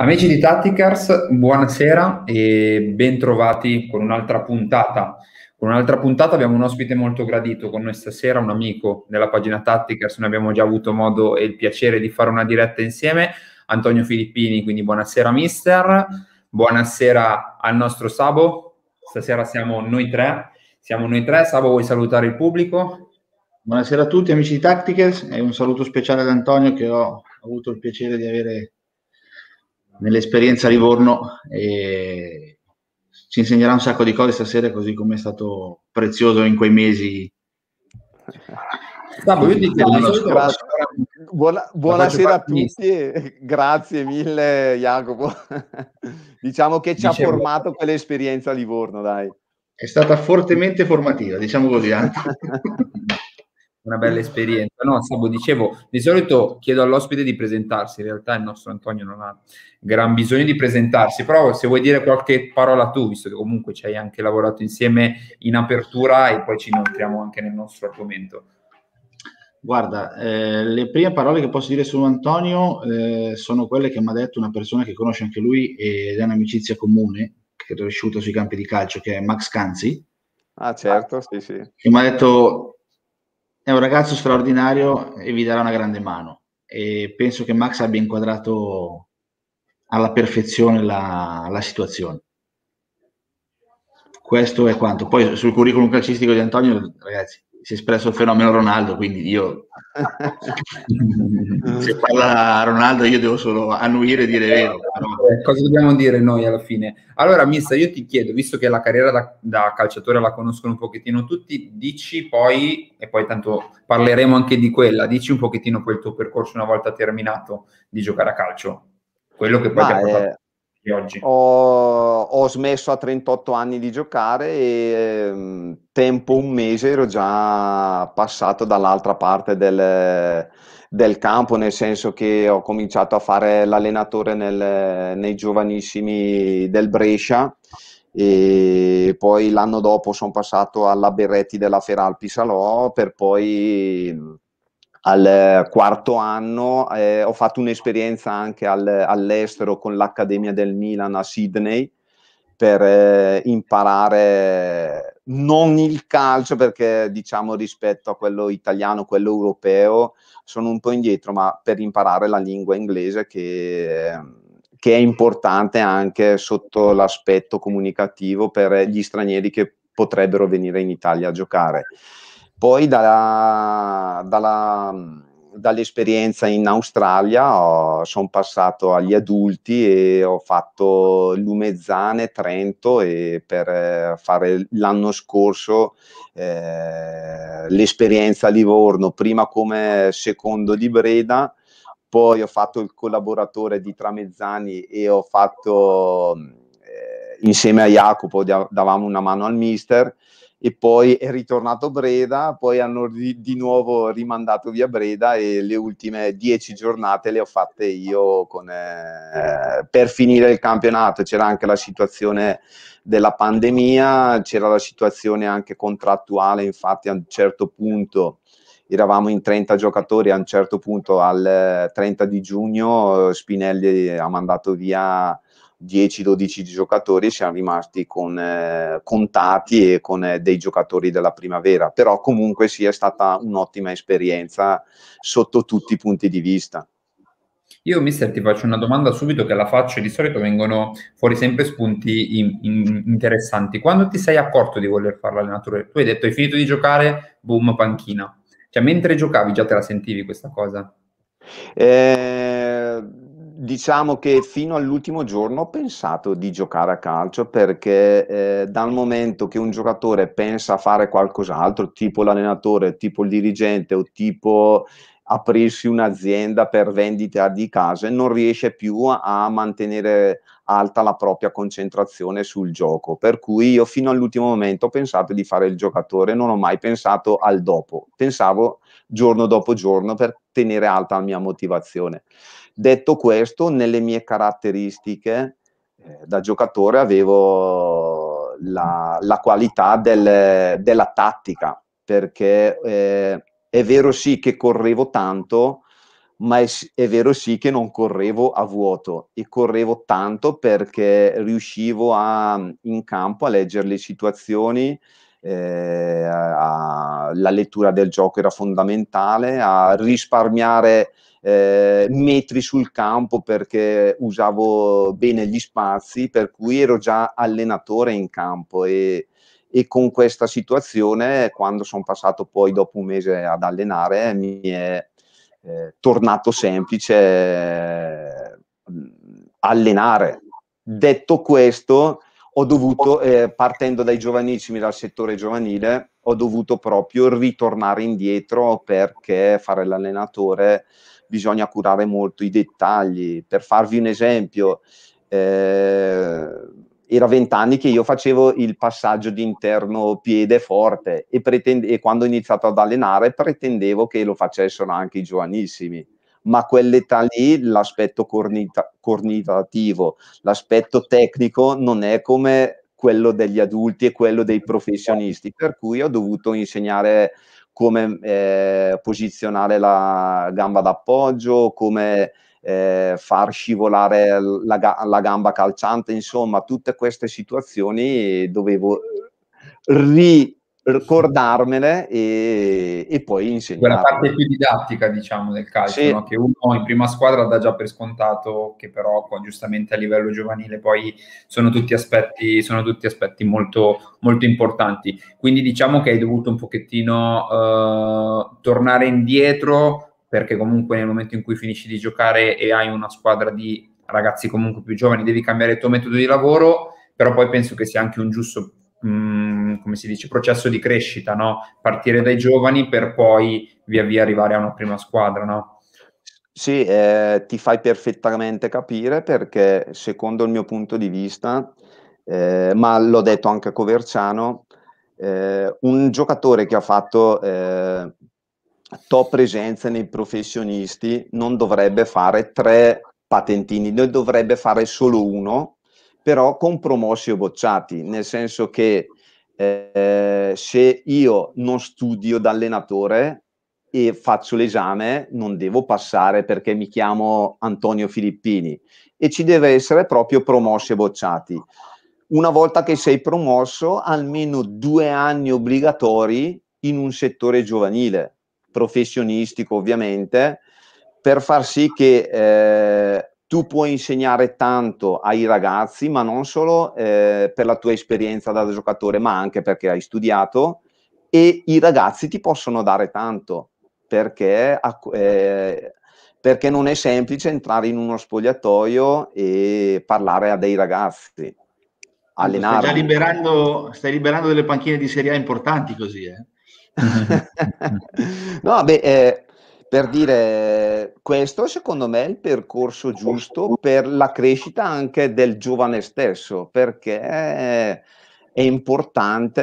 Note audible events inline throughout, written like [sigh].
Amici di Tacticars, buonasera e bentrovati con un'altra puntata. Con un'altra puntata abbiamo un ospite molto gradito con noi stasera, un amico della pagina Tacticars, ne abbiamo già avuto modo e il piacere di fare una diretta insieme, Antonio Filippini, quindi buonasera mister, buonasera al nostro Sabo, stasera siamo noi tre, siamo noi tre, Sabo vuoi salutare il pubblico? Buonasera a tutti amici di Tacticals e un saluto speciale ad Antonio che ho avuto il piacere di avere nell'esperienza Livorno e ci insegnerà un sacco di cose stasera, così come è stato prezioso in quei mesi. No, quindi, buona, buona, buonasera a tutti [laughs] e grazie mille Jacopo. [laughs] diciamo che ci ha formato quell'esperienza a Livorno, dai. È stata fortemente formativa, diciamo così. Anche. [laughs] una bella esperienza. No, Sabo, dicevo, di solito chiedo all'ospite di presentarsi, in realtà il nostro Antonio non ha gran bisogno di presentarsi, però se vuoi dire qualche parola tu, visto che comunque ci hai anche lavorato insieme in apertura e poi ci inoltriamo anche nel nostro argomento. Guarda, eh, le prime parole che posso dire su Antonio eh, sono quelle che mi ha detto una persona che conosce anche lui ed è un'amicizia comune, che è cresciuta sui campi di calcio, che è Max Canzi. Ah certo, sì sì. Che mi ha detto è un ragazzo straordinario e vi darà una grande mano. E penso che Max abbia inquadrato alla perfezione la, la situazione. Questo è quanto. Poi sul curriculum calcistico di Antonio, ragazzi, si è espresso il fenomeno Ronaldo, quindi io [laughs] se parla Ronaldo io devo solo annuire e dire eh, vero. Eh, eh, cosa dobbiamo dire noi alla fine? Allora, Mista, io ti chiedo, visto che la carriera da, da, calciatore la conoscono un pochettino tutti, dici poi, e poi tanto parleremo anche di quella, dici un pochettino quel tuo percorso una volta terminato di giocare a calcio, quello che poi Ma ti ha portato di oggi? Ho, ho, smesso a 38 anni di giocare e ehm, tempo un mese ero già passato dall'altra parte del, del campo, nel senso che ho cominciato a fare l'allenatore nel, nei giovanissimi del Brescia e poi l'anno dopo sono passato alla Berretti della Feralpi Salò per poi al eh, quarto anno eh, ho fatto un'esperienza anche al, all'estero con l'Accademia del Milan a Sydney per eh, imparare non il calcio perché diciamo rispetto a quello italiano, quello europeo sono un po' indietro, ma per imparare la lingua inglese che, ehm, che è importante anche sotto l'aspetto comunicativo per gli stranieri che potrebbero venire in Italia a giocare. Poi dalla, dalla, dall'esperienza in Australia sono passato agli adulti e ho fatto Lumezzane, Trento e per eh, fare l'anno scorso eh, l'esperienza a Livorno, prima come secondo di Breda, poi ho fatto il collaboratore di Tramezzani e ho fatto eh, insieme a Jacopo davamo una mano al mister e poi è ritornato Breda, poi hanno ri- di nuovo rimandato via Breda e le ultime dieci giornate le ho fatte io con, eh, per finire il campionato. C'era anche la situazione della pandemia, c'era la situazione anche contrattuale, infatti a un certo punto eravamo in 30 giocatori, a un certo punto al 30 eh, di giugno eh, Spinelli ha mandato via 10-12 giocatori siamo rimasti con, eh, contati e con eh, dei giocatori della primavera, però comunque sì è stata un'ottima esperienza sotto tutti i punti di vista. Io, mister, ti faccio una domanda subito che la faccio e di solito vengono fuori sempre spunti in, in, interessanti. Quando ti sei accorto di voler fare l'allenatore? Tu hai detto hai finito di giocare, boom, panchina. Cioè, mentre giocavi già te la sentivi questa cosa? Eh, diciamo che fino all'ultimo giorno ho pensato di giocare a calcio perché eh, dal momento che un giocatore pensa a fare qualcos'altro, tipo l'allenatore, tipo il dirigente o tipo aprirsi un'azienda per vendita di case, non riesce più a mantenere alta la propria concentrazione sul gioco. Per cui io fino all'ultimo momento ho pensato di fare il giocatore, non ho mai pensato al dopo, pensavo giorno dopo giorno per tenere alta la mia motivazione. Detto questo, nelle mie caratteristiche eh, da giocatore avevo la, la qualità del, della tattica, perché eh, è vero sì che correvo tanto, ma è, è, vero sì che non correvo a vuoto e correvo tanto perché riuscivo a, in campo a leggere le situazioni, eh, a, la lettura del gioco era fondamentale, a risparmiare eh, metri sul campo perché usavo bene gli spazi, per cui ero già allenatore in campo e, e con questa situazione, quando sono passato poi dopo un mese ad allenare, mi è eh, tornato semplice eh, allenare. Detto questo, ho dovuto, eh, partendo dai giovanissimi, dal settore giovanile, ho dovuto proprio ritornare indietro perché fare l'allenatore bisogna curare molto i dettagli. Per farvi un esempio, eh, era vent'anni che io facevo il passaggio di interno piede forte e, pretende- e quando ho iniziato ad allenare pretendevo che lo facessero anche i giovanissimi. Ma quell'età lì, l'aspetto cornita- cornitativo, l'aspetto tecnico non è come quello degli adulti e quello dei professionisti, per cui ho dovuto insegnare come eh, posizionare la gamba d'appoggio, come eh, far scivolare la, la, gamba calciante, insomma, tutte queste situazioni dovevo ri ricordarmene e, e poi insegnare. Quella parte più didattica, diciamo, del calcio, sì. no? che uno in prima squadra dà già per scontato, che però qua, giustamente a livello giovanile poi sono tutti aspetti, sono tutti aspetti molto, molto importanti. Quindi diciamo che hai dovuto un pochettino eh, tornare indietro perché comunque nel momento in cui finisci di giocare e hai una squadra di ragazzi comunque più giovani devi cambiare il tuo metodo di lavoro, però poi penso che sia anche un giusto mh, mm, come si dice, processo di crescita, no? partire dai giovani per poi via via arrivare a una prima squadra. No? Sì, eh, ti fai perfettamente capire perché secondo il mio punto di vista, eh, ma l'ho detto anche a Coverciano, eh, un giocatore che ha fatto eh, top presenze nei professionisti non dovrebbe fare tre patentini, ne dovrebbe fare solo uno, però con promossi o bocciati, nel senso che eh, se io non studio da allenatore e faccio l'esame, non devo passare perché mi chiamo Antonio Filippini e ci deve essere proprio promossi e bocciati. Una volta che sei promosso, almeno due anni obbligatori in un settore giovanile, professionistico ovviamente, per far sì che eh, tu puoi insegnare tanto ai ragazzi, ma non solo eh, per la tua esperienza da giocatore, ma anche perché hai studiato e i ragazzi ti possono dare tanto perché, eh, perché non è semplice entrare in uno spogliatoio e parlare a dei ragazzi. Allenarli. Stai liberando, stai liberando delle panchine di Serie A importanti così, eh? [laughs] no, beh, eh, per dire questo secondo me è il percorso giusto per la crescita anche del giovane stesso perché è importante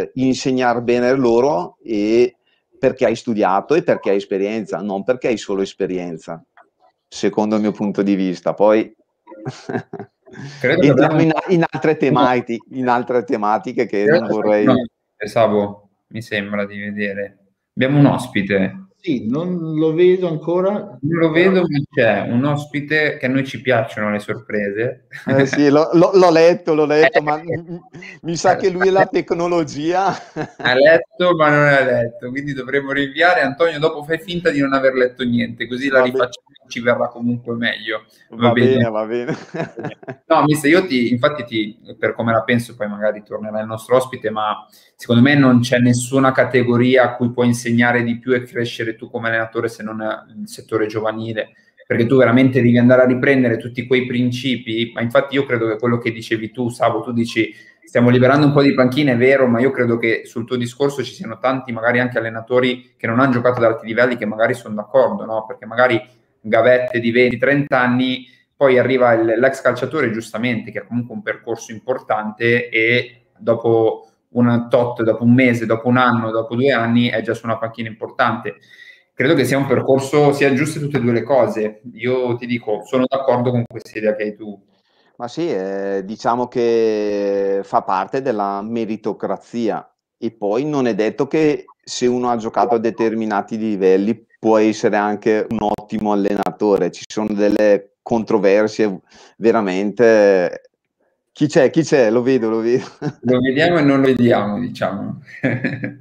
eh, insegnare bene loro e perché hai studiato e perché hai esperienza non perché hai solo esperienza secondo il mio punto di vista poi Credo abbiamo... in, in, altre temati, in, altre tematiche che Credo non vorrei pensavo mi sembra di vedere abbiamo un ospite sì, non lo vedo ancora. Non lo vedo, ma c'è un ospite che a noi ci piacciono le sorprese. Eh sì, lo, lo, l'ho letto, l'ho letto, ma eh. mi, sa che lui è la tecnologia. Ha letto, ma non ha letto, quindi dovremmo rinviare. Antonio, dopo fai finta di non aver letto niente, così la Vabbè. rifacciamo ci verrà comunque meglio. Va, va bene, bene, va bene. no, mister, io ti, infatti ti, per come la penso, poi magari tornerà il nostro ospite, ma secondo me non c'è nessuna categoria a cui puoi insegnare di più e crescere tu come allenatore se non il settore giovanile perché tu veramente devi andare a riprendere tutti quei principi, ma infatti io credo che quello che dicevi tu, Savo, tu dici stiamo liberando un po' di panchine, è vero, ma io credo che sul tuo discorso ci siano tanti magari anche allenatori che non hanno giocato ad alti livelli che magari sono d'accordo, no? perché magari gavette di 20-30 anni, poi arriva il, l'ex calciatore giustamente, che ha comunque un percorso importante e dopo un tot, dopo un mese, dopo un anno, dopo due anni è già su una panchina importante. Credo che sia un percorso, sia giuste tutte e due le cose. Io ti dico, sono d'accordo con questa idea che hai tu. Ma sì, eh, diciamo che fa parte della meritocrazia e poi non è detto che se uno ha giocato a determinati livelli può essere anche un ottimo allenatore. Ci sono delle controversie veramente. Chi c'è? Chi c'è? Lo vedo, lo vedo. [laughs] Lo vediamo e non lo vediamo, diciamo. [laughs]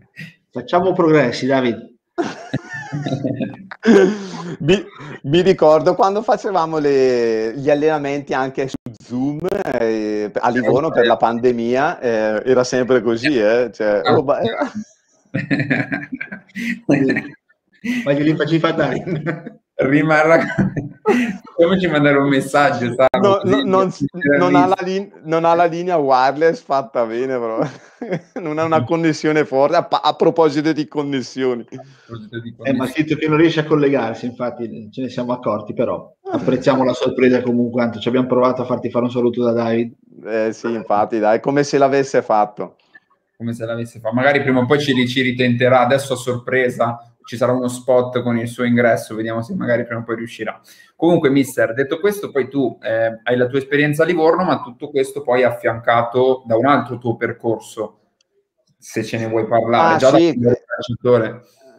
Facciamo progressi, Davide. [laughs] mi, mi, ricordo quando facevamo le, gli allenamenti anche su Zoom eh, a Livorno per la pandemia, eh, era sempre così. Eh, cioè, oh, ma glieli faceva dai Rimarrà. Dobbiamoci mandare un messaggio. No, no, non, non, ha linea, non, ha la linea wireless fatta bene, però. [laughs] non ha una connessione forte. A, a proposito di connessioni, proposito di eh, connessioni. ma scritto che non riesce a collegarsi, infatti ce ne siamo accorti, però ah. apprezziamo la sorpresa comunque. ci abbiamo provato a farti fare un saluto da David. Eh sì, infatti, dai, come se l'avesse fatto come se l'avesse fatto. Magari prima o poi ci, ci ritenterà, adesso a sorpresa ci sarà uno spot con il suo ingresso, vediamo se magari prima o poi riuscirà. Comunque, mister, detto questo, poi tu eh, hai la tua esperienza a Livorno, ma tutto questo poi è affiancato da un altro tuo percorso, se ce ne vuoi parlare, ah, già sì. da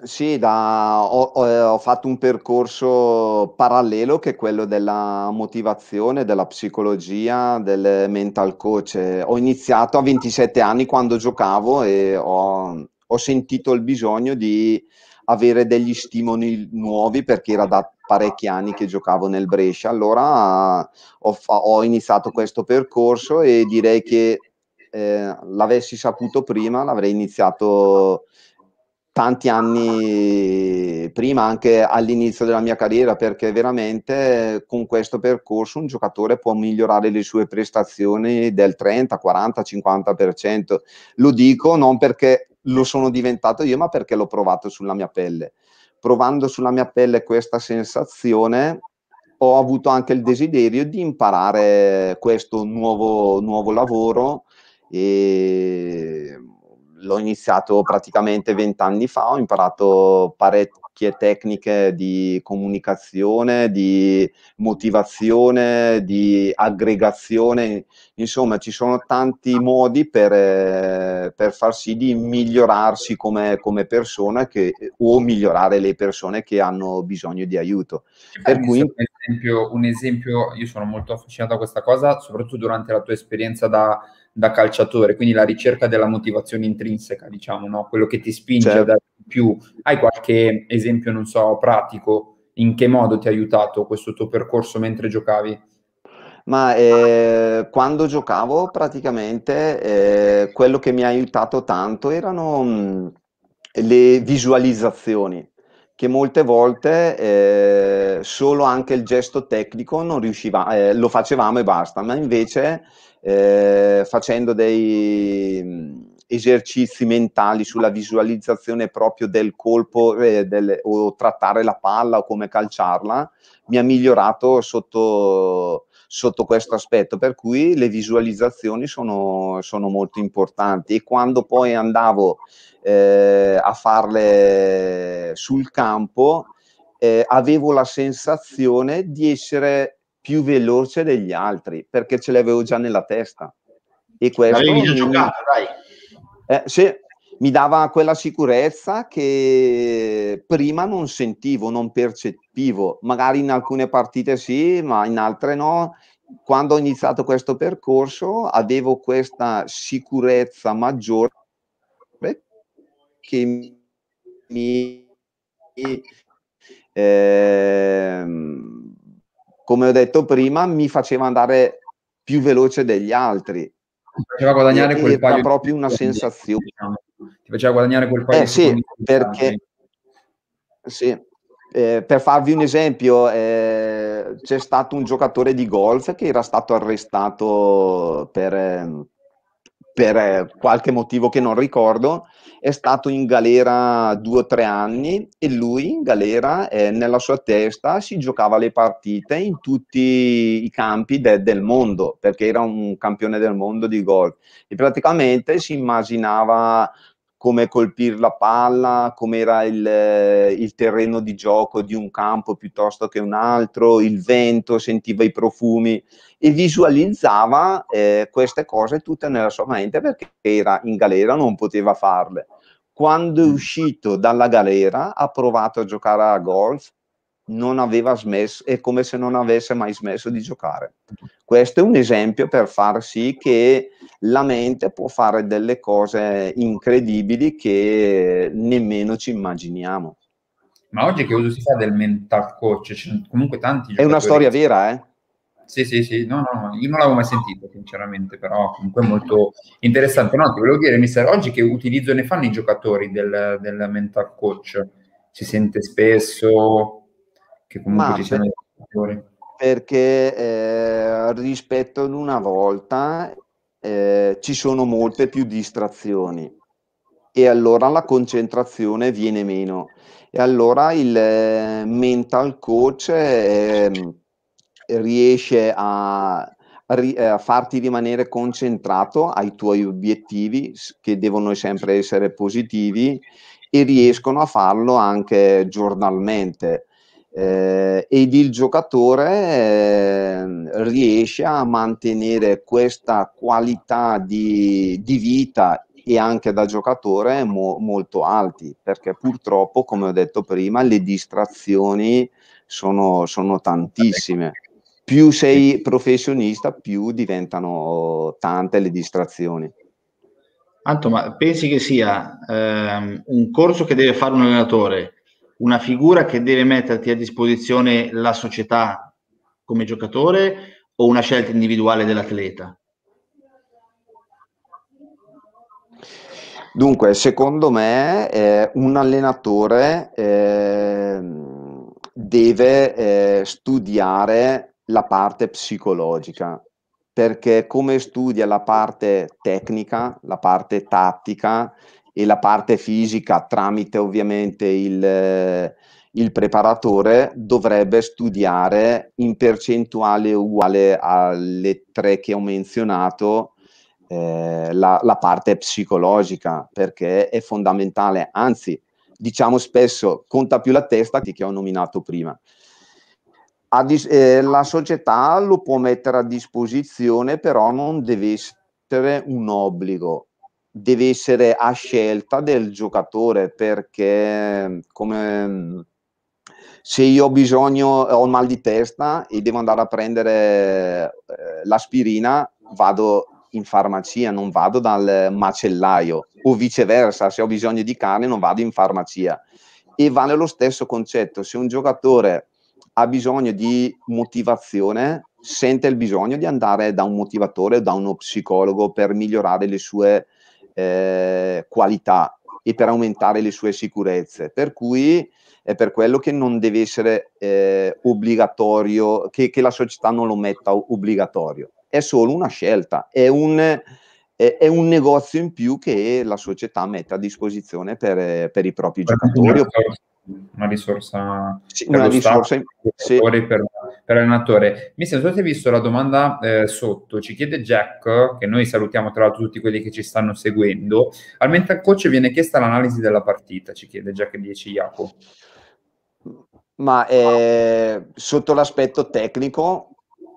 sì, da, ho, eh, ho, fatto un percorso parallelo che è quello della motivazione, della psicologia, del mental coach. Ho iniziato a 27 anni quando giocavo e ho, ho sentito il bisogno di avere degli stimoli nuovi perché era da parecchi anni che giocavo nel Brescia. Allora ho, ho iniziato questo percorso e direi che eh, l'avessi saputo prima l'avrei iniziato tanti anni prima, anche all'inizio della mia carriera, perché veramente eh, con questo percorso un giocatore può migliorare le sue prestazioni del 30, 40, 50%. Lo dico non perché lo sono diventato io, ma perché l'ho provato sulla mia pelle. Provando sulla mia pelle questa sensazione, ho avuto anche il desiderio di imparare questo nuovo, nuovo lavoro e l'ho iniziato praticamente vent'anni fa, ho imparato parecchie tecniche di comunicazione, di motivazione, di aggregazione Insomma, ci sono tanti modi per, eh, per far sì di migliorarsi come, come persona che, o migliorare le persone che hanno bisogno di aiuto. Per cui... Per esempio, un esempio, io sono molto affascinato a questa cosa, soprattutto durante la tua esperienza da, da calciatore, quindi la ricerca della motivazione intrinseca, diciamo, no? quello che ti spinge certo. a dare di più. Hai qualche esempio, non so, pratico? In che modo ti ha aiutato questo tuo percorso mentre giocavi? Ma eh, quando giocavo praticamente eh, quello che mi ha aiutato tanto erano mh, le visualizzazioni, che molte volte eh, solo anche il gesto tecnico non riusciva, eh, lo facevamo e basta, ma invece eh, facendo dei esercizi mentali sulla visualizzazione proprio del colpo eh, del, o trattare la palla o come calciarla, mi ha migliorato sotto sotto questo aspetto, per cui le visualizzazioni sono, sono molto importanti e quando poi andavo eh, a farle sul campo eh, avevo la sensazione di essere più veloce degli altri perché ce l'avevo già nella testa. E questo... Avevi già giocato, dai. Eh, sì, mi dava quella sicurezza che prima non sentivo, non percepivo, magari in alcune partite sì, ma in altre no. Quando ho iniziato questo percorso avevo questa sicurezza maggiore che mi, eh, come ho detto prima, mi faceva andare più veloce degli altri. Mi faceva guadagnare e, quel Era proprio una sensazione. Diciamo ti faceva guadagnare quel paio eh, sì, perché sì. Eh, per farvi un esempio, eh, c'è stato un giocatore di golf che era stato arrestato per, ehm, per eh, qualche motivo che non ricordo, è stato in galera due o tre anni e lui in galera eh, nella sua testa si giocava le partite in tutti i campi de- del mondo perché era un campione del mondo di golf e praticamente si immaginava come colpire la palla, com'era il, eh, il terreno di gioco di un campo piuttosto che un altro, il vento, sentiva i profumi e visualizzava eh, queste cose tutte nella sua mente perché era in galera, non poteva farle. Quando è mm. uscito dalla galera ha provato a giocare a golf, non aveva smesso, è come se non avesse mai smesso di giocare. Questo è un esempio per far sì che la mente può fare delle cose incredibili che nemmeno ci immaginiamo. Ma oggi che uso si fa del mental coach? C'è comunque tanti È una storia vera, eh? Sì, sì, sì, no, no, io non l'avevo mai sentito, sinceramente, però comunque è molto interessante. No, ti volevo dire, mister, oggi che utilizzo ne fanno i giocatori del, del mental coach? Si sente spesso? che comunque Ma ci siano per, perché eh, rispetto ad una volta eh, ci sono molte più distrazioni e allora la concentrazione viene meno e allora il eh, mental coach ehm, riesce a a farti rimanere concentrato ai tuoi obiettivi che devono sempre essere positivi e riescono a farlo anche giornalmente eh, ed il giocatore eh, riesce a mantenere questa qualità di, di vita e anche da giocatore mo, molto alti, perché purtroppo, come ho detto prima, le distrazioni sono, sono tantissime. Più sei professionista, più diventano tante le distrazioni. Anto, ma pensi che sia ehm, un corso che deve fare un allenatore una figura che deve metterti a disposizione la società come giocatore o una scelta individuale dell'atleta? Dunque, secondo me eh, un allenatore eh, deve eh, studiare la parte psicologica, perché come studia la parte tecnica, la parte tattica, e la parte fisica tramite ovviamente il, il preparatore dovrebbe studiare in percentuale uguale alle tre che ho menzionato eh, la, la parte psicologica perché è fondamentale, anzi diciamo spesso conta più la testa che ho nominato prima. Dis- eh, la società lo può mettere a disposizione, però non deve essere un obbligo deve essere a scelta del giocatore perché come se io ho bisogno, ho un mal di testa e devo andare a prendere eh, l'aspirina, vado in farmacia, non vado dal macellaio o viceversa, se ho bisogno di carne non vado in farmacia. E vale lo stesso concetto, se un giocatore ha bisogno di motivazione, sente il bisogno di andare da un motivatore da uno psicologo per migliorare le sue eh, qualità e per aumentare le sue sicurezze. Per cui è per quello che non deve essere eh, obbligatorio, che, che, la società non lo metta obbligatorio. È solo una scelta, è un, è, è un negozio in più che la società mette a disposizione per, per i propri per giocatori. Una risorsa, una risorsa, una risorsa in, sì. per per allenatore. Mi sembra, se avete visto la domanda eh, sotto, ci chiede Jack, che noi salutiamo tra l'altro tutti quelli che ci stanno seguendo, al mental coach viene chiesta l'analisi della partita, ci chiede Jack 10 Iaco. Ma eh, sotto l'aspetto tecnico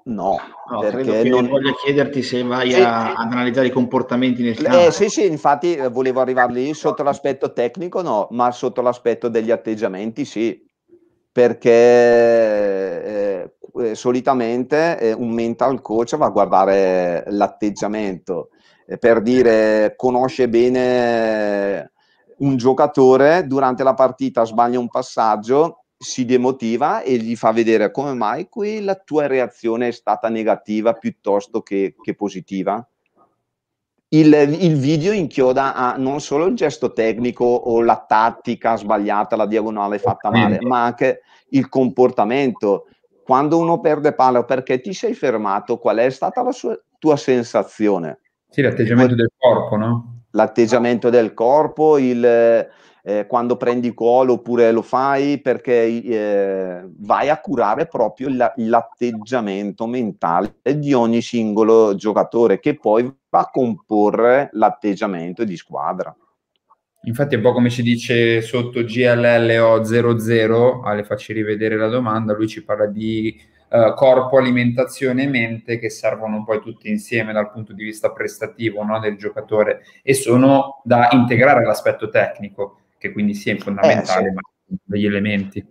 No, no, perché non voglio chiederti se vai sì, a, sì. ad analizzare i comportamenti nel eh, campo. Eh, sì, sì, infatti eh, volevo arrivare lì sotto l'aspetto tecnico, no, ma sotto l'aspetto degli atteggiamenti, sì perché eh, eh, eh, solitamente eh, un mental coach va a guardare l'atteggiamento eh, per dire conosce bene un giocatore durante la partita sbaglia un passaggio si demotiva e gli fa vedere come mai qui la tua reazione è stata negativa piuttosto che, che positiva il, il, video inchioda a non solo il gesto tecnico o la tattica sbagliata, la diagonale fatta male, ma anche il comportamento. Quando uno perde palla, perché ti sei fermato? Qual è stata la sua, tua sensazione? Sì, l'atteggiamento del corpo, no? L'atteggiamento del corpo, il, eh, quando prendi col oppure lo fai perché eh, vai a curare proprio la, l'atteggiamento mentale di ogni singolo giocatore che poi va a comporre l'atteggiamento di squadra. Infatti è un po' come ci dice sotto GLLO00, Ale facci rivedere la domanda, lui ci parla di eh, corpo, alimentazione e mente che servono poi tutti insieme dal punto di vista prestativo no, del giocatore e sono da integrare l'aspetto tecnico che quindi sia eh, fondamentale, eh, sì. ma degli elementi.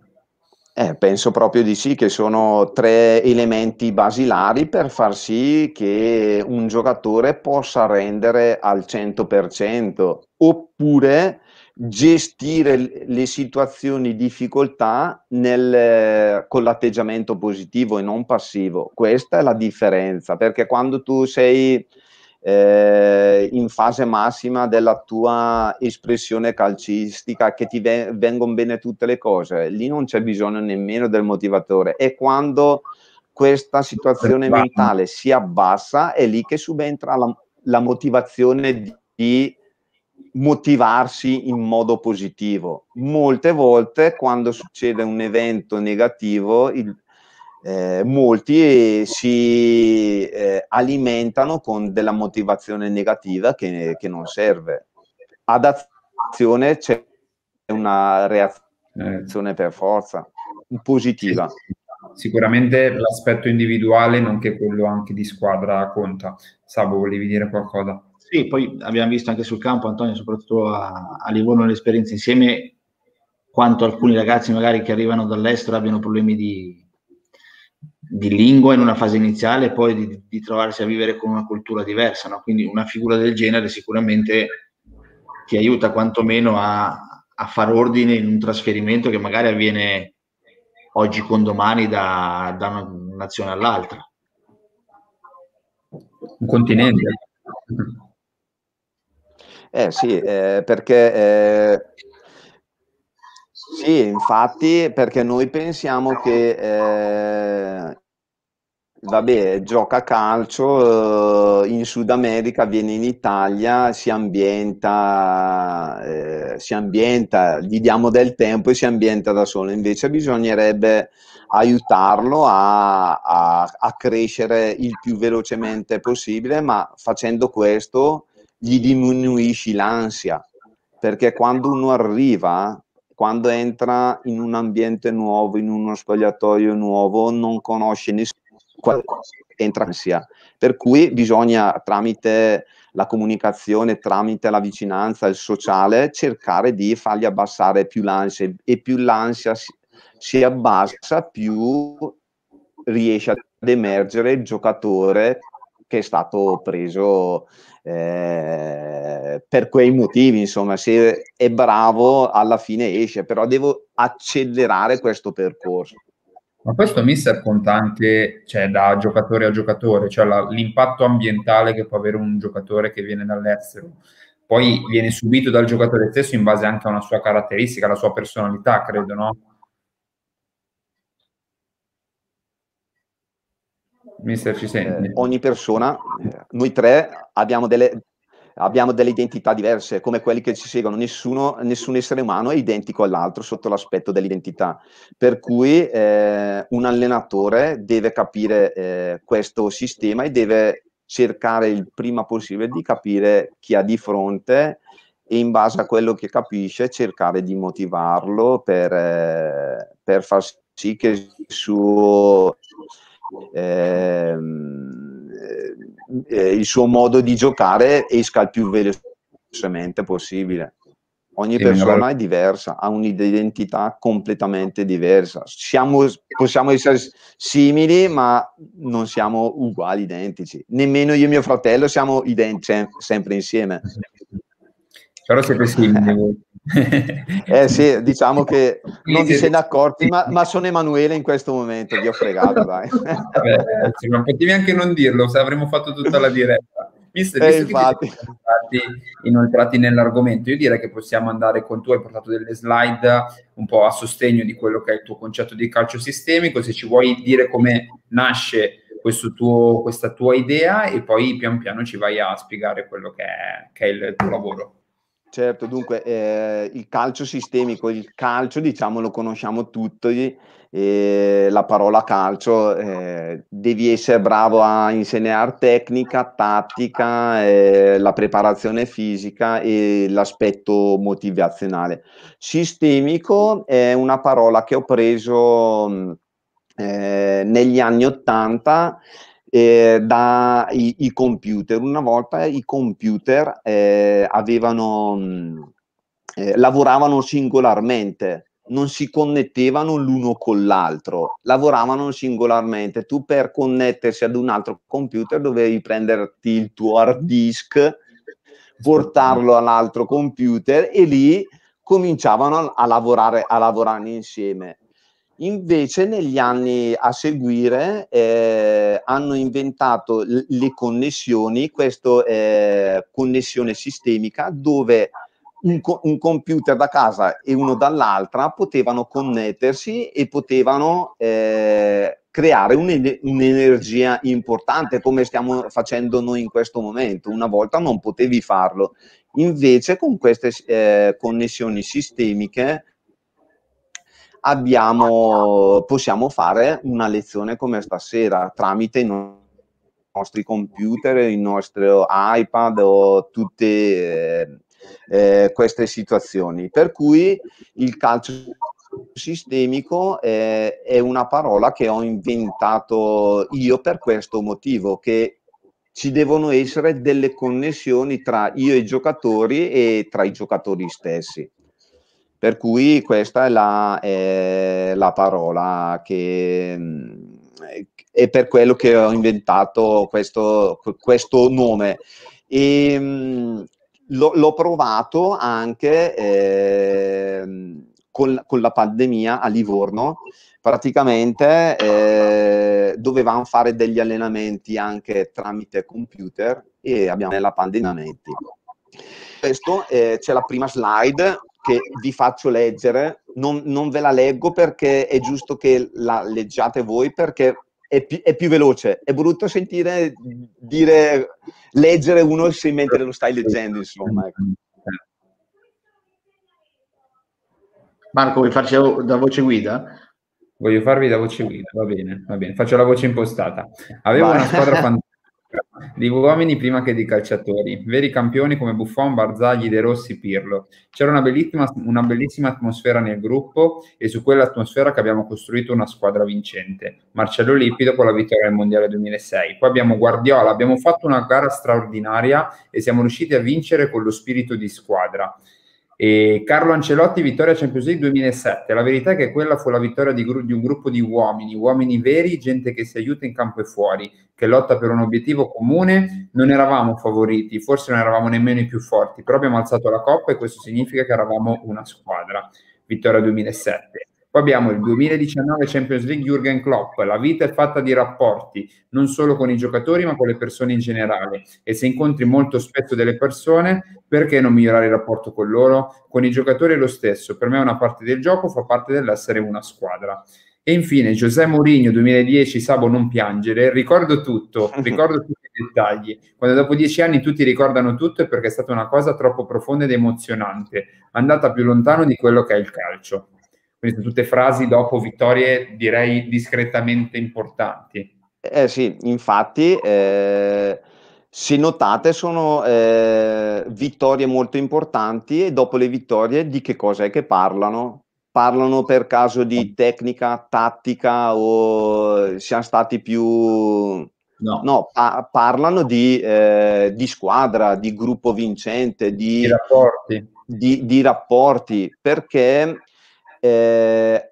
Eh, penso proprio di sì, che sono tre elementi basilari per far sì che un giocatore possa rendere al 100%, oppure gestire le situazioni di difficoltà nel, con l'atteggiamento positivo e non passivo. Questa è la differenza, perché quando tu sei eh, in fase massima della tua espressione calcistica, che ti vengono bene tutte le cose. Lì non c'è bisogno nemmeno del motivatore. E quando questa situazione mentale si abbassa, è lì che subentra la, la motivazione di motivarsi in modo positivo. Molte volte quando succede un evento negativo, il, eh, molti si eh, alimentano con della motivazione negativa che, che, non serve. Ad azione c'è una reazione per forza, positiva. Sicuramente l'aspetto individuale, nonché quello anche di squadra, conta. Sabo, volevi dire qualcosa? Sì, poi abbiamo visto anche sul campo, Antonio, soprattutto a, a Livorno, l'esperienza insieme, quanto alcuni ragazzi magari che arrivano dall'estero abbiano problemi di, di lingua in una fase iniziale e poi di, di, trovarsi a vivere con una cultura diversa. No? Quindi una figura del genere sicuramente ti aiuta quantomeno a, a far ordine in un trasferimento che magari avviene oggi con domani da, da una nazione all'altra. Un continente. Eh sì, eh, perché eh, sì, infatti, perché noi pensiamo che eh, vabbè, gioca a calcio eh, in Sud America, viene in Italia, si ambienta, eh, si ambienta, gli diamo del tempo e si ambienta da solo. Invece bisognerebbe aiutarlo a, a, a crescere il più velocemente possibile, ma facendo questo gli diminuisci l'ansia, perché quando uno arriva quando entra in un ambiente nuovo, in uno spogliatoio nuovo, non conosce nessuno, entra sia. Per cui bisogna tramite la comunicazione, tramite la vicinanza, il sociale, cercare di fargli abbassare più l'ansia e più l'ansia si abbassa, più riesce ad emergere il giocatore che è stato preso eh, per quei motivi, insomma, se è bravo alla fine esce, però devo accelerare questo percorso. Ma questo mister conta anche cioè, da giocatore a giocatore, cioè la, l'impatto ambientale che può avere un giocatore che viene dall'estero, poi viene subito dal giocatore stesso in base anche a una sua caratteristica, alla sua personalità, credo, no? Mister, ci eh, senti? Eh, ogni persona, eh, noi tre abbiamo delle, abbiamo delle, identità diverse, come quelli che ci seguono. Nessuno, nessun essere umano è identico all'altro sotto l'aspetto dell'identità. Per cui eh, un allenatore deve capire eh, questo sistema e deve cercare il prima possibile di capire chi ha di fronte e in base a quello che capisce cercare di motivarlo per, per far sì che il suo Ehm, eh, eh, il suo modo di giocare esca il più velocemente possibile. Ogni persona è diversa, ha un'identità completamente diversa. Siamo, possiamo essere simili, ma non siamo uguali, identici. Nemmeno io e mio fratello siamo ident- sempre insieme. Però siete [laughs] simili eh sì, diciamo che non vi siete accorti, ma, ma, sono Emanuele in questo momento, vi ho fregato, dai. [laughs] Vabbè, sì, ma potevi anche non dirlo, se avremmo fatto tutta la diretta. Mister, eh, infatti. inoltrati nell'argomento, io direi che possiamo andare con tu, hai portato delle slide un po' a sostegno di quello che è il tuo concetto di calcio sistemico, se ci vuoi dire come nasce tuo, questa tua idea e poi pian piano ci vai a spiegare quello che è, che è il tuo lavoro. Certo, dunque eh, il calcio sistemico, il calcio diciamo lo conosciamo tutti, eh, la parola calcio, eh, devi essere bravo a insegnare tecnica, tattica, eh, la preparazione fisica e l'aspetto motivazionale. Sistemico è una parola che ho preso mm, eh, negli anni Ottanta eh, i computer. Una volta i computer eh, avevano, mm, eh, lavoravano singolarmente, non si connettevano l'uno con l'altro, lavoravano singolarmente. Tu per connettersi ad un altro computer dovevi prenderti il tuo hard disk, portarlo all'altro computer e lì cominciavano a lavorare, a lavorare insieme. Invece negli anni a seguire eh, hanno inventato le connessioni, questa eh, connessione sistemica dove un, co- un, computer da casa e uno dall'altra potevano connettersi e potevano eh, creare un, un'energia importante come stiamo facendo noi in questo momento. Una volta non potevi farlo, invece con queste eh, connessioni sistemiche abbiamo, possiamo fare una lezione come stasera tramite i nostri computer, il nostro iPad o tutte eh, eh, queste situazioni. Per cui il calcio sistemico eh, è una parola che ho inventato io per questo motivo, che ci devono essere delle connessioni tra io e i giocatori e tra i giocatori stessi. Per cui questa è la, è la parola che è per quello che ho inventato questo, questo nome. E, ehm, l'ho, provato anche eh, con, con, la pandemia a Livorno. Praticamente eh, dovevamo fare degli allenamenti anche tramite computer e abbiamo nella pandemia. Questo eh, c'è la prima slide che vi faccio leggere, non, non, ve la leggo perché è giusto che la leggiate voi perché è, pi- è più veloce. È brutto sentire dire, leggere uno se mentre lo stai leggendo, insomma. Ecco. Marco, vuoi farci da voce guida? Voglio farvi da voce guida, va bene, va bene. Faccio la voce impostata. Avevo Vai. una squadra fantastica [laughs] di uomini prima che di calciatori, veri campioni come Buffon, Barzagli, De Rossi, Pirlo. C'era una bellissima, una bellissima atmosfera nel gruppo e su quell'atmosfera che abbiamo costruito una squadra vincente. Marcello Lipido con la vittoria del Mondiale 2006. Poi abbiamo Guardiola, abbiamo fatto una gara straordinaria e siamo riusciti a vincere con lo spirito di squadra. E Carlo Ancelotti, vittoria Champions League 2007. La verità è che quella fu la vittoria di, gru- di, un gruppo di uomini, uomini veri, gente che si aiuta in campo e fuori, che lotta per un obiettivo comune. Non eravamo favoriti, forse non eravamo nemmeno i più forti, però abbiamo alzato la coppa e questo significa che eravamo una squadra. Vittoria 2007. Poi abbiamo il 2019 Champions League Jurgen Klopp, la vita è fatta di rapporti, non solo con i giocatori ma con le persone in generale e se incontri molto spesso delle persone, perché non migliorare il rapporto con loro? Con i giocatori è lo stesso, per me è una parte del gioco, fa parte dell'essere una squadra. E infine Giuseppe Mourinho 2010, Sabo non piangere, ricordo tutto, [laughs] ricordo tutti i dettagli. Quando dopo dieci anni tutti ricordano tutto è perché è stata una cosa troppo profonda ed emozionante, andata più lontano di quello che è il calcio. Quindi tutte frasi dopo vittorie direi discretamente importanti. Eh sì, infatti, eh, se notate sono eh, vittorie molto importanti e dopo le vittorie di che cosa è che parlano? Parlano per caso di tecnica, tattica o siamo stati più... No, no pa- parlano di, eh, di, squadra, di gruppo vincente, di, di rapporti. Di, di rapporti, perché eh,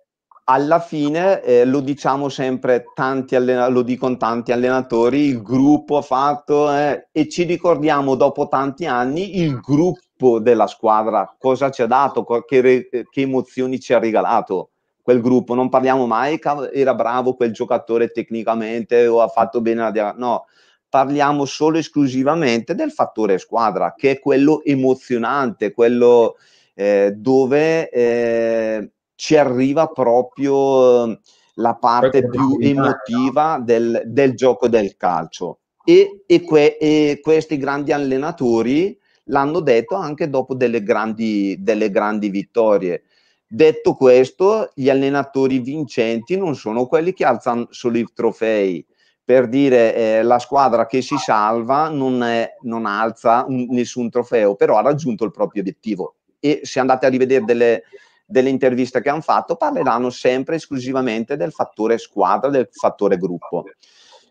alla fine eh, lo diciamo sempre, tanti allena- lo dicono tanti allenatori, il gruppo ha fatto eh, e ci ricordiamo dopo tanti anni il gruppo della squadra, cosa ci ha dato, che, re- eh, che emozioni ci ha regalato quel gruppo. Non parliamo mai che era bravo quel giocatore tecnicamente o ha fatto bene la diagnosi, no. Parliamo solo e esclusivamente del fattore squadra, che è quello emozionante, quello eh, dove eh, ci arriva proprio ehm, la parte più emotiva del, del gioco del calcio. E, e, que, e, questi grandi allenatori l'hanno detto anche dopo delle grandi, delle grandi vittorie. Detto questo, gli allenatori vincenti non sono quelli che alzano solo i trofei. Per dire, eh, la squadra che si salva non, è, non alza un, nessun trofeo, però ha raggiunto il proprio obiettivo. E se andate a rivedere delle, delle interviste che hanno fatto parleranno sempre esclusivamente del fattore squadra, del fattore gruppo.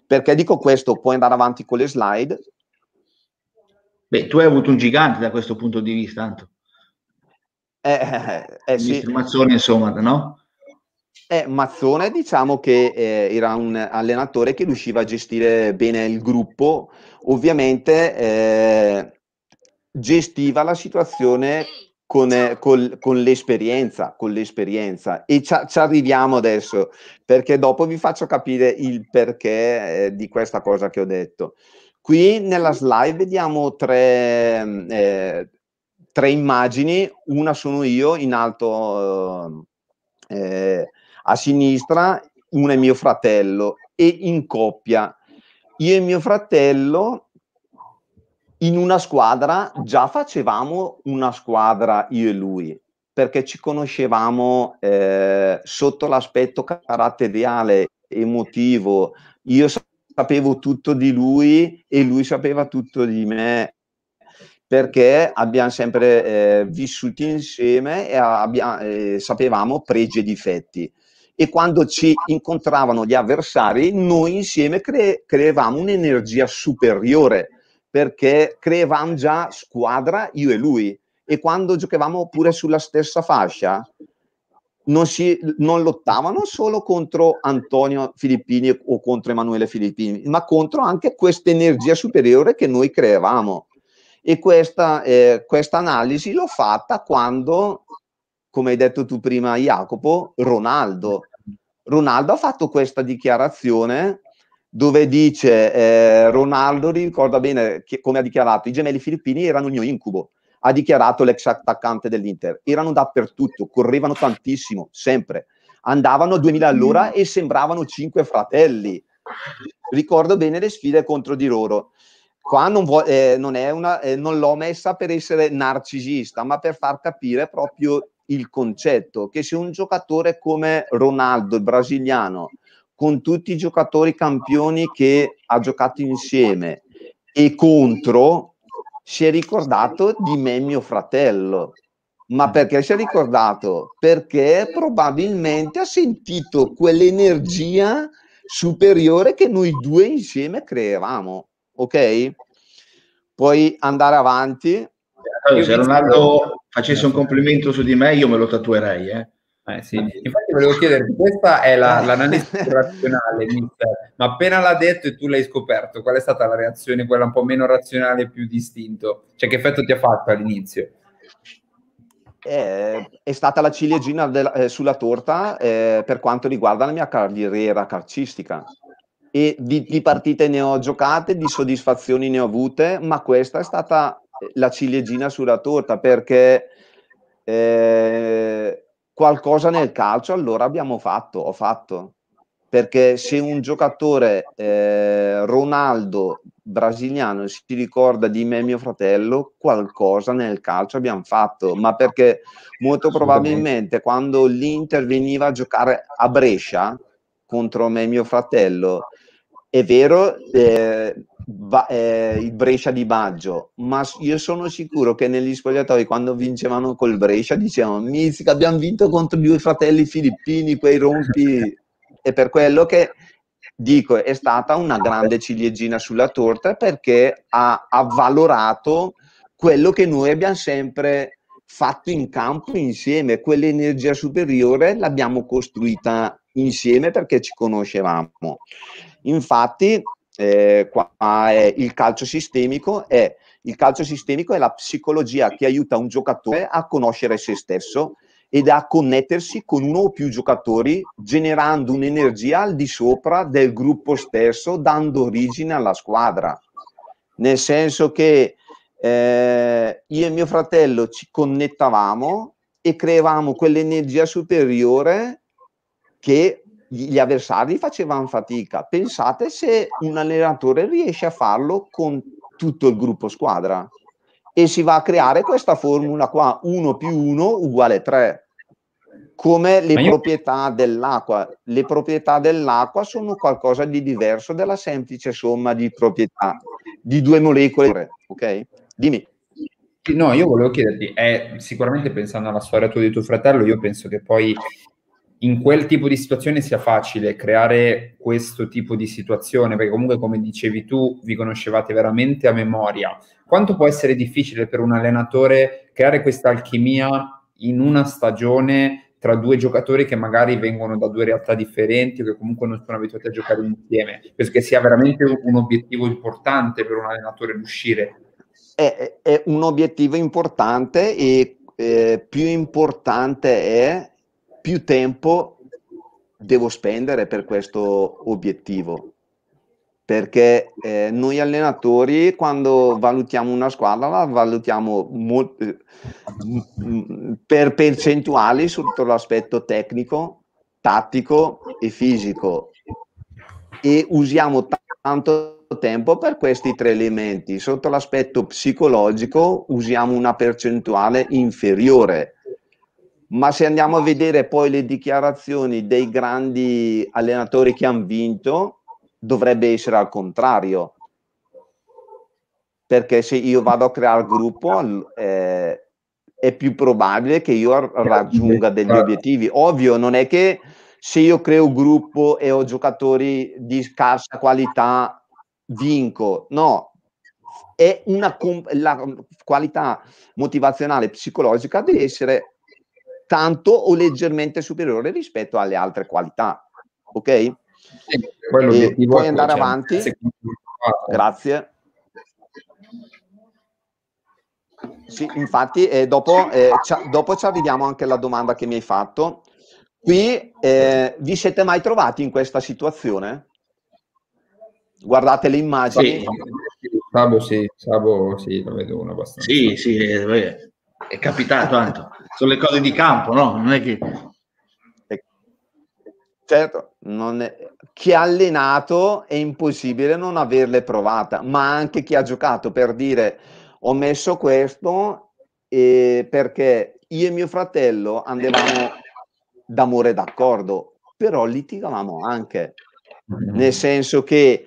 Perché dico questo? Puoi andare avanti con le slide? Beh, tu hai avuto un gigante da questo punto di vista, tanto. Eh eh, eh, eh, sì. Mazzone, insomma, no? Eh, Mazzone diciamo che eh, era un allenatore che riusciva a gestire bene il gruppo, ovviamente eh, gestiva la situazione con, eh, col, con, l'esperienza, con l'esperienza. E ci, arriviamo adesso, perché dopo vi faccio capire il perché eh, di questa cosa che ho detto. Qui nella slide vediamo tre, mm, eh, tre immagini, una sono io in alto eh, a sinistra, una è mio fratello e in coppia. Io e mio fratello in una squadra già facevamo una squadra io e lui perché ci conoscevamo eh, sotto l'aspetto caratteriale, emotivo. Io sapevo tutto di lui e lui sapeva tutto di me perché abbiamo sempre eh, vissuto insieme e abbiamo, eh, sapevamo pregi e difetti. E quando ci incontravano gli avversari, noi insieme cre- creavamo un'energia superiore perché creavamo già squadra io e lui e quando giocavamo pure sulla stessa fascia non, si, non lottavano solo contro Antonio Filippini o contro Emanuele Filippini, ma contro anche questa energia superiore che noi creavamo. E questa eh, analisi l'ho fatta quando, come hai detto tu prima Jacopo, Ronaldo. Ronaldo ha fatto questa dichiarazione dove dice eh, Ronaldo, ricorda bene che, come ha dichiarato, i gemelli filippini erano il mio incubo, ha dichiarato l'ex attaccante dell'Inter, erano dappertutto, correvano tantissimo, sempre, andavano a 2000 all'ora e sembravano cinque fratelli. Ricordo bene le sfide contro di loro. Qua non, vo- eh, non, una, eh, non l'ho messa per essere narcisista, ma per far capire proprio il concetto che se un giocatore come Ronaldo, il brasiliano, con tutti i giocatori campioni che ha giocato insieme e contro si è ricordato di me mio fratello. Ma mm. perché si è ricordato? Perché probabilmente ha sentito quell'energia superiore che noi due insieme creavamo, ok? Puoi andare avanti. Allora, se Ronaldo facesse un complimento su di me, io me lo tatuerei, eh. Eh sì. Infatti volevo chiedere, questa è la, eh. l'analisi [laughs] razionale, mister, ma appena l'ha detto e tu l'hai scoperto, qual è stata la reazione, quella un po' meno razionale, più distinto? Cioè che effetto ti ha fatto all'inizio? Eh, è stata la ciliegina de- eh, sulla torta eh, per quanto riguarda la mia carriera calcistica. E di, di partite ne ho giocate, di soddisfazioni ne ho avute, ma questa è stata eh, la ciliegina sulla torta perché... Eh, qualcosa nel calcio allora abbiamo fatto, ho fatto. Perché se un giocatore eh, Ronaldo brasiliano si ricorda di me e mio fratello, qualcosa nel calcio abbiamo fatto, ma perché molto probabilmente quando l'Inter veniva a giocare a Brescia contro me e mio fratello, è vero, eh, ba- eh, il Brescia di Baggio, ma io sono sicuro che negli spogliatoi quando vincevano col Brescia dicevano Mizzica abbiamo vinto contro due fratelli filippini, quei rompi... E per quello che dico è stata una grande ciliegina sulla torta perché ha avvalorato quello che noi abbiamo sempre fatto in campo insieme, quell'energia superiore l'abbiamo costruita insieme perché ci conoscevamo. Infatti eh, qua è il calcio sistemico è il calcio sistemico è la psicologia che aiuta un giocatore a conoscere se stesso ed a connettersi con uno o più giocatori generando un'energia al di sopra del gruppo stesso, dando origine alla squadra. Nel senso che eh, io e mio fratello ci connettavamo e creavamo quell'energia superiore che gli avversari facevano fatica. Pensate se un allenatore riesce a farlo con tutto il gruppo squadra e si va a creare questa formula qua, 1 più 1 uguale 3, come le io... proprietà dell'acqua. Le proprietà dell'acqua sono qualcosa di diverso dalla semplice somma di proprietà di due molecole, ok? Dimmi. No, io volevo chiederti, eh, sicuramente pensando alla storia tua di tuo fratello, io penso che poi in quel tipo di situazione sia facile creare questo tipo di situazione, perché comunque come dicevi tu vi conoscevate veramente a memoria. Quanto può essere difficile per un allenatore creare questa alchimia in una stagione tra due giocatori che magari vengono da due realtà differenti o che comunque non sono abituati a giocare insieme? Penso che sia veramente un obiettivo importante per un allenatore riuscire. È, è un obiettivo importante e eh, più importante è più tempo devo spendere per questo obiettivo. Perché eh, noi allenatori, quando valutiamo una squadra, la valutiamo mo- per percentuali sotto l'aspetto tecnico, tattico e fisico. E usiamo t- tanto tempo per questi tre elementi. Sotto l'aspetto psicologico usiamo una percentuale inferiore ma se andiamo a vedere poi le dichiarazioni dei grandi allenatori che hanno vinto, dovrebbe essere al contrario. Perché se io vado a creare gruppo, eh, è più probabile che io raggiunga degli obiettivi. Ovvio, non è che se io creo gruppo e ho giocatori di scarsa qualità, vinco. No, è una la qualità motivazionale psicologica deve essere tanto o leggermente superiore rispetto alle altre qualità. Ok? E puoi andare avanti. Cioè, Grazie. Sì, infatti, eh, dopo, eh, dopo, ci arriviamo anche alla domanda che mi hai fatto. Qui eh, vi siete mai trovati in questa situazione? Guardate le immagini. Sì. Sabo sì, Sabo sì, lo vedo una abbastanza. Sì, sì, eh, è, è capitato tanto sono le cose di campo, no? Non è che... Eh, certo, non è... chi ha allenato è impossibile non averle provata, ma anche chi ha giocato per dire ho messo questo eh, perché io e mio fratello andavamo d'amore d'accordo, però litigavamo anche, nel senso che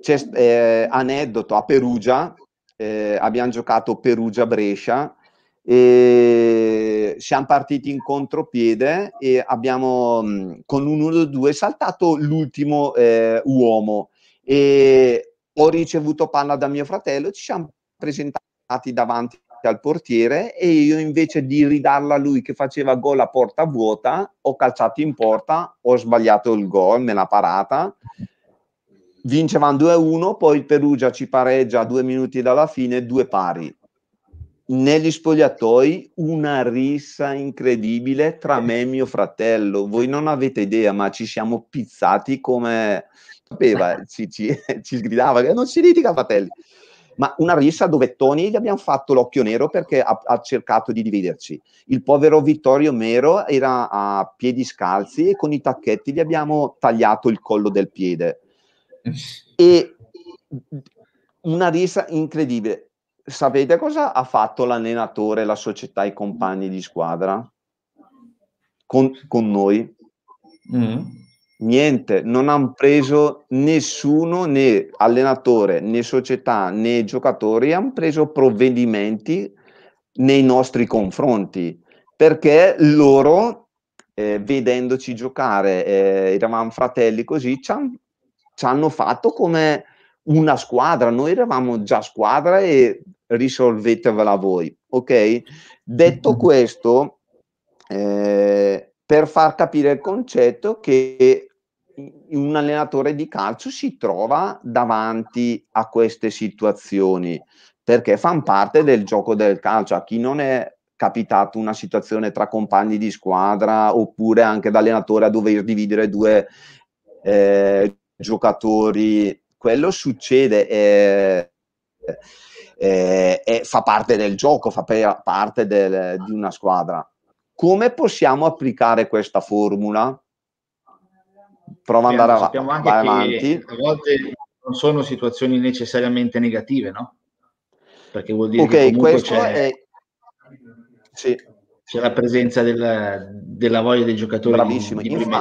c'è eh, aneddoto a Perugia, eh, abbiamo giocato Perugia-Brescia e siamo partiti in contropiede e abbiamo mm, con un 1-2 saltato l'ultimo eh, uomo e ho ricevuto palla da mio fratello, ci siamo presentati davanti al portiere e io invece di ridarla a lui che faceva gol a porta vuota, ho calciato in porta, ho sbagliato il gol, nella parata. vincevamo 2-1, poi il Perugia ci pareggia due minuti dalla fine, due pari negli spogliatoi una rissa incredibile tra me e mio fratello. Voi non avete idea, ma ci siamo pizzati come sapeva, [laughs] ci, ci, [laughs] ci gridava eh, non si litiga, fratelli. Ma una rissa dove Tony gli abbiamo fatto l'occhio nero perché ha, ha cercato di dividerci. Il povero Vittorio Mero era a piedi scalzi e con i tacchetti gli abbiamo tagliato il collo del piede. Eh e una rissa incredibile sapete cosa ha fatto l'allenatore, la società, i compagni di squadra con, con noi? Mm. Niente, non hanno preso nessuno, né allenatore, né società, né giocatori, hanno preso provvedimenti nei nostri confronti perché loro, eh, vedendoci giocare, eh, eravamo fratelli così, ci hanno fatto come una squadra, noi eravamo già squadra e risolvetevela voi, ok? Detto mm-hmm. questo, eh, per far capire il concetto che un allenatore di calcio si trova davanti a queste situazioni perché fanno parte del gioco del calcio. A chi non è capitato una situazione tra compagni di squadra oppure anche da allenatore a dover dividere due eh, giocatori quello succede. Eh, eh, eh, fa parte del gioco, fa parte del, di una squadra. Come possiamo applicare questa formula? Prova ad andare av- anche avanti. A volte non sono situazioni necessariamente negative, no? Perché vuol dire okay, che comunque c'è, è... sì. c'è, la presenza della, della voglia dei giocatori Bravissimo. di, di Infa-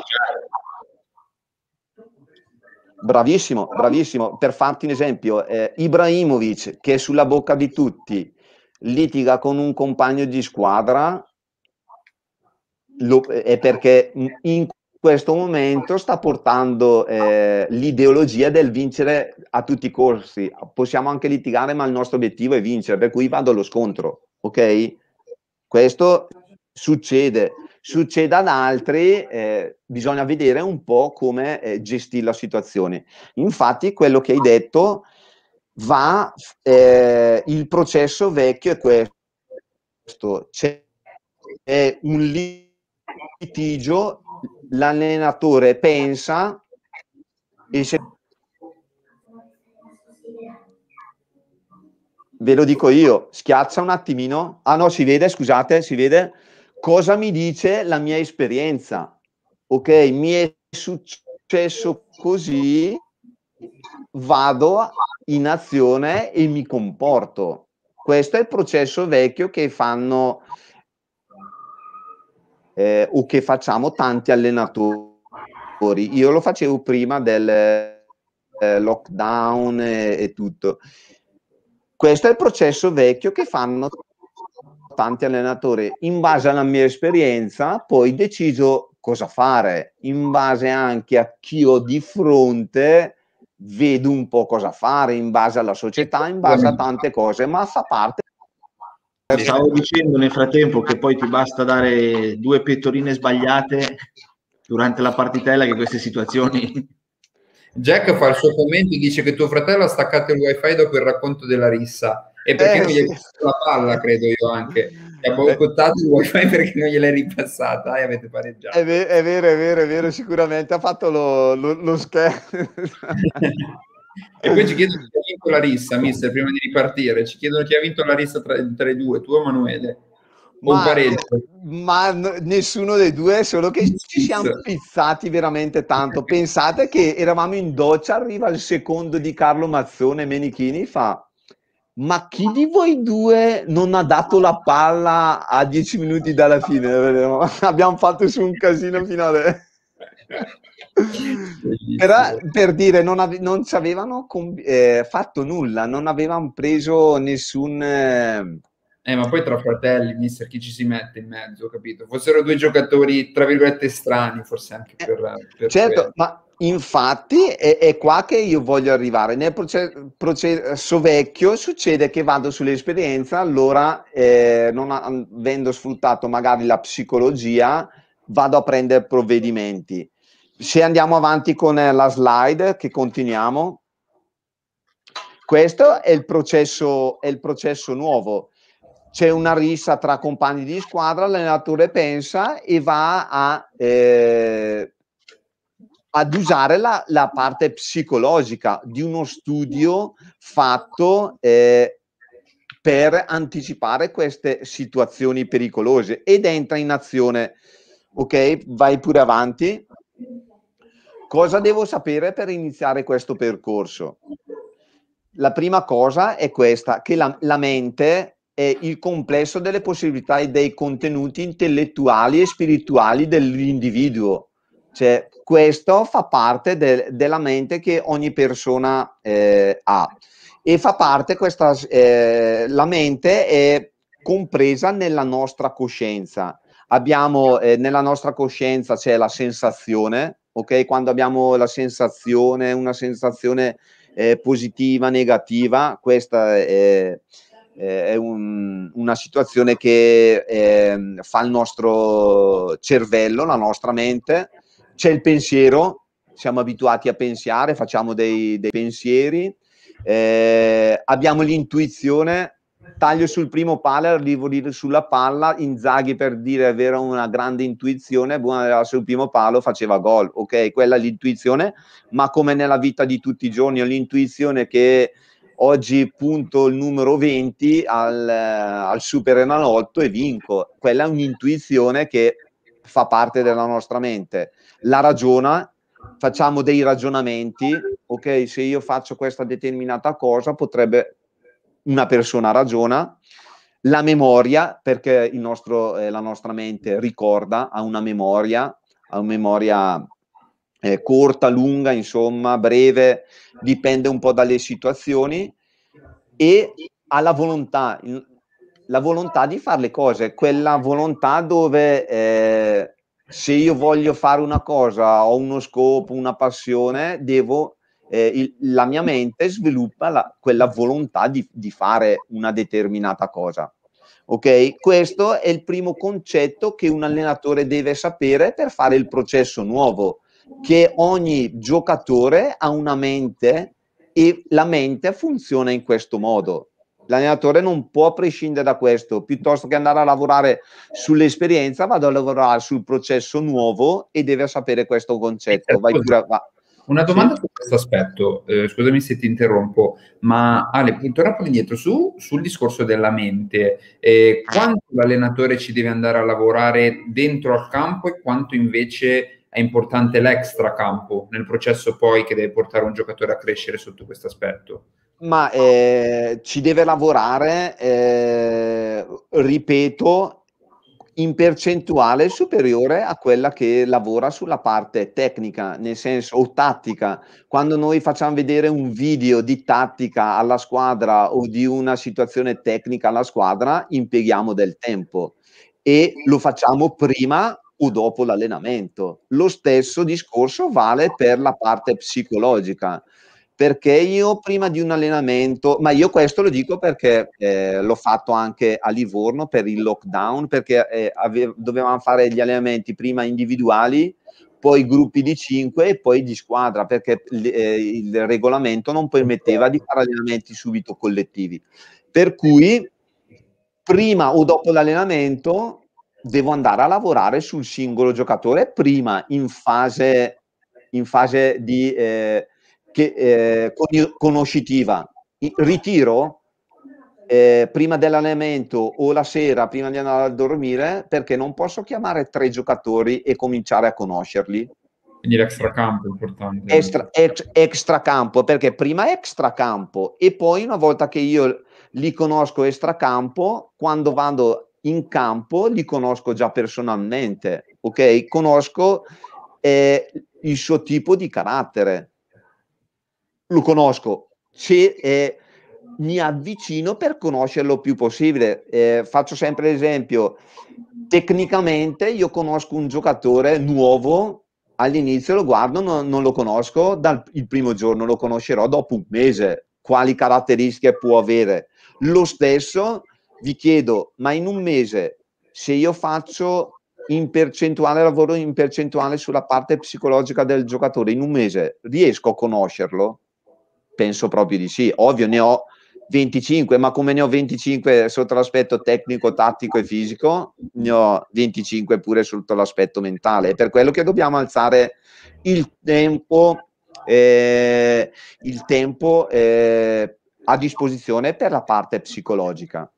Bravissimo, bravissimo. Per farti un esempio, eh, Ibrahimovic, che è sulla bocca di tutti, litiga con un compagno di squadra, lo, eh, è perché in questo momento sta portando eh, l'ideologia del vincere a tutti i corsi. Possiamo anche litigare, ma il nostro obiettivo è vincere, per cui vado allo scontro, ok? Questo succede. Succede ad altri, eh, bisogna vedere un po' come eh, gestire la situazione. Infatti, quello che hai detto va, eh, il processo vecchio è questo, c'è è un litigio, l'allenatore pensa e se ve lo dico io, schiaccia un attimino. Ah no, si vede, scusate, si vede cosa mi dice la mia esperienza? Ok, mi è successo così, vado in azione e mi comporto. Questo è il processo vecchio che fanno eh, o che facciamo tanti allenatori. Io lo facevo prima del eh, lockdown e, e tutto. Questo è il processo vecchio che fanno tanti allenatori. In base alla mia esperienza, poi deciso cosa fare, in base anche a chi ho di fronte, vedo un po' cosa fare, in base alla società, in base a tante cose, ma fa parte. Stavo dicendo nel frattempo che poi ti basta dare due pettorine sbagliate durante la partitella che queste situazioni Jack fa il suo commento e dice che tuo fratello ha staccato il wifi dopo il racconto della rissa. E perché eh, non gli hai passato la palla, credo io anche. Gli ha boicottato il eh. wifi perché non gliel'hai ripassata e avete pareggiato. È, vero, è vero, è vero, è vero sicuramente ha fatto lo, lo, lo scherzo. [laughs] e poi ci chiedono chi ha vinto la rissa, mister, prima di ripartire. Ci chiedono chi ha vinto la rissa tra, tra i due, tu o Emanuele? Ma, ma, nessuno dei due, solo che ci siamo pizzati veramente tanto. Pensate che eravamo in doccia, arriva il secondo di Carlo Mazzone Menichini, fa ma chi di voi due non ha dato la palla a dieci minuti dalla fine? [laughs] Abbiamo fatto su un casino finale. Però, per dire, non, ave- non ci avevano com- eh, fatto nulla, non avevano preso nessun... Eh... Eh, ma poi tra fratelli, mister, chi ci si mette in mezzo, capito? Fossero due giocatori, tra virgolette, strani, forse anche eh, per... per certo, quello. ma Infatti è, è, qua che io voglio arrivare. Nel processo, processo vecchio succede che vado sull'esperienza, allora eh, non avendo sfruttato magari la psicologia, vado a prendere provvedimenti. Se andiamo avanti con eh, la slide che continuiamo, questo è il processo, è il processo nuovo c'è una rissa tra compagni di squadra, l'allenatore pensa e va a eh, ad usare la, la parte psicologica di uno studio fatto eh, per anticipare queste situazioni pericolose ed entra in azione. Ok, vai pure avanti. Cosa devo sapere per iniziare questo percorso? La prima cosa è questa, che la, la mente è il complesso delle possibilità e dei contenuti intellettuali e spirituali dell'individuo. Cioè, questo fa parte de- della mente che ogni persona eh, ha e fa parte questa, eh, la mente è compresa nella nostra coscienza. Abbiamo eh, nella nostra coscienza c'è la sensazione, ok? Quando abbiamo la sensazione, una sensazione eh, positiva, negativa, questa è, è un, una situazione che ehm, fa il nostro cervello, la nostra mente, c'è il pensiero, siamo abituati a pensare, facciamo dei, dei pensieri, eh, abbiamo l'intuizione, taglio sul primo palo, arrivo sulla palla, Inzaghi per dire aveva una grande intuizione, buona era sul primo palo, faceva gol, ok, quella è l'intuizione, ma come nella vita di tutti i giorni, ho l'intuizione che oggi punto il numero 20 al, al Super Enalotto e vinco, quella è un'intuizione che fa parte della nostra mente la ragiona, facciamo dei ragionamenti, ok, se io faccio questa determinata cosa potrebbe una persona ragiona, la memoria, perché nostro, eh, la nostra mente ricorda, ha una memoria, ha una memoria eh, corta, lunga, insomma, breve, dipende un po' dalle situazioni e ha la volontà, la volontà di fare le cose, quella volontà dove eh, se io voglio fare una cosa, ho uno scopo, una passione, devo, eh, il, la mia mente sviluppa la, quella volontà di, di, fare una determinata cosa. Ok? Questo è il primo concetto che un allenatore deve sapere per fare il processo nuovo, che ogni giocatore ha una mente e la mente funziona in questo modo. L'allenatore non può prescindere da questo, piuttosto che andare a lavorare sull'esperienza, vado a lavorare sul processo nuovo e deve sapere questo concetto. Vai pure, va. Una domanda sì. su questo aspetto, eh, scusami se ti interrompo, ma Ale, torna un po' indietro su, sul discorso della mente. Eh, quanto l'allenatore ci deve andare a lavorare dentro al campo e quanto invece è importante l'extra campo nel processo poi che deve portare un giocatore a crescere sotto questo aspetto? Ma eh, ci deve lavorare, eh, ripeto, in percentuale superiore a quella che lavora sulla parte tecnica, nel senso o tattica. Quando noi facciamo vedere un video di tattica alla squadra o di una situazione tecnica alla squadra, impieghiamo del tempo e lo facciamo prima o dopo l'allenamento. Lo stesso discorso vale per la parte psicologica perché io prima di un allenamento, ma io questo lo dico perché eh, l'ho fatto anche a Livorno per il lockdown, perché eh, ave- dovevamo fare gli allenamenti prima individuali, poi gruppi di 5 e poi di squadra, perché eh, il regolamento non permetteva di fare allenamenti subito collettivi. Per cui prima o dopo l'allenamento devo andare a lavorare sul singolo giocatore, prima in fase, in fase di eh, che, eh, conoscitiva. Il ritiro eh, prima dell'allenamento o la sera prima di andare a dormire perché non posso chiamare tre giocatori e cominciare a conoscerli. Quindi l'extracampo è importante. Extra, ex, extracampo, perché prima extracampo e poi una volta che io li conosco extracampo, quando vado in campo li conosco già personalmente, ok? Conosco eh, il suo tipo di carattere lo conosco, se, eh, mi avvicino per conoscerlo più possibile. Eh, faccio sempre l'esempio, tecnicamente io conosco un giocatore nuovo, all'inizio lo guardo, no, non lo conosco, dal primo giorno lo conoscerò dopo un mese, quali caratteristiche può avere. Lo stesso vi chiedo, ma in un mese se io faccio in percentuale, lavoro in percentuale sulla parte psicologica del giocatore in un mese, riesco a conoscerlo? Penso proprio di sì. Ovvio, ne ho 25, ma come ne ho 25 sotto l'aspetto tecnico, tattico e fisico, ne ho 25 pure sotto l'aspetto mentale. È per quello che dobbiamo alzare il tempo, eh, il tempo eh, a disposizione per la parte psicologica.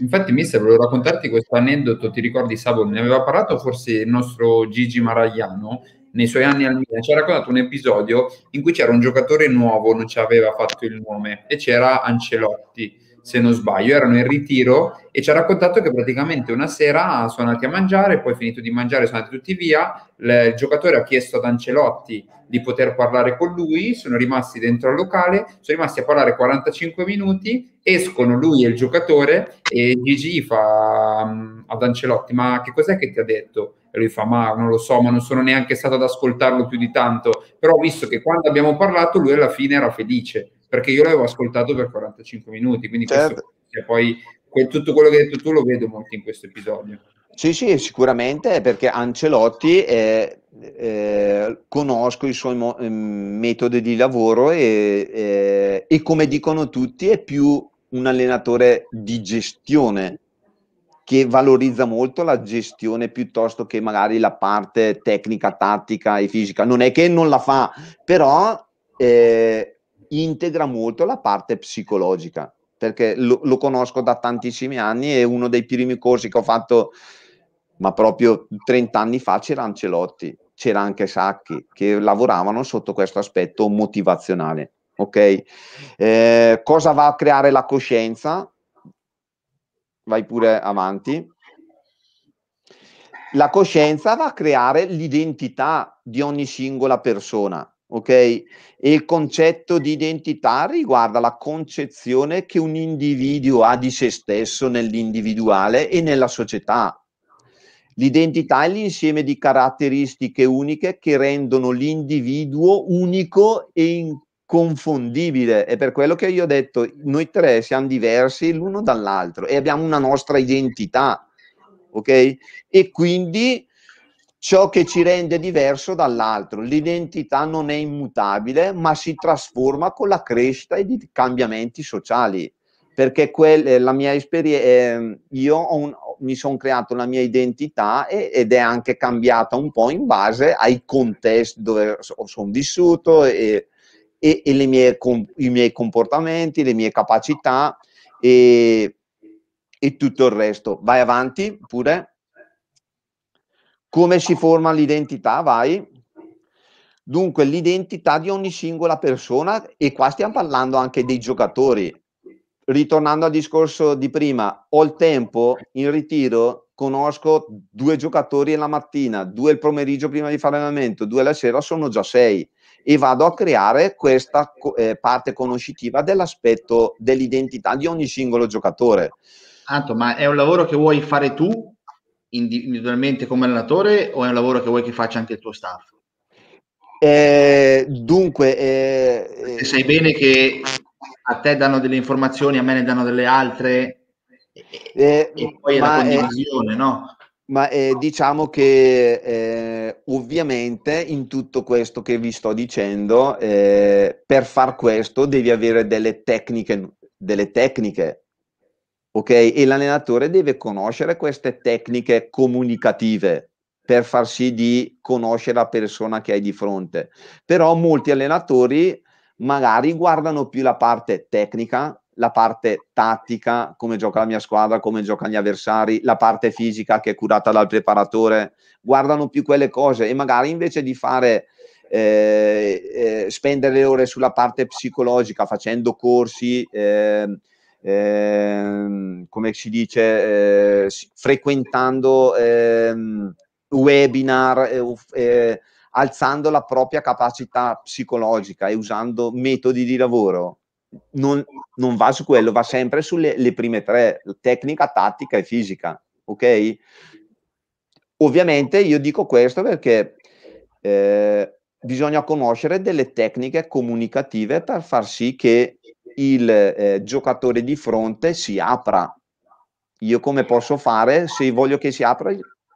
Infatti, mister, volevo raccontarti questo aneddoto. Ti ricordi, Sabo, ne aveva parlato forse il nostro Gigi Maragliano, nei suoi anni al Milan, ci ha raccontato un episodio in cui c'era un giocatore nuovo, non ci aveva fatto il nome, e c'era Ancelotti, se non sbaglio, erano in ritiro e ci ha raccontato che praticamente una sera sono andati a mangiare, poi finito di mangiare sono andati tutti via, il giocatore ha chiesto ad Ancelotti di poter parlare con lui, sono rimasti dentro al locale, sono rimasti a parlare 45 minuti, escono lui e il giocatore e Gigi fa mm, ad Ancelotti, ma che cos'è che ti ha detto? E lui fa, ma non lo so, ma non sono neanche stato ad ascoltarlo più di tanto. Però ho visto che quando abbiamo parlato lui alla fine era felice, perché io l'avevo ascoltato per 45 minuti. Quindi certo. questo, cioè, poi quel, tutto quello che hai detto tu lo vedo molto in questo episodio. Sì, sì, sicuramente perché Ancelotti eh, eh, conosco i suoi mo- mm, metodi di lavoro e, eh, e come dicono tutti è più un allenatore di gestione che valorizza molto la gestione piuttosto che magari la parte tecnica, tattica e fisica. Non è che non la fa, però eh, integra molto la parte psicologica, perché lo, lo conosco da tantissimi anni e uno dei primi corsi che ho fatto, ma proprio 30 anni fa, c'era Ancelotti, c'era anche Sacchi, che lavoravano sotto questo aspetto motivazionale. Ok, eh, cosa va a creare la coscienza? vai pure avanti. La coscienza va a creare l'identità di ogni singola persona, ok? E il concetto di identità riguarda la concezione che un individuo ha di se stesso nell'individuale e nella società. L'identità è l'insieme di caratteristiche uniche che rendono l'individuo unico e in confondibile. È per quello che io ho detto, noi tre siamo diversi l'uno dall'altro e abbiamo una nostra identità, ok? E quindi ciò che ci rende diverso dall'altro, l'identità non è immutabile, ma si trasforma con la crescita e i cambiamenti sociali. Perché quel, eh, la mia esperienza, ehm, io ho un, mi sono creato la mia identità e, ed è anche cambiata un po' in base ai contesti dove sono vissuto e, e, e mie, com, i miei comportamenti, le mie capacità e, e tutto il resto. Vai avanti pure. Come si forma l'identità? Vai. Dunque, l'identità di ogni singola persona, e qua stiamo parlando anche dei giocatori. Ritornando al discorso di prima, ho il tempo in ritiro, conosco due giocatori la mattina, due il pomeriggio prima di fare allenamento, due la sera, sono già sei e vado a creare questa eh, parte conoscitiva dell'aspetto dell'identità di ogni singolo giocatore. Anto, ma è un lavoro che vuoi fare tu individualmente come allenatore o è un lavoro che vuoi che faccia anche il tuo staff? Eh, dunque, eh, sai bene che a te danno delle informazioni, a me ne danno delle altre, e, eh, e poi è la condivisione, no? Ma eh, diciamo che eh, ovviamente in tutto questo che vi sto dicendo, eh, per far questo devi avere delle tecniche, delle tecniche, ok? E l'allenatore deve conoscere queste tecniche comunicative per far sì di conoscere la persona che hai di fronte. Però molti allenatori magari guardano più la parte tecnica la parte tattica, come gioca la mia squadra, come giocano gli avversari, la parte fisica che è curata dal preparatore, guardano più quelle cose e magari invece di fare eh, eh, spendere le ore sulla parte psicologica facendo corsi, eh, come si dice, eh, frequentando ehm, webinar, eh, eh, alzando la propria capacità psicologica e usando metodi di lavoro non, non va su quello, va sempre sulle prime tre, tecnica, tattica e fisica, ok? Ovviamente io dico questo perché eh, bisogna conoscere delle tecniche comunicative per far sì che il eh, giocatore di fronte si apra. Io come posso fare? Se voglio che si apra,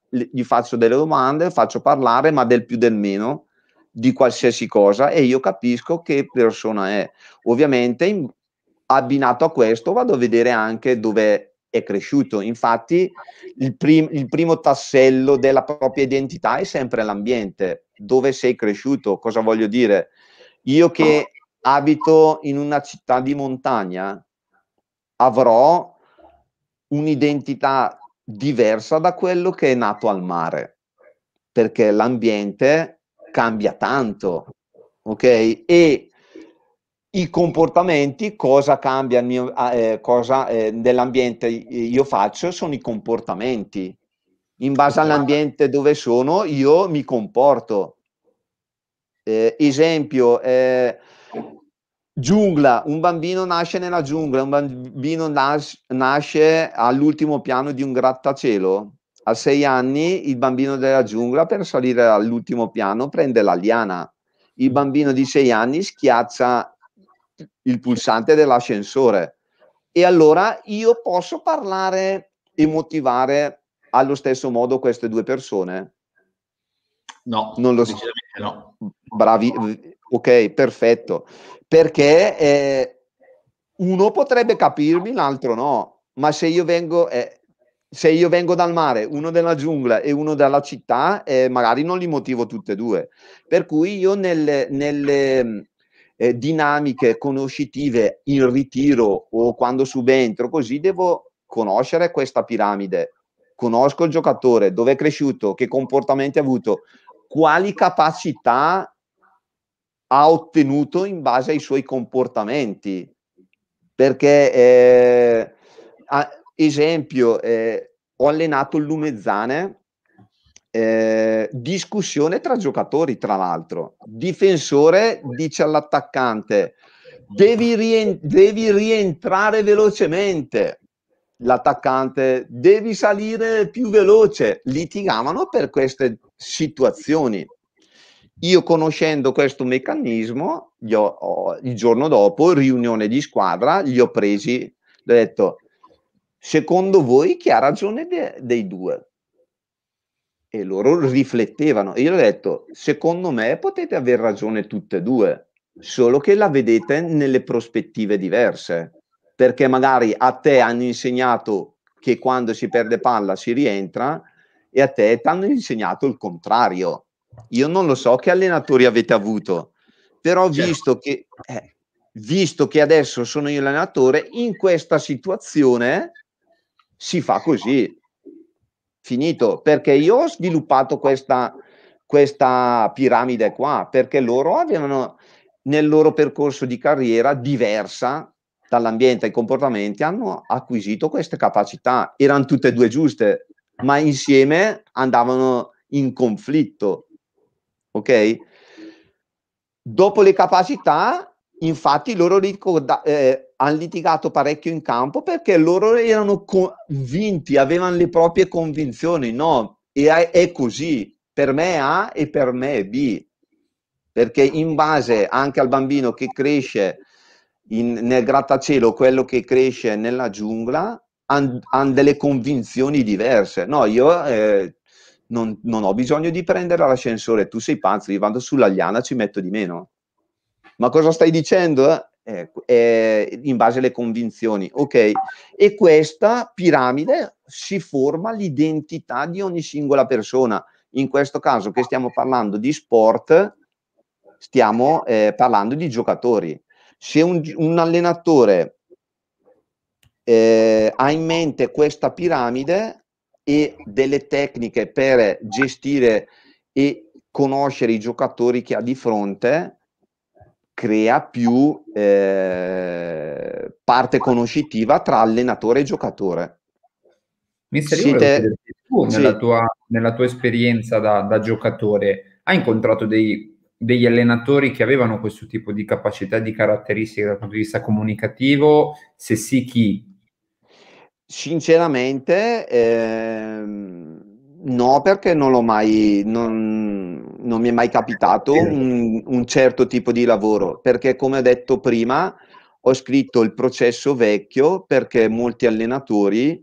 gli faccio delle domande, faccio parlare, ma del più del meno, di qualsiasi cosa e io capisco che persona è. Ovviamente in, abbinato a questo vado a vedere anche dove è cresciuto. Infatti il, prim, il primo tassello della propria identità è sempre l'ambiente, dove sei cresciuto. Cosa voglio dire? Io che abito in una città di montagna avrò un'identità diversa da quello che è nato al mare, perché l'ambiente cambia tanto, ok? E i comportamenti, cosa cambia il mio, ah, eh, cosa, eh, dell'ambiente io faccio, sono i comportamenti. In base esatto. all'ambiente dove sono, io mi comporto. Eh, esempio, eh, giungla, un bambino nasce nella giungla, un bambino nas- nasce all'ultimo piano di un grattacielo, a sei anni il bambino della giungla per salire all'ultimo piano prende la liana. Il bambino di sei anni schiaccia il pulsante dell'ascensore. E allora io posso parlare e motivare allo stesso modo queste due persone? No, non lo so. No. Bravi, ok, perfetto. Perché eh, uno potrebbe capirmi, l'altro no. Ma se io vengo, eh, se io vengo dal mare, uno della giungla e uno dalla città, eh, magari non li motivo tutte e due. Per cui io nelle, nelle eh, dinamiche conoscitive in ritiro o quando subentro, così devo conoscere questa piramide. Conosco il giocatore, dove è cresciuto, che comportamenti ha avuto, quali capacità ha ottenuto in base ai suoi comportamenti. Perché... Eh, ha, Esempio, eh, ho allenato il Lumezzane, eh, discussione tra giocatori, tra l'altro. Difensore dice all'attaccante, devi, rien- devi rientrare velocemente. L'attaccante, devi salire più veloce. Litigavano per queste situazioni. Io conoscendo questo meccanismo, ho, ho, il giorno dopo, riunione di squadra, li ho presi, ho detto secondo voi chi ha ragione de- dei due? E loro riflettevano. Io ho detto, secondo me potete aver ragione tutte e due, solo che la vedete nelle prospettive diverse, perché magari a te hanno insegnato che quando si perde palla si rientra e a te ti hanno insegnato il contrario. Io non lo so che allenatori avete avuto, però certo. visto che, eh, visto che adesso sono io l'allenatore, in questa situazione si fa così. Finito, perché io ho sviluppato questa, questa piramide qua, perché loro avevano nel loro percorso di carriera diversa dall'ambiente ai comportamenti, hanno acquisito queste capacità, erano tutte e due giuste, ma insieme andavano in conflitto. Ok? Dopo le capacità, infatti, loro ricorda- eh, hanno litigato parecchio in campo perché loro erano convinti, avevano le proprie convinzioni, no, E è così, per me A e per me B, perché in base anche al bambino che cresce in, nel grattacielo, quello che cresce nella giungla, hanno han delle convinzioni diverse, no, io... Eh, non, non ho bisogno di prendere l'ascensore, tu sei pazzo, io vado sulla liana, ci metto di meno. Ma cosa stai dicendo? Eh? eh, eh, in base alle convinzioni, ok? E questa piramide si forma l'identità di ogni singola persona. In questo caso che stiamo parlando di sport, stiamo eh, parlando di giocatori. Se un, un allenatore eh, ha in mente questa piramide e delle tecniche per gestire e conoscere i giocatori che ha di fronte, crea più eh, parte conoscitiva tra allenatore e giocatore. Mister, Siete... tu sì. nella, tua, nella, tua, esperienza da, da giocatore hai incontrato dei, degli allenatori che avevano questo tipo di capacità, di caratteristiche dal punto di vista comunicativo? Se sì, chi? Sinceramente, ehm, no, perché non l'ho mai... Non non mi è mai capitato un, un certo tipo di lavoro, perché come ho detto prima, ho scritto il processo vecchio perché molti allenatori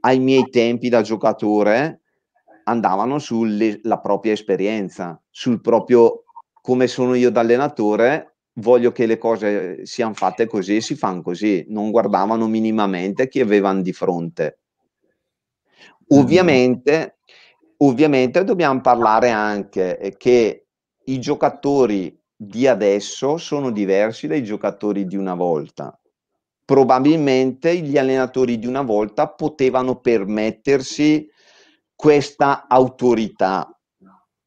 ai miei tempi da giocatore andavano sulla propria esperienza, sul proprio come sono io da allenatore, voglio che le cose siano fatte così, e si fanno così, non guardavano minimamente chi avevano di fronte. Mm-hmm. Ovviamente Ovviamente dobbiamo parlare anche eh, che i giocatori di adesso sono diversi dai giocatori di una volta. Probabilmente gli allenatori di una volta potevano permettersi questa autorità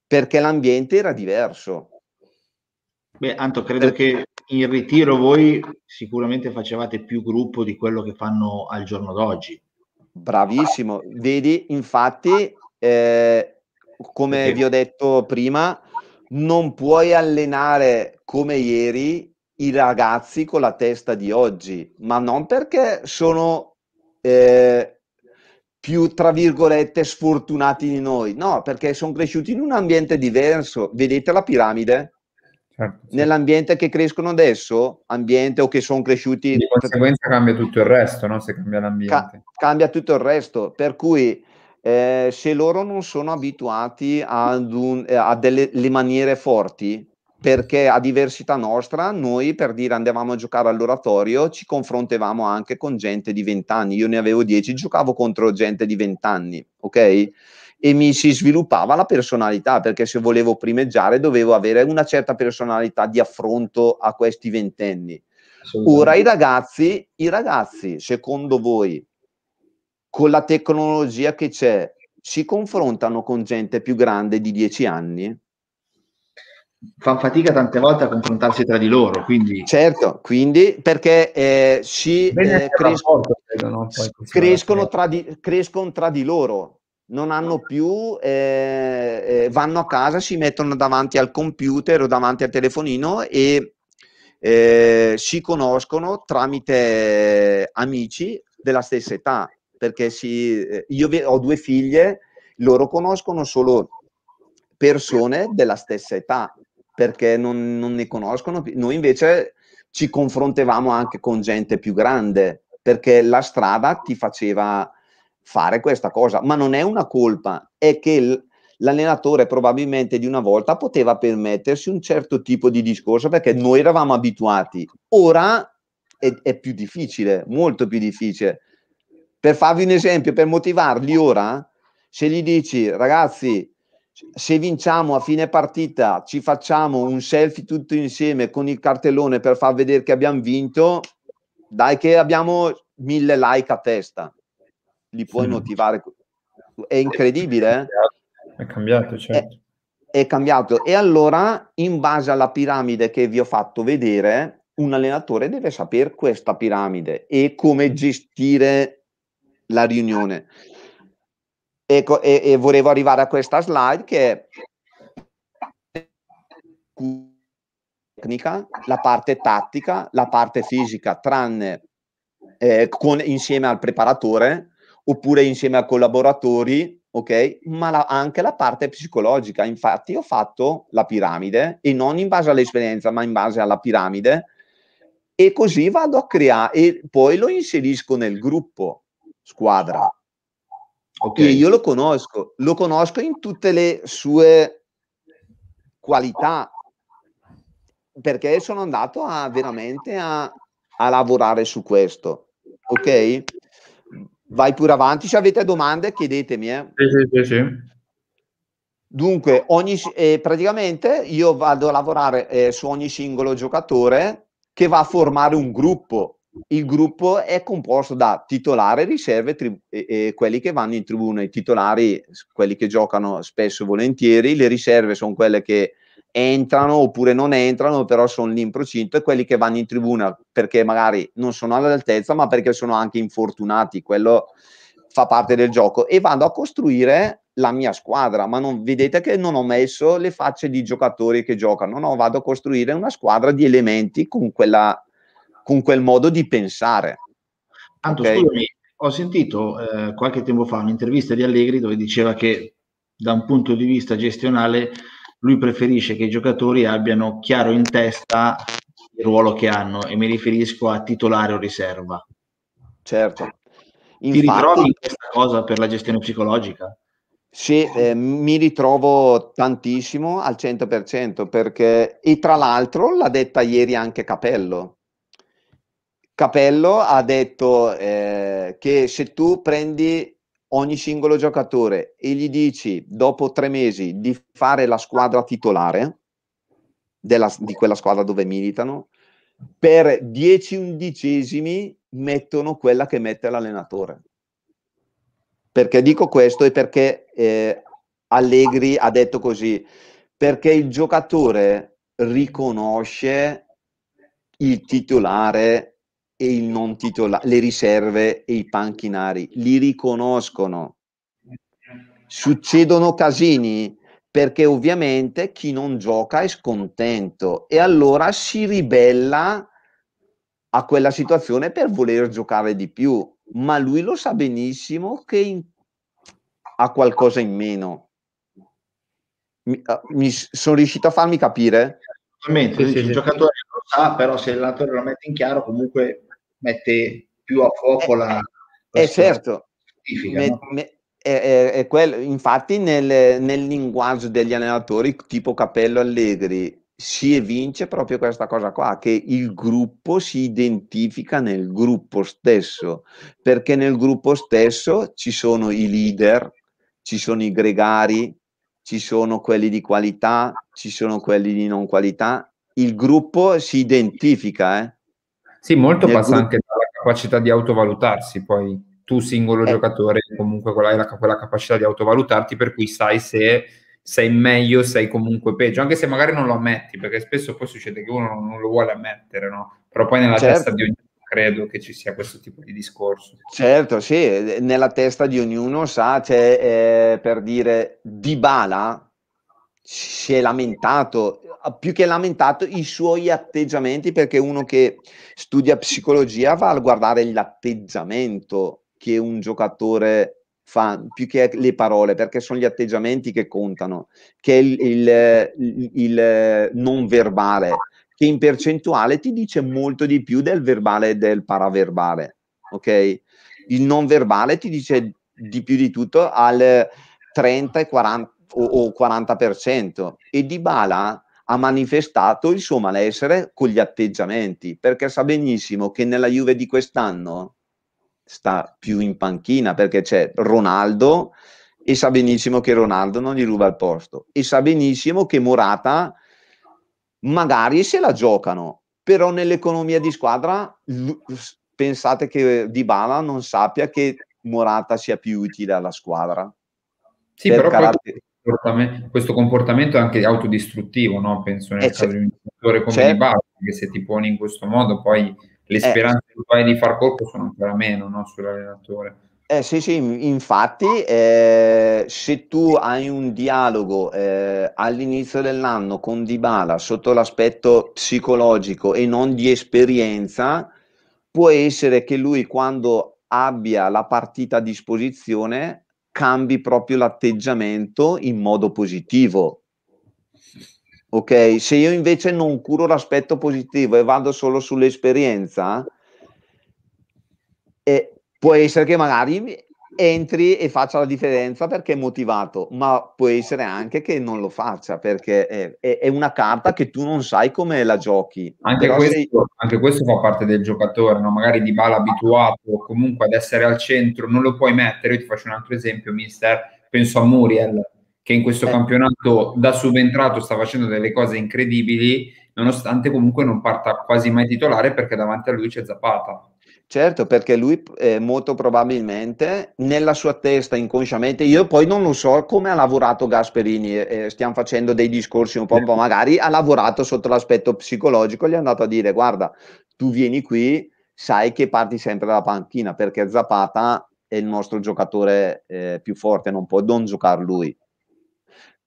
perché l'ambiente era diverso. Beh, Anto, credo eh. che in ritiro voi sicuramente facevate più gruppo di quello che fanno al giorno d'oggi. Bravissimo, vedi infatti eh, come vi ho detto prima, non puoi allenare come ieri i ragazzi con la testa di oggi, ma non perché sono eh, più, tra virgolette, sfortunati di noi, no, perché sono cresciuti in un ambiente diverso. Vedete la piramide? Certo, sì. Nell'ambiente che crescono adesso, ambiente o che sono cresciuti... Di conseguenza cambia tutto il resto, no? Se cambia l'ambiente. Ca- cambia tutto il resto, per cui eh, se loro non sono abituati un, eh, a delle maniere forti, perché a diversità nostra noi per dire andavamo a giocare all'oratorio ci confrontavamo anche con gente di vent'anni. io ne avevo dieci, giocavo contro gente di vent'anni, ok? E mi si sviluppava la personalità perché se volevo primeggiare dovevo avere una certa personalità di affronto a questi ventenni. Ora i ragazzi, i ragazzi, secondo voi, con la tecnologia che c'è, si confrontano con gente più grande di dieci anni? Fanno fatica tante volte a confrontarsi tra di loro, quindi... Certo, quindi perché eh, si eh, crescono, rapporto, no? crescono, tra di, crescono, tra di, loro, non hanno più, eh, eh, vanno a casa, si mettono davanti al computer o davanti al telefonino e eh, si conoscono tramite eh, amici della stessa età perché si, eh, io ho due figlie, loro conoscono solo persone della stessa età, perché non, non ne conoscono. Noi invece ci confrontavamo anche con gente più grande, perché la strada ti faceva fare questa cosa, ma non è una colpa, è che l'allenatore probabilmente di una volta poteva permettersi un certo tipo di discorso perché noi eravamo abituati, ora è, è più difficile, molto più difficile. Per farvi un esempio, per motivarli ora, se gli dici ragazzi, se vinciamo a fine partita ci facciamo un selfie tutto insieme con il cartellone per far vedere che abbiamo vinto, dai che abbiamo mille like a testa, li puoi sì. motivare. È incredibile. Eh? È cambiato, certo. È, è cambiato. E allora, in base alla piramide che vi ho fatto vedere, un allenatore deve sapere questa piramide e come gestire la riunione. Ecco, e, e volevo arrivare a questa slide che tecnica, la parte tattica, la parte fisica, tranne eh, con, insieme al preparatore oppure insieme a collaboratori, ok? Ma la, anche la parte psicologica. Infatti, ho fatto la piramide e non in base all'esperienza, ma in base alla piramide. E così vado a creare e poi lo inserisco nel gruppo squadra. Okay. io lo conosco, lo conosco in tutte le sue qualità, perché sono andato a, veramente a, a lavorare su questo. Ok? Vai pure avanti, se avete domande chiedetemi. Eh. Sì, sì, sì. Dunque, ogni, eh, praticamente io vado a lavorare eh, su ogni singolo giocatore che va a formare un gruppo il gruppo è composto da titolare, riserve tri- e, e quelli che vanno in tribuna, i titolari, quelli che giocano spesso e volentieri, le riserve sono quelle che entrano oppure non entrano, però sono lì in procinto, e quelli che vanno in tribuna perché magari non sono all'altezza, ma perché sono anche infortunati, quello fa parte del gioco, e vado a costruire la mia squadra, ma non vedete che non ho messo le facce di giocatori che giocano, no, vado a costruire una squadra di elementi con quella con quel modo di pensare. Tanto okay? scusami, ho sentito eh, qualche tempo fa un'intervista di Allegri dove diceva che da un punto di vista gestionale lui preferisce che i giocatori abbiano chiaro in testa il ruolo che hanno e mi riferisco a titolare o riserva. Certo. Infatti, Ti ritrovi in questa cosa per la gestione psicologica? Sì, eh, mi ritrovo tantissimo al 100% perché, e tra l'altro l'ha detta ieri anche Capello, Capello ha detto eh, che se tu prendi ogni singolo giocatore e gli dici dopo tre mesi di fare la squadra titolare della, di quella squadra dove militano, per dieci undicesimi mettono quella che mette l'allenatore. Perché dico questo e perché eh, Allegri ha detto così? Perché il giocatore riconosce il titolare e il non titolare, le riserve e i panchinari, li riconoscono. Succedono casini perché ovviamente chi non gioca è scontento e allora si ribella a quella situazione per voler giocare di più, ma lui lo sa benissimo che in... ha qualcosa in meno. Mi, ah, mi, sono riuscito a farmi capire? Assolutamente, sì, sì, il giocatore lo sa, però se l'allenatore lo mette in chiaro, comunque mette più a fuoco la... Eh, la eh, eh certo, me, no? me, è, è quello. infatti nel, nel linguaggio degli allenatori tipo Capello Allegri si evince proprio questa cosa qua, che il gruppo si identifica nel gruppo stesso, perché nel gruppo stesso ci sono i leader, ci sono i gregari, ci sono quelli di qualità, ci sono quelli di non qualità, il gruppo si identifica, eh? Sì, molto passa gruppo. anche dalla capacità di autovalutarsi, poi tu singolo eh. giocatore comunque hai la, quella capacità di autovalutarti per cui sai se sei meglio, sei comunque peggio, anche se magari non lo ammetti, perché spesso poi succede che uno non, lo vuole ammettere, no? Però poi nella certo. testa di ognuno credo che ci sia questo tipo di discorso. Certo, sì, nella testa di ognuno sa, c'è cioè, eh, per dire di bala si è lamentato, più che lamentato, i suoi atteggiamenti, perché uno che studia psicologia va a guardare l'atteggiamento che un giocatore fa, più che le parole, perché sono gli atteggiamenti che contano, che è il, il, il, non verbale, che in percentuale ti dice molto di più del verbale e del paraverbale, ok? Il non verbale ti dice di più di tutto al 30 e 40 o, o 40%. Certo. E Dybala ha manifestato il suo malessere con gli atteggiamenti, perché sa benissimo che nella Juve di quest'anno sta più in panchina perché c'è Ronaldo e sa benissimo che Ronaldo non gli ruba il posto e sa benissimo che Morata magari se la giocano, però nell'economia di squadra pensate che Dybala non sappia che Morata sia più utile alla squadra. Sì, per però caratter- proprio comportamento, questo comportamento è anche autodistruttivo, no? penso nel eh, caso di un giocatore come di Bauer, che se ti poni in questo modo poi le eh, speranze eh, che hai di far colpo sono ancora meno no? sull'allenatore. Eh, sì, sì, infatti eh, se tu hai un dialogo eh, all'inizio dell'anno con Dybala sotto l'aspetto psicologico e non di esperienza, può essere che lui quando abbia la partita a disposizione cambi proprio l'atteggiamento in modo positivo. Ok, se io invece non curo l'aspetto positivo e vado solo sull'esperienza, eh, può essere che magari entri e faccia la differenza perché è motivato, ma può essere anche che non lo faccia perché è, è, è una carta che tu non sai come la giochi. Anche questo, sei... anche questo, fa parte del giocatore, no? magari di bala abituato comunque ad essere al centro, non lo puoi mettere. Io ti faccio un altro esempio, mister. Penso a Muriel che in questo eh. campionato da subentrato sta facendo delle cose incredibili, nonostante comunque non parta quasi mai titolare perché davanti a lui c'è Zapata. Certo, perché lui eh, molto probabilmente nella sua testa inconsciamente, io poi non lo so come ha lavorato Gasperini, eh, stiamo facendo dei discorsi un po', un po', magari ha lavorato sotto l'aspetto psicologico, gli è andato a dire guarda, tu vieni qui, sai che parti sempre dalla panchina perché Zapata è il nostro giocatore eh, più forte, non può non giocare lui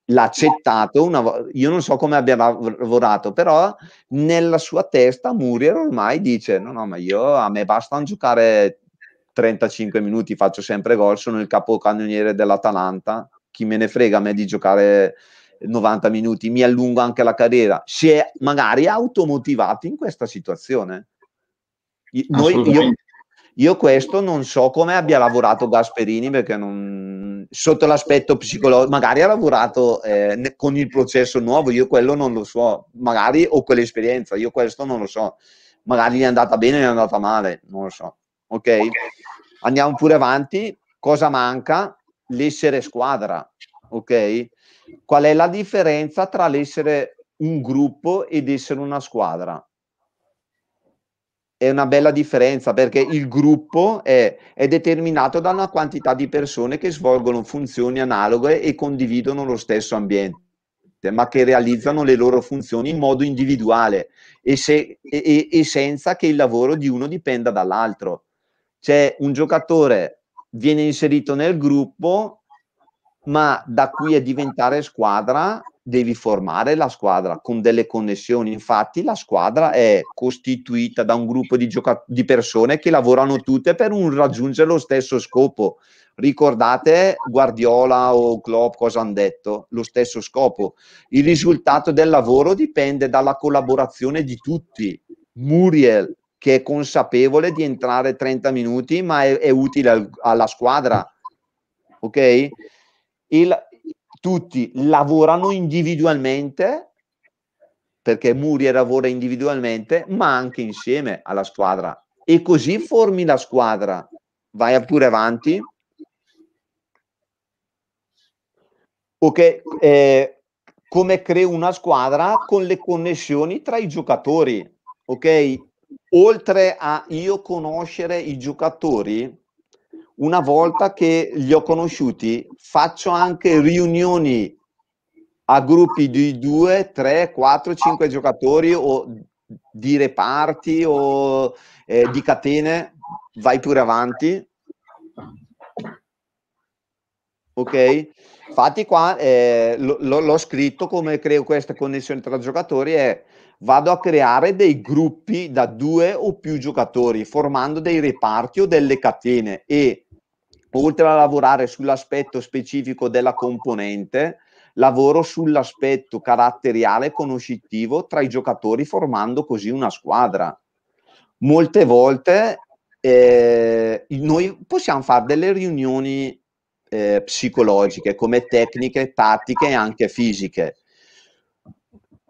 l'ha accettato una volta, io non so come abbia lavorato, però nella sua testa Muriel ormai dice no no ma io a me basta giocare 35 minuti, faccio sempre gol, sono il capocannoniere dell'Atalanta, chi me ne frega a me di giocare 90 minuti, mi allungo anche la carriera, si è magari automotivato in questa situazione. Noi, io, io questo non so come abbia lavorato Gasperini perché non, sotto l'aspetto psicologico, magari ha lavorato eh, con il processo nuovo, io quello non lo so, magari ho quell'esperienza, io questo non lo so, magari gli è andata bene, gli è andata male, non lo so. Ok? Andiamo pure avanti, cosa manca? L'essere squadra, ok? Qual è la differenza tra l'essere un gruppo ed essere una squadra? è una bella differenza perché il gruppo è, è, determinato da una quantità di persone che svolgono funzioni analoghe e condividono lo stesso ambiente, ma che realizzano le loro funzioni in modo individuale e, se, e, e senza che il lavoro di uno dipenda dall'altro. C'è un giocatore viene inserito nel gruppo, ma da qui a diventare squadra devi formare la squadra con delle connessioni. Infatti, la squadra è costituita da un gruppo di, gioca- di persone che lavorano tutte per raggiungere lo stesso scopo. Ricordate Guardiola o Klopp cosa hanno detto? Lo stesso scopo. Il risultato del lavoro dipende dalla collaborazione di tutti. Muriel, che è consapevole di entrare 30 minuti, ma è, è utile al- alla squadra. Ok? Il, tutti lavorano individualmente, perché Murier lavora individualmente, ma anche insieme alla squadra. E così formi la squadra, vai pure avanti. Ok, eh, come creo una squadra con le connessioni tra i giocatori, ok? Oltre a io conoscere i giocatori, una volta che li ho conosciuti, faccio anche riunioni a gruppi di 2, 3, 4, 5 giocatori o di reparti o eh, di catene. Vai pure avanti. Ok? Infatti qua eh, l- l- l'ho scritto come creo questa connessione tra giocatori è vado a creare dei gruppi da due o più giocatori formando dei reparti o delle catene e oltre a lavorare sull'aspetto specifico della componente, lavoro sull'aspetto caratteriale conoscitivo tra i giocatori formando così una squadra. Molte volte eh, noi possiamo fare delle riunioni eh, psicologiche come tecniche, tattiche e anche fisiche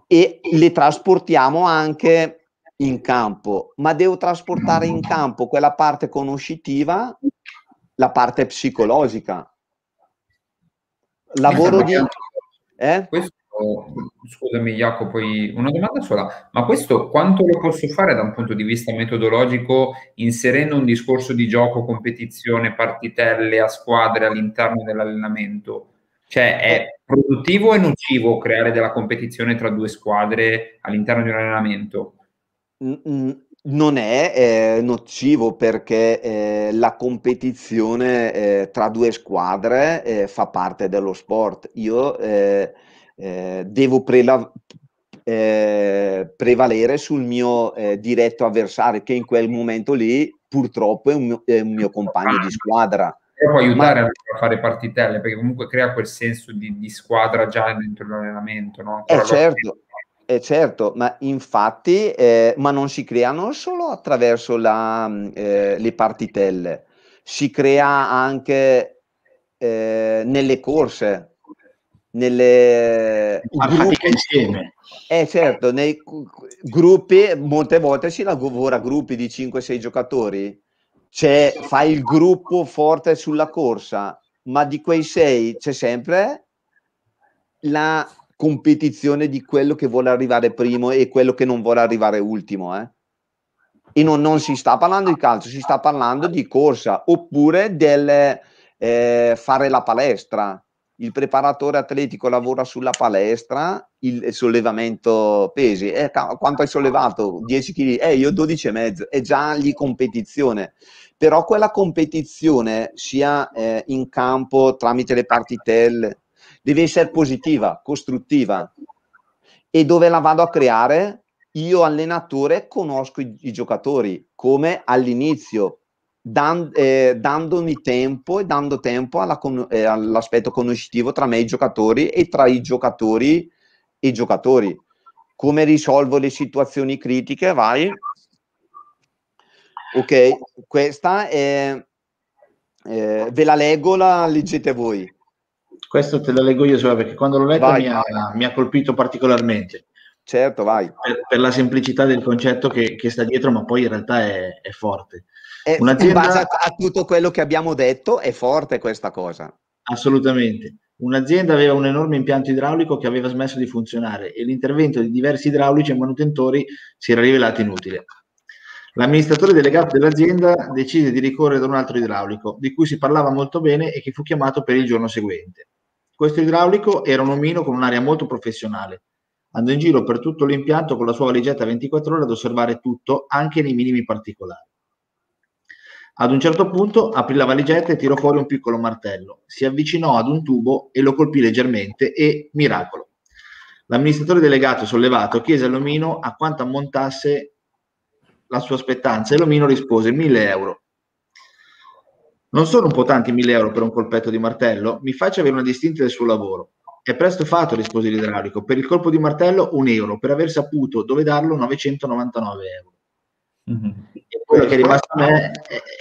e le trasportiamo anche in campo, ma devo trasportare in campo quella parte conoscitiva la parte psicologica. Lavoro di... Eh? Questo, scusami Jacopo, una domanda sola, ma questo quanto lo posso fare da un punto di vista metodologico inserendo un discorso di gioco, competizione, partitelle a squadre all'interno dell'allenamento? Cioè è eh. produttivo e nocivo creare della competizione tra due squadre all'interno di un allenamento? non è eh, nocivo perché eh, la competizione eh, tra due squadre eh, fa parte dello sport. Io eh, eh, devo prela- prevalere sul mio diretto avversario che in quel momento lì purtroppo è un mio, è un mio compagno di squadra. E aiutare Ma... a fare partitelle perché comunque crea quel senso di, di squadra già dentro l'allenamento. No? eh certo. Eh, certo, ma infatti, eh, ma non si creano solo attraverso la, mm, eh, le partitelle, si crea anche eh, nelle corse, nelle partite insieme. Eh certo, nei gruppi, molte volte si lavora gruppi di 5-6 giocatori, c'è, fai il gruppo forte sulla corsa, ma di quei 6 c'è sempre la competizione di quello che vuole arrivare primo e quello che non vuole arrivare ultimo. Eh? E non, non, si sta parlando di calcio, si sta parlando di corsa oppure del eh, fare la palestra. Il preparatore atletico lavora sulla palestra, il sollevamento pesi. Eh, quanto hai sollevato? 10 kg? Eh, io 12,5. È già lì competizione però quella competizione sia eh, in campo tramite le partitelle deve essere positiva, costruttiva e dove la vado a creare io allenatore conosco i, i giocatori come all'inizio dan, eh, dandomi tempo e dando tempo alla, eh, all'aspetto conoscitivo tra me e i giocatori e tra i giocatori e i giocatori come risolvo le situazioni critiche vai ok questa è eh, ve la leggo la leggete voi questo te lo leggo io solo perché quando l'ho letto vai, mi, ha, mi, ha, colpito particolarmente. Certo, vai. Per, per la semplicità del concetto che, che, sta dietro, ma poi in realtà è, è forte. È, Un'azienda... In base a, a tutto quello che abbiamo detto, è forte questa cosa. Assolutamente. Un'azienda aveva un enorme impianto idraulico che aveva smesso di funzionare e l'intervento di diversi idraulici e manutentori si era rivelato inutile. L'amministratore delegato dell'azienda decise di ricorrere ad un altro idraulico, di cui si parlava molto bene e che fu chiamato per il giorno seguente. Questo idraulico era un omino con un'aria molto professionale. Andò in giro per tutto l'impianto con la sua valigetta 24 ore ad osservare tutto, anche nei minimi particolari. Ad un certo punto aprì la valigetta e tirò fuori un piccolo martello. Si avvicinò ad un tubo e lo colpì leggermente e, miracolo, l'amministratore delegato sollevato chiese all'omino a quanto ammontasse la sua aspettanza e l'omino rispose 1000 euro. Non sono un po' tanti mille euro per un colpetto di martello? Mi faccia avere una distinta del suo lavoro. È presto fatto, rispose l'idraulico. Per il colpo di martello un euro, per aver saputo dove darlo 999 euro. Mm-hmm. E quello che è rimasto a me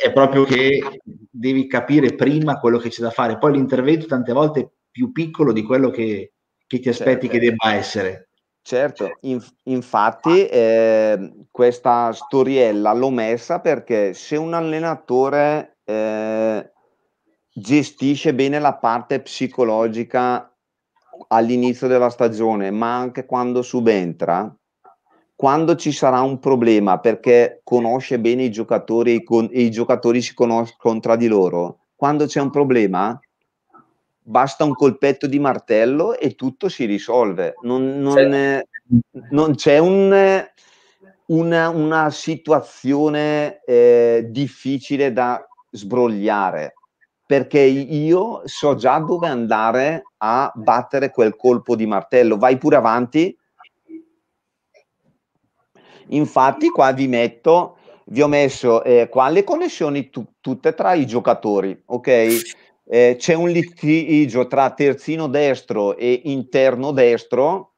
è, proprio che devi capire prima quello che c'è da fare, poi l'intervento tante volte è più piccolo di quello che, che ti aspetti certo. che debba essere. Certo, Inf- infatti eh, questa storiella l'ho messa perché se un allenatore eh, gestisce bene la parte psicologica all'inizio della stagione, ma anche quando subentra, quando ci sarà un problema perché conosce bene i giocatori e i giocatori si conoscono tra di loro, quando c'è un problema basta un colpetto di martello e tutto si risolve. Non, non, certo. è, non c'è un, una, una, situazione eh, difficile da sbrogliare perché io so già dove andare a battere quel colpo di martello. Vai pure avanti. Infatti, qua vi metto, vi ho messo eh, qua le connessioni tu, tutte tra i giocatori, ok? Eh, c'è un litigio tra terzino destro e interno destro.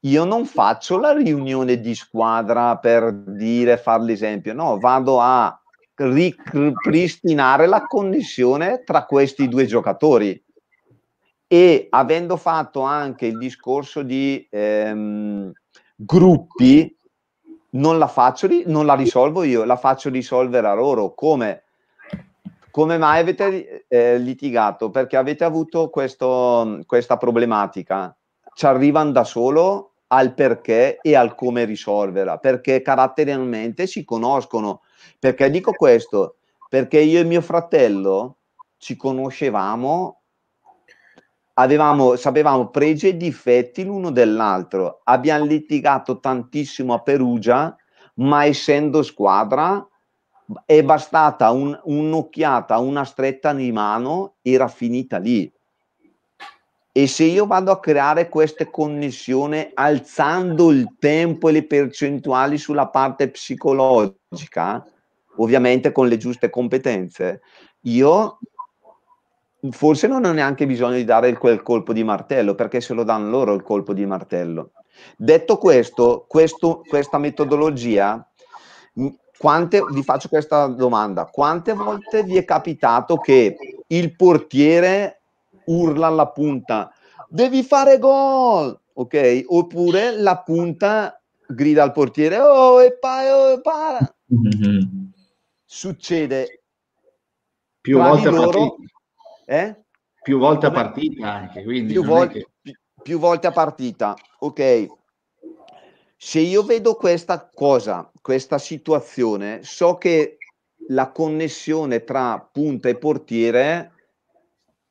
Io non faccio la riunione di squadra per dire, far l'esempio, no, vado a ripristinare la connessione tra questi due giocatori. E avendo fatto anche il discorso di ehm, gruppi, non la, faccio, non la risolvo io, la faccio risolvere a loro. Come? come mai avete eh, litigato? Perché avete avuto questo, questa problematica? Ci arrivano da solo al perché e al come risolverla, perché caratterialmente si conoscono, perché dico questo? Perché io e mio fratello ci conoscevamo, avevamo, sapevamo pregi e difetti l'uno dell'altro. Abbiamo litigato tantissimo a Perugia, ma essendo squadra è bastata un, un'occhiata, una stretta di mano, era finita lì. E se io vado a creare queste connessioni alzando il tempo e le percentuali sulla parte psicologica, ovviamente con le giuste competenze. Io forse non ho neanche bisogno di dare quel colpo di martello, perché se lo danno loro il colpo di martello. Detto questo, questo questa metodologia, mm, quante, vi faccio questa domanda, quante volte vi è capitato che il portiere urla alla punta, devi fare gol, ok? Oppure la punta grida al portiere, oh, e pa, e para. Mm-hmm succede più volte loro, eh? più volte a partita anche quindi più, vol- che... più volte a partita ok se io vedo questa cosa questa situazione so che la connessione tra punta e portiere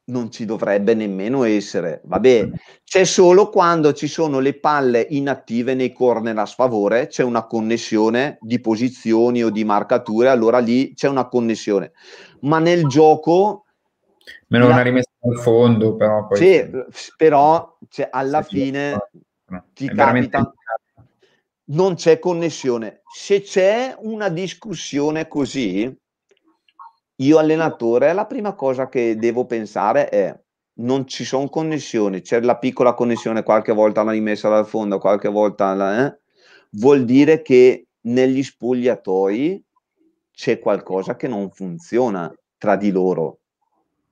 non ci dovrebbe nemmeno essere. va bene. c'è solo quando ci sono le palle inattive nei corner a sfavore, c'è una connessione di posizioni o di marcature, allora lì c'è una connessione. Ma nel gioco... Meno la... una rimessa al fondo, però... Poi... Sì, però cioè, alla sì, fine no, ti capita... Veramente... Non c'è connessione. Se c'è una discussione così, io allenatore, la prima cosa che devo pensare è non ci sono connessioni, c'è la piccola connessione, qualche volta la rimessa dal fondo, qualche volta la, eh? vuol dire che negli spogliatoi c'è qualcosa che non funziona tra di loro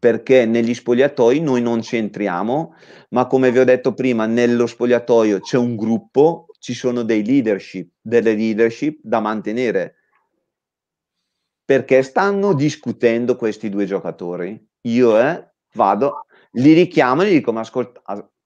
perché negli spogliatoi noi non ci entriamo, ma come vi ho detto prima, nello spogliatoio c'è un gruppo, ci sono dei leadership, delle leadership da mantenere perché stanno discutendo questi due giocatori. Io eh, vado, li richiamo e gli dico, ma ascolta,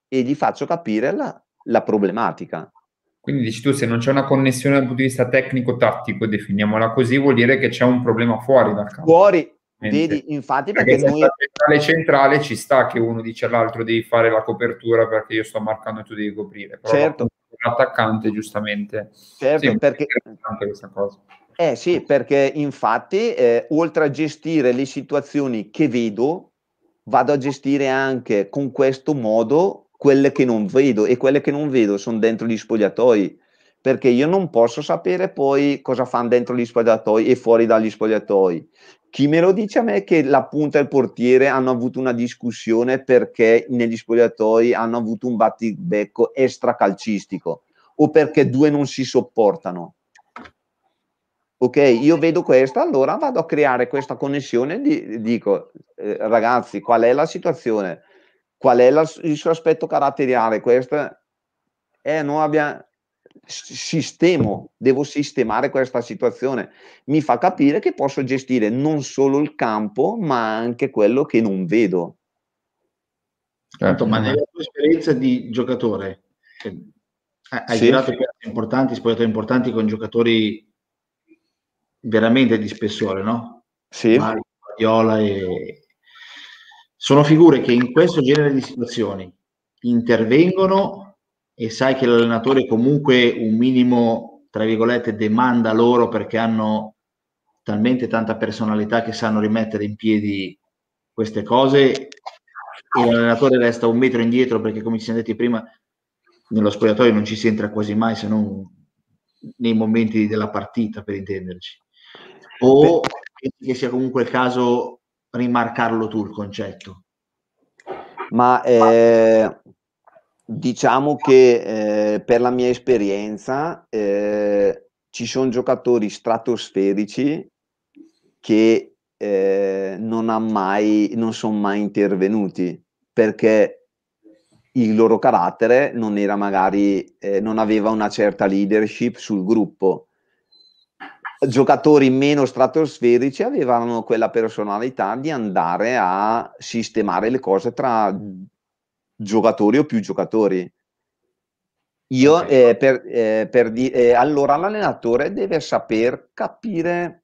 e gli faccio capire la, la problematica. Quindi dici tu, se non c'è una connessione dal punto di vista tecnico-tattico, definiamola così, vuol dire che c'è un problema fuori dal campo. Fuori, vedi, infatti perché, perché noi... centrale centrale ci sta che uno dice all'altro devi fare la copertura perché io sto marcando e tu devi coprire. Però certo. L'attaccante giustamente. Certo, sì, perché... questa cosa. Eh sì, perché infatti, eh, oltre a gestire le situazioni che vedo, vado a gestire anche con questo modo quelle che non vedo e quelle che non vedo sono dentro gli spogliatoi perché io non posso sapere poi cosa fanno dentro gli spogliatoi e fuori dagli spogliatoi. Chi me lo dice a me che la punta e il portiere hanno avuto una discussione perché negli spogliatoi hanno avuto un battibecco extracalcistico o perché due non si sopportano? ok, io vedo questa, allora vado a creare questa connessione di, dico, eh, ragazzi, qual è la situazione? Qual è la, il suo aspetto caratteriale? Questa è, non abbia, sistemo, devo sistemare questa situazione. Mi fa capire che posso gestire non solo il campo, ma anche quello che non vedo. Certo, ma nella tua esperienza di giocatore, hai sì. girato importanti, spogliatori importanti con giocatori veramente di spessore, no? Sì. Mario, e... Sono figure che in questo genere di situazioni intervengono e sai che l'allenatore comunque un minimo, tra virgolette, demanda loro perché hanno talmente tanta personalità che sanno rimettere in piedi queste cose e l'allenatore resta un metro indietro perché come ci siamo detti prima nello spogliatoio non ci si entra quasi mai se non nei momenti della partita per intenderci o pensi che sia comunque il caso rimarcarlo tu il concetto? Ma eh, diciamo che eh, per la mia esperienza eh, ci sono giocatori stratosferici che eh, non, non sono mai intervenuti perché il loro carattere non era magari eh, non aveva una certa leadership sul gruppo giocatori meno stratosferici avevano quella personalità di andare a sistemare le cose tra giocatori o più giocatori. Io okay. eh, per, eh, per di- eh, allora l'allenatore deve saper capire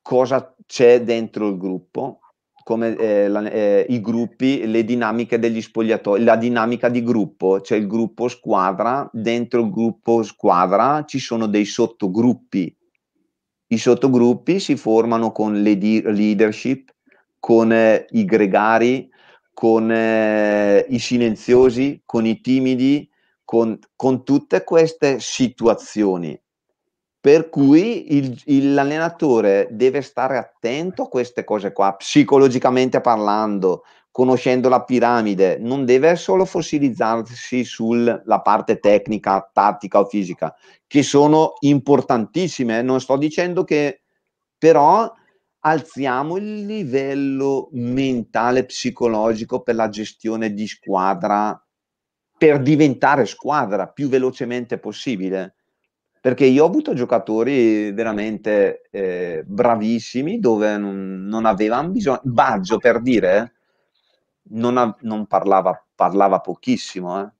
cosa c'è dentro il gruppo, come eh, la, eh, i gruppi, le dinamiche degli spogliatoi, la dinamica di gruppo, c'è cioè il gruppo squadra, dentro il gruppo squadra ci sono dei sottogruppi i sottogruppi si formano con le leadership, con eh, i gregari, con eh, i silenziosi, con i timidi, con, con tutte queste situazioni. Per cui il, il, l'allenatore deve stare attento a queste cose qua, psicologicamente parlando, conoscendo la piramide, non deve solo fossilizzarsi sulla parte tecnica, tattica o fisica, che sono importantissime, non sto dicendo che però alziamo il livello mentale psicologico per la gestione di squadra per diventare squadra più velocemente possibile perché io ho avuto giocatori veramente eh, bravissimi dove non, non avevano bisogno Baggio per dire eh, non, ha, non parlava, parlava, pochissimo. Eh.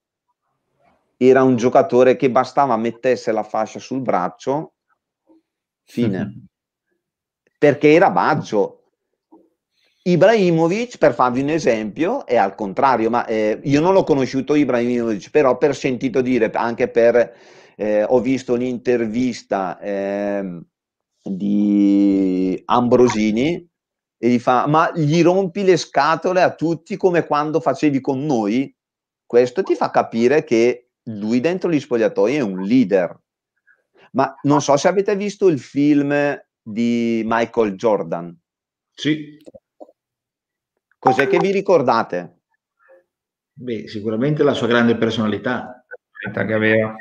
Era un giocatore che bastava mettesse la fascia sul braccio, fine. Mhm. Perché era Baggio. Ibrahimovic, per farvi un esempio, è al contrario, ma eh, io non l'ho conosciuto Ibrahimovic, però per sentito dire, anche per... Eh, ho visto un'intervista ehm, di Ambrosini e gli fa ma gli rompi le scatole a tutti come quando facevi con noi, questo ti fa capire che lui dentro gli spogliatoi è un leader. Ma non so se avete visto il film di Michael Jordan. Sì. Cos'è che vi ricordate? Beh, sicuramente la sua grande personalità. Che aveva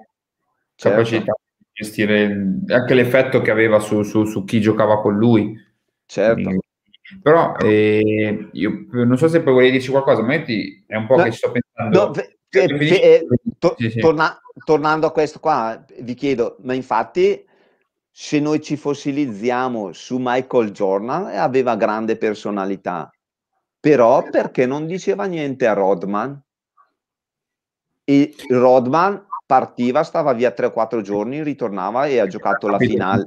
certo. capacità di gestire anche l'effetto che aveva su, su, su chi giocava con lui. Certo. Quindi, però eh, io non so se poi vuoi dirci qualcosa, ma io ti, è un po' no, che sto pensando. No, cioè, eh, fe, fe, eh, to, sì, sì. Torna, tornando a questo qua, vi chiedo, ma infatti se noi ci fossilizziamo su Michael Jordan, eh, aveva grande personalità, però perché non diceva niente a Rodman? E Rodman partiva, stava via 3-4 giorni, ritornava e ha giocato la finale.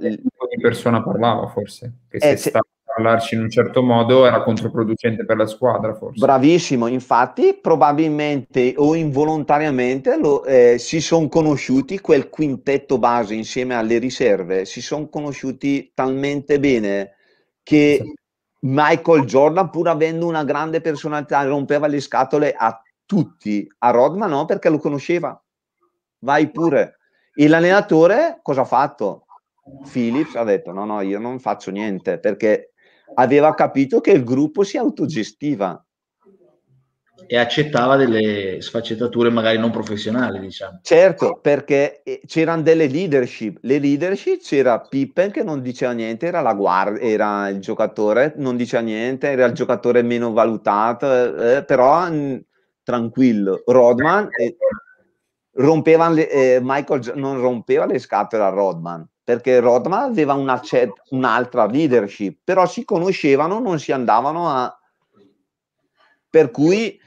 Di persona parlava forse? Che eh, se, sta parlarci in un certo modo era controproducente per la squadra, forse. Bravissimo, infatti, probabilmente o involontariamente lo, eh, si sono conosciuti quel quintetto base insieme alle riserve, si sono conosciuti talmente bene che sì. Michael Jordan, pur avendo una grande personalità, rompeva le scatole a tutti, a Rodman no, perché lo conosceva. Vai pure. E l'allenatore cosa ha fatto? Philips ha detto no, no, io non faccio niente perché aveva capito che il gruppo si autogestiva. E accettava delle sfaccettature magari non professionali, diciamo. Certo, perché eh, c'erano delle leadership. Le leadership c'era Pippen che non diceva niente, era, la guard- era il giocatore, non diceva niente, era il giocatore meno valutato, eh, eh però mh, mm, tranquillo. Rodman... Eh, rompevano le, eh, Michael non rompeva le scatole a Rodman perché Rodman aveva una cet- un'altra leadership, però si conoscevano, non si andavano a... Per cui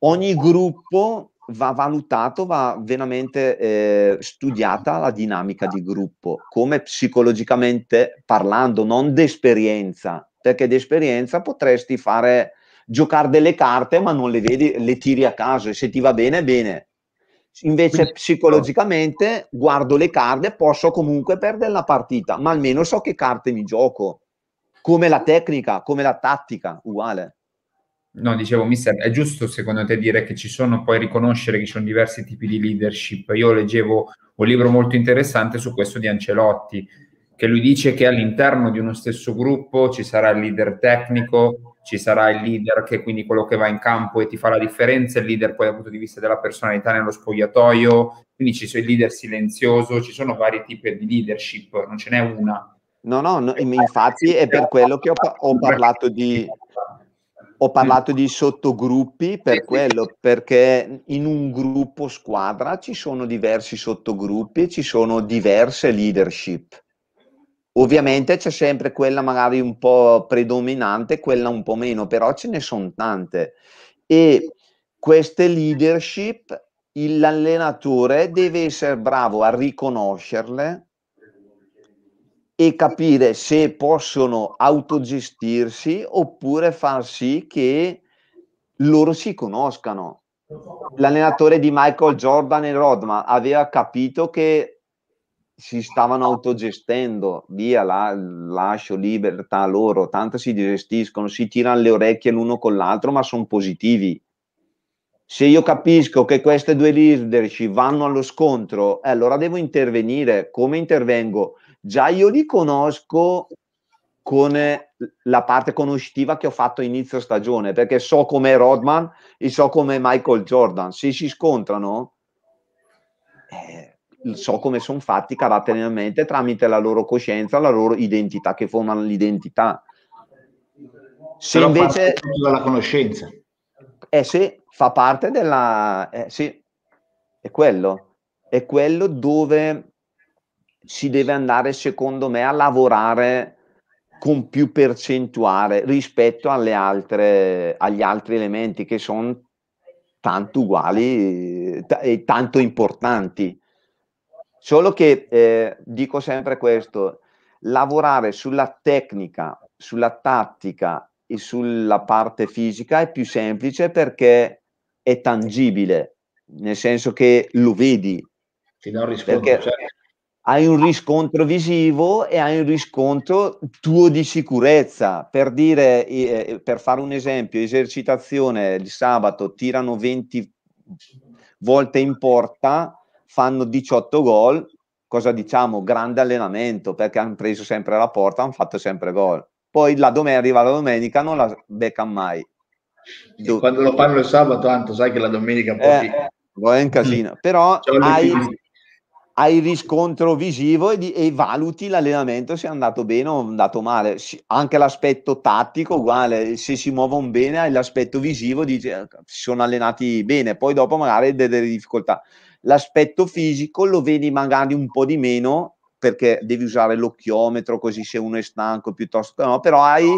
ogni gruppo va valutato, va veramente eh, studiata la dinamica di gruppo, come psicologicamente parlando, non d'esperienza, perché d'esperienza potresti fare giocare delle carte ma non le vedi, le tiri a caso e se ti va bene, bene, Invece Quindi, psicologicamente guardo le carte, posso comunque perdere la partita, ma almeno so che carte mi gioco, come la tecnica, come la tattica, uguale. No, dicevo, mister, è giusto secondo te dire che ci sono, poi riconoscere che ci sono diversi tipi di leadership. Io leggevo un libro molto interessante su questo di Ancelotti, che lui dice che all'interno di uno stesso gruppo ci sarà il leader tecnico, ci sarà il leader che è quindi quello che va in campo e ti fa la differenza, il leader poi dal punto di vista della personalità nello spogliatoio, quindi ci sono il leader silenzioso, ci sono vari tipi di leadership, non ce n'è una. No, no, no infatti è per quello che ho, ho parlato di ho parlato di sottogruppi per quello, perché in un gruppo squadra ci sono diversi sottogruppi e ci sono diverse leadership. Ovviamente c'è sempre quella magari un po' predominante, quella un po' meno, però ce ne sono tante. E queste leadership, l'allenatore deve essere bravo a riconoscerle e capire se possono autogestirsi oppure far sì che loro si conoscano. L'allenatore di Michael Jordan e Rodman aveva capito che si stavano autogestendo, via, la, lascio libertà loro, tanto si gestiscono, si tirano le orecchie l'uno con l'altro, ma sono positivi. Se io capisco che queste due leadership vanno allo scontro, eh, allora devo intervenire. Come intervengo? Già io li conosco con eh, la parte conoscitiva che ho fatto inizio stagione, perché so come Rodman e so come Michael Jordan. Se si scontrano, eh, so come sono fatti caratterialmente tramite la loro coscienza, la loro identità, che formano l'identità. Se Però invece... della conoscenza. Eh sì, fa parte della... Eh sì, è quello. È quello dove si deve andare, secondo me, a lavorare con più percentuale rispetto altre, agli altri elementi che sono tanto uguali eh, e tanto importanti. Solo che eh, dico sempre questo, lavorare sulla tecnica, sulla tattica e sulla parte fisica è più semplice perché è tangibile, nel senso che lo vedi. Ti dà un riscontro. Certo. Hai un riscontro visivo e hai un riscontro tuo di sicurezza. Per dire, eh, eh, per fare un esempio, esercitazione il sabato, tirano 20 volte in porta, fanno 18 gol, cosa diciamo? Grande allenamento, perché hanno preso sempre la porta, hanno fatto sempre gol. Poi la domenica arriva la domenica, non la becca mai. Do- quando lo fanno il sabato, tanto sai che la domenica poi... Eh, eh è un casino, mm. però hai, hai riscontro visivo e, di, e, valuti l'allenamento se è andato bene o è andato male. anche l'aspetto tattico, uguale, se si muovono bene, hai l'aspetto visivo, dici eh, si sono allenati bene, poi dopo magari delle difficoltà. L'aspetto fisico lo vedi magari un po' di meno perché devi usare l'occhiometro così se uno è stanco piuttosto che no, però hai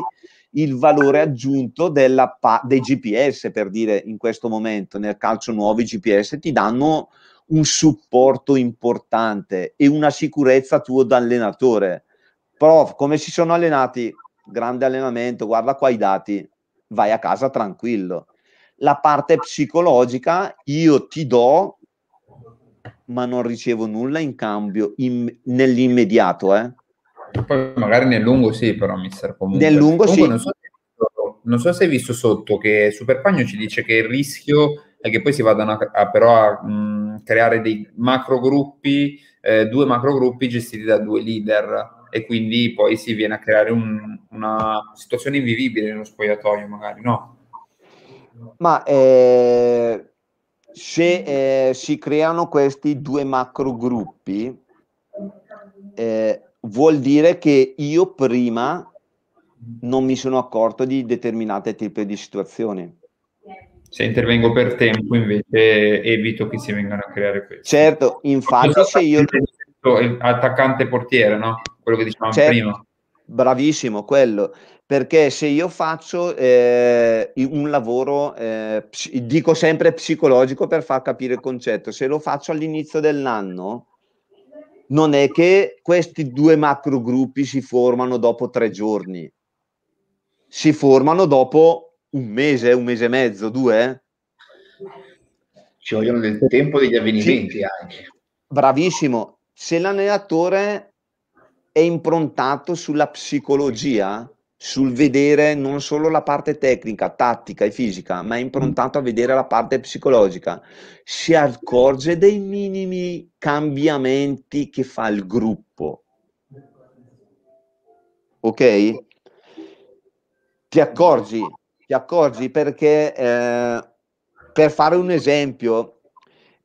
il valore aggiunto della, dei GPS per dire in questo momento nel calcio nuovo i GPS ti danno un supporto importante e una sicurezza tuo da allenatore. Prof, come si sono allenati? Grande allenamento, guarda qua i dati, vai a casa tranquillo. La parte psicologica io ti do ma non ricevo nulla in cambio in, nell'immediato. Eh. Poi magari nel lungo sì, però, mister. Comunque. Nel lungo comunque, sì. Non so, visto, non so, se hai visto sotto che Superpagno ci dice che il rischio è che poi si vadano a, a però a mh, creare dei macro gruppi, eh, due macro gruppi gestiti da due leader e quindi poi si viene a creare un, una situazione invivibile nello spogliatoio magari, no? Ma eh, se eh, si creano questi due macro gruppi, eh, vuol dire che io prima non mi sono accorto di determinate tipi di situazioni. Se intervengo per tempo invece evito che si vengano a creare queste. Certo, infatti se io... Attaccante portiere, no? Quello che dicevamo certo, prima. Bravissimo, quello perché se io faccio eh, un lavoro, eh, dico sempre psicologico per far capire il concetto, se lo faccio all'inizio dell'anno, non è che questi due macro gruppi si formano dopo tre giorni, si formano dopo un mese, un mese e mezzo, due. Ci vogliono del tempo degli avvenimenti sì. anche. Bravissimo. Se l'allenatore è improntato sulla psicologia, sul vedere non solo la parte tecnica, tattica e fisica, ma è mm. improntato a vedere la parte psicologica. Si accorge dei minimi cambiamenti che fa il gruppo. Ok? Ti accorgi, ti accorgi perché, eh, per fare un esempio,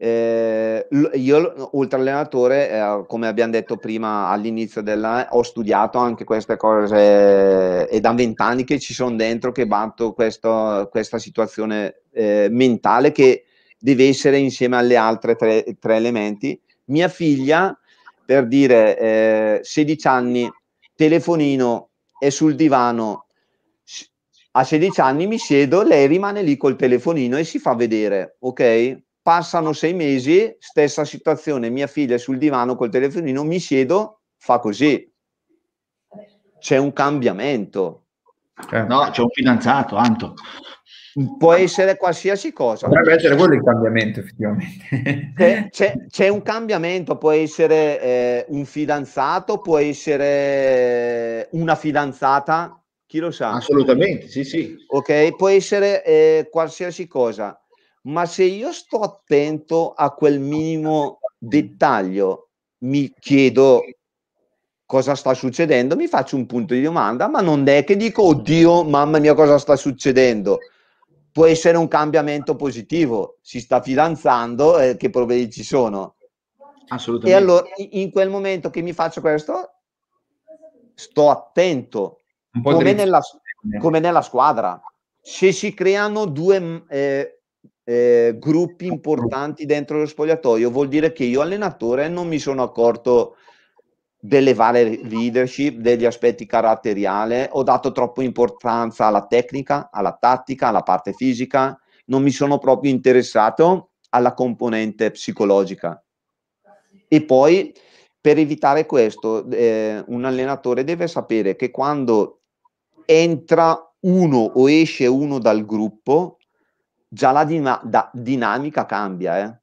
eh, io, oltre allenatore, eh, come abbiamo detto prima all'inizio, della, ho studiato anche queste cose eh, e da vent'anni che ci sono dentro che batto questo, questa situazione eh, mentale che deve essere insieme alle altre tre, tre elementi. Mia figlia, per dire 16 eh, anni, telefonino è sul divano. A 16 anni mi siedo, lei rimane lì col telefonino e si fa vedere, ok? Passano sei mesi, stessa situazione, mia figlia è sul divano col telefonino, mi siedo, fa così. C'è un cambiamento. Eh. No, c'è un fidanzato, Anto. Può essere qualsiasi cosa. Potrebbe essere quello il cambiamento, effettivamente. C'è, c'è, c'è un cambiamento, può essere eh, un fidanzato, può essere una fidanzata, chi lo sa? Assolutamente, sì, sì. Ok, può essere eh, qualsiasi cosa ma se io sto attento a quel minimo dettaglio, mi chiedo cosa sta succedendo, mi faccio un punto di domanda, ma non è che dico, oddio, mamma mia, cosa sta succedendo. Può essere un cambiamento positivo, si sta fidanzando, eh, che problemi ci sono? Assolutamente. E allora, in quel momento che mi faccio questo, sto attento, come nella, come nella, squadra. Se si creano due... Eh, eh, gruppi importanti dentro lo spogliatoio, vuol dire che io allenatore non mi sono accorto delle varie leadership, degli aspetti caratteriali, ho dato troppa importanza alla tecnica, alla tattica, alla parte fisica, non mi sono proprio interessato alla componente psicologica. E poi per evitare questo, eh, un allenatore deve sapere che quando entra uno o esce uno dal gruppo, già la dina- da- dinamica cambia. Eh.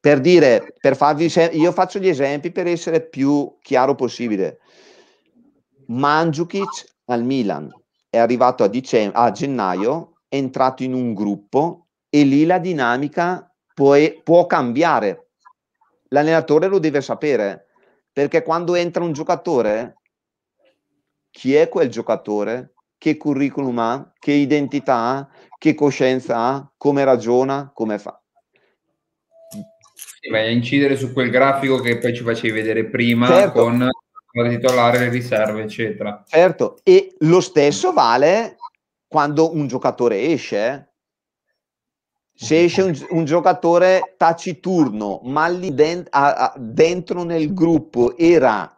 Per dire, per farvi io faccio gli esempi per essere più chiaro possibile. Mandzukic al Milan è arrivato a, dicem- a gennaio, è entrato in un gruppo e lì la dinamica può, può cambiare. L'allenatore lo deve sapere, perché quando entra un giocatore, chi è quel giocatore? che curriculum ha, che identità ha, che coscienza ha, come ragiona, come fa. Sì, vai a incidere su quel grafico che poi ci facevi vedere prima certo. con la titolare, le riserve, eccetera. Certo, e lo stesso vale quando un giocatore esce. Eh. Se esce un, un giocatore taciturno, ma lì dent- a, a, dentro nel gruppo era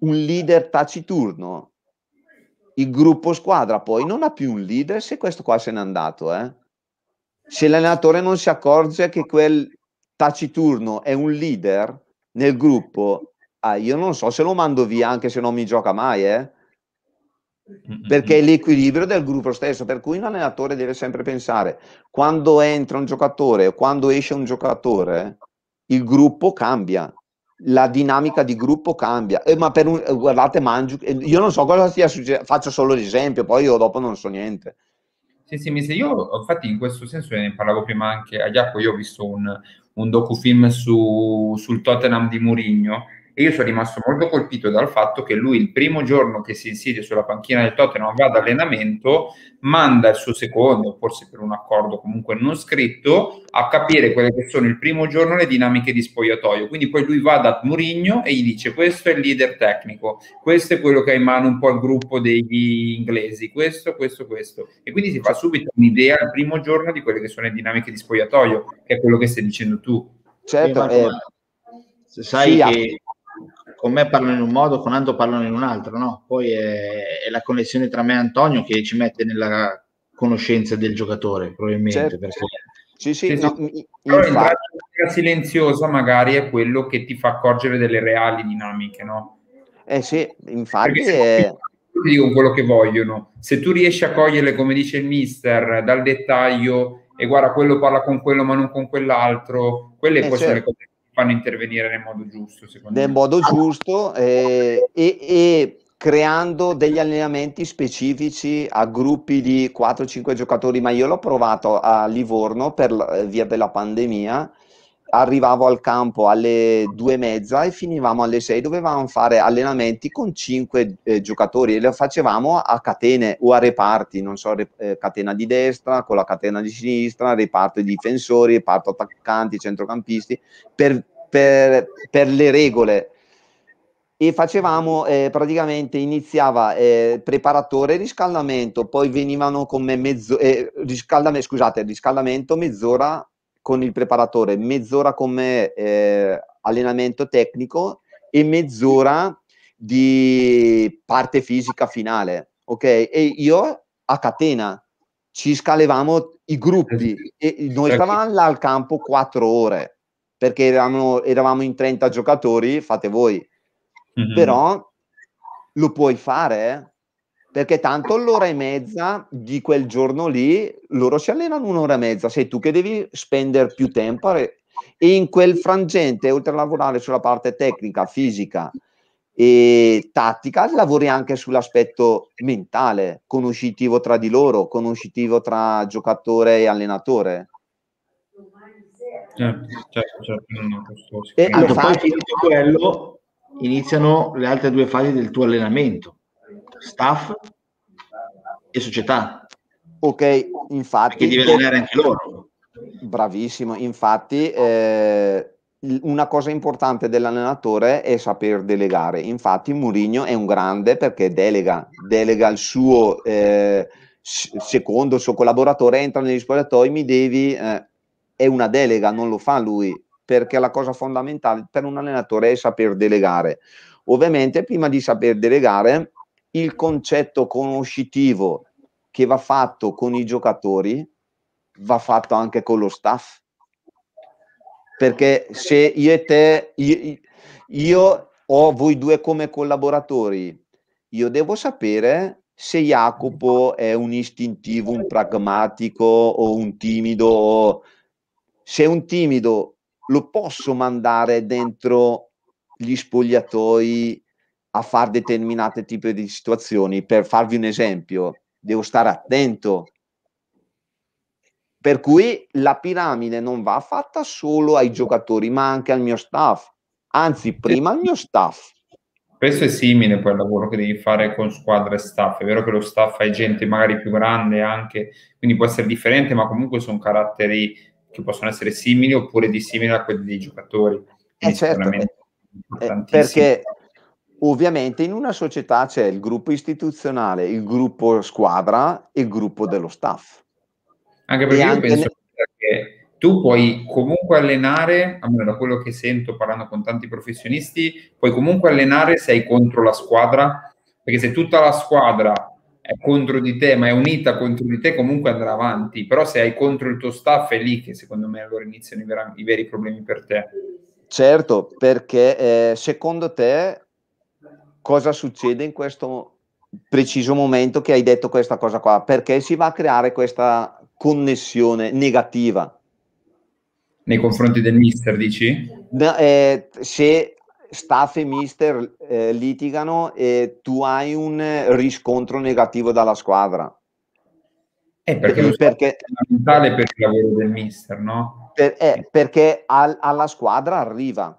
un leader taciturno, il gruppo squadra poi non ha più un leader se questo qua se n'è andato. Eh? Se l'allenatore non si accorge che quel taciturno è un leader nel gruppo, ah, io non so se lo mando via anche se non mi gioca mai, eh? perché è l'equilibrio del gruppo stesso, per cui un allenatore deve sempre pensare quando entra un giocatore o quando esce un giocatore, il gruppo cambia la dinamica di gruppo cambia. Eh, ma per un, eh, guardate, Mangiu, eh, io non so cosa stia succedendo, faccio solo l'esempio, poi io dopo non so niente. Sì, sì, mi mise. io infatti in questo senso ne parlavo prima anche a Jacopo. io ho visto un, un docufilm su, sul Tottenham di Murigno e io sono rimasto molto colpito dal fatto che lui il primo giorno che si insiede sulla panchina del Tottenham va ad allenamento, manda il suo secondo, forse per un accordo comunque non scritto, a capire quelle che sono il primo giorno le dinamiche di spogliatoio. Quindi poi lui va da Mourinho e gli dice questo è il leader tecnico, questo è quello che ha in mano un po' il gruppo degli inglesi, questo, questo, questo. E quindi si fa subito un'idea il primo giorno di quelle che sono le dinamiche di spogliatoio, che è quello che stai dicendo tu. Certo, eh, eh sai sì, che ah con me parlano in un modo, con Ando parlano in un altro, no? Poi è, è la connessione tra me e Antonio che ci mette nella conoscenza del giocatore, probabilmente. Certo. Perché... Sì, sì, sì, no, sì. però infatti... in maniera silenziosa magari è quello che ti fa accorgere delle reali dinamiche, no? Eh sì, infatti è... ti dicono quello che vogliono. Se tu riesci a coglierle, come dice il mister, dal dettaglio e guarda, quello parla con quello ma non con quell'altro, quelle eh poi certo. sono le cose fanno intervenire nel modo giusto, secondo nel me. modo giusto eh, e, e, creando degli allenamenti specifici a gruppi di 4-5 giocatori, ma io l'ho provato a Livorno per eh, via della pandemia arrivavo al campo alle due e mezza e finivamo alle sei, dovevamo fare allenamenti con cinque eh, giocatori e lo facevamo a catene o a reparti, non so, re, eh, catena di destra, con la catena di sinistra, reparto difensori, reparto attaccanti, centrocampisti, per, per, per le regole e facevamo eh, praticamente iniziava eh, preparatore riscaldamento poi venivano con me mezzo eh, riscaldamento scusate riscaldamento mezz'ora con il preparatore, mezz'ora come eh, allenamento tecnico e mezz'ora di parte fisica finale, ok? E io a catena ci scalevamo i gruppi eh e noi stavamo là al campo quattro ore perché eravamo, eravamo in 30 giocatori, fate voi, mm-hmm. però lo puoi fare, eh? perché tanto l'ora e mezza di quel giorno lì loro si allenano un'ora e mezza, sei tu che devi spendere più tempo e in quel frangente, oltre a lavorare sulla parte tecnica, fisica e tattica, lavori anche sull'aspetto mentale, conoscitivo tra di loro, conoscitivo tra giocatore e allenatore. Certo, certo, certo. No, questo, e allora, poi finito quello, iniziano le altre due fasi del tuo allenamento staff e società. Ok, infatti... Perché devi allenare anche loro. Bravissimo, infatti eh, una cosa importante dell'allenatore è saper delegare. Infatti Mourinho è un grande perché delega, delega il suo... Eh, secondo il suo collaboratore entra negli spogliatoi, mi devi, eh, è una delega, non lo fa lui, perché la cosa fondamentale per un allenatore è saper delegare. Ovviamente prima di saper delegare il concetto conoscitivo che va fatto con i giocatori va fatto anche con lo staff. Perché se io e te, io, io ho voi due come collaboratori, io devo sapere se Jacopo è un istintivo, un pragmatico o un timido. Se è un timido lo posso mandare dentro gli spogliatoi a fare determinate tipi di situazioni. Per farvi un esempio, devo stare attento. Per cui la piramide non va fatta solo ai giocatori, ma anche al mio staff. Anzi, prima al mio staff. Questo è simile poi al lavoro che devi fare con squadra e staff. È vero che lo staff è gente magari più grande anche, quindi può essere differente, ma comunque sono caratteri che possono essere simili oppure dissimili a quelli dei giocatori. Eh, quindi certo. eh certo, eh, perché Ovviamente in una società c'è il gruppo istituzionale, il gruppo squadra e il gruppo dello staff. Anche perché anche penso ne... che tu puoi comunque allenare, almeno da quello che sento parlando con tanti professionisti, puoi comunque allenare se hai contro la squadra, perché se tutta la squadra è contro di te, ma è unita contro di te, comunque andrà avanti. Però se hai contro il tuo staff è lì che secondo me allora iniziano i, vera- i veri problemi per te. Certo, perché eh, secondo te cosa succede in questo preciso momento che hai detto questa cosa qua, perché si va a creare questa connessione negativa. Nei confronti del mister, dici? No, eh, se staff e mister eh, litigano e eh, tu hai un riscontro negativo dalla squadra. È eh, perché, per, perché è fondamentale per il lavoro del mister, no? Per, eh, perché al, alla squadra arriva.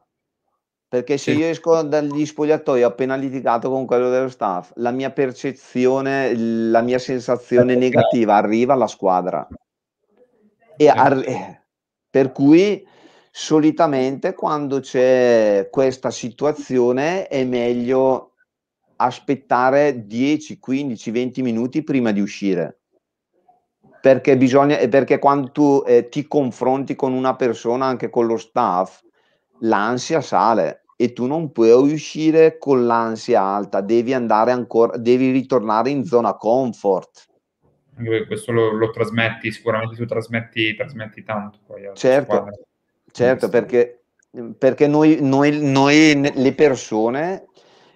Perché se sì. io esco dagli spogliatoi appena litigato con quello dello staff, la mia percezione, la mia sensazione certo. negativa arriva alla squadra. E ar- eh, per cui solitamente quando c'è questa situazione è meglio aspettare 10, 15, 20 minuti prima di uscire. Perché, bisogna, perché quando tu eh, ti confronti con una persona, anche con lo staff, l'ansia sale e tu non puoi uscire con l'ansia alta, devi andare ancora, devi ritornare in zona comfort. Questo lo, lo trasmetti, sicuramente tu trasmetti, trasmetti tanto. Poi certo, certo perché, perché noi, noi, noi le persone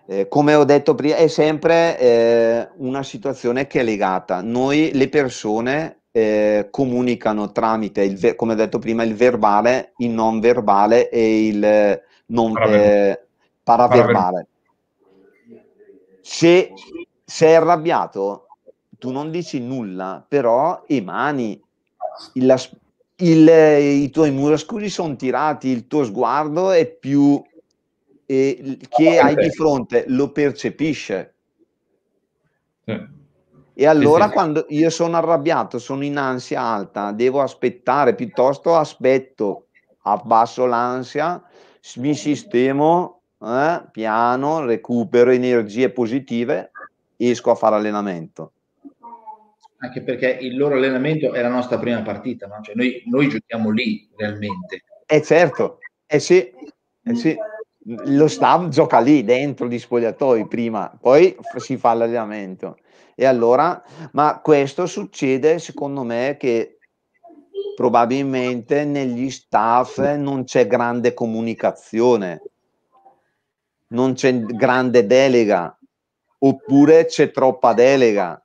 eh, come ho detto prima, è sempre eh, una situazione che è legata. Noi, le persone, eh, comunicano tramite, il, come ho detto prima, il verbale, il non verbale e il eh, non, eh, paraverbale. Se sei arrabbiato, tu non dici nulla, però emani il, il, eh, i tuoi murascuri sono tirati, il tuo sguardo è più eh, che hai di fronte, lo percepisce. Sì. E allora sì, quando io sono arrabbiato, sono in ansia alta, devo aspettare, piuttosto aspetto, abbasso l'ansia, mi sistemo eh, piano, recupero energie positive, esco a fare allenamento. Anche perché il loro allenamento è la nostra prima partita, no? cioè noi, noi, giochiamo lì realmente. Eh certo, eh sì, eh sì. lo staff gioca lì dentro gli spogliatoi prima, poi si fa l'allenamento. E allora, ma questo succede secondo me che probabilmente negli staff non c'è grande comunicazione, non c'è grande delega, oppure c'è troppa delega.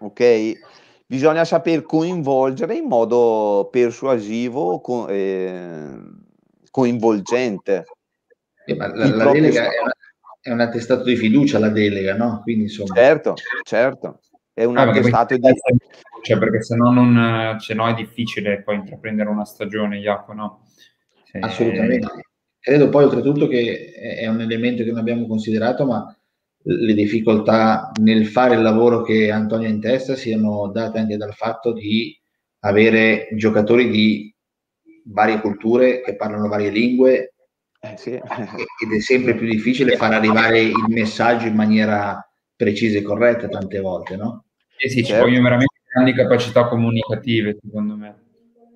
Ok? Bisogna saper coinvolgere in modo persuasivo, co- eh, coinvolgente. Eh, la, la, la, delega è una, è un attestato di fiducia la delega, no? Quindi, insomma... Certo, certo. È un ah, attestato di fiducia. Cioè, perché se no non, cioè, no, è difficile poi intraprendere una stagione, Iaco, no? Se... Assolutamente. Credo poi oltretutto che è un elemento che non abbiamo considerato, ma le difficoltà nel fare il lavoro che Antonio ha in testa siano date anche dal fatto di avere giocatori di varie culture che parlano varie lingue eh, sì. Ed [laughs] è sempre più difficile far arrivare il messaggio in maniera precisa e corretta tante volte, no? Eh sì, certo. ci vogliono veramente grandi capacità comunicative, secondo me.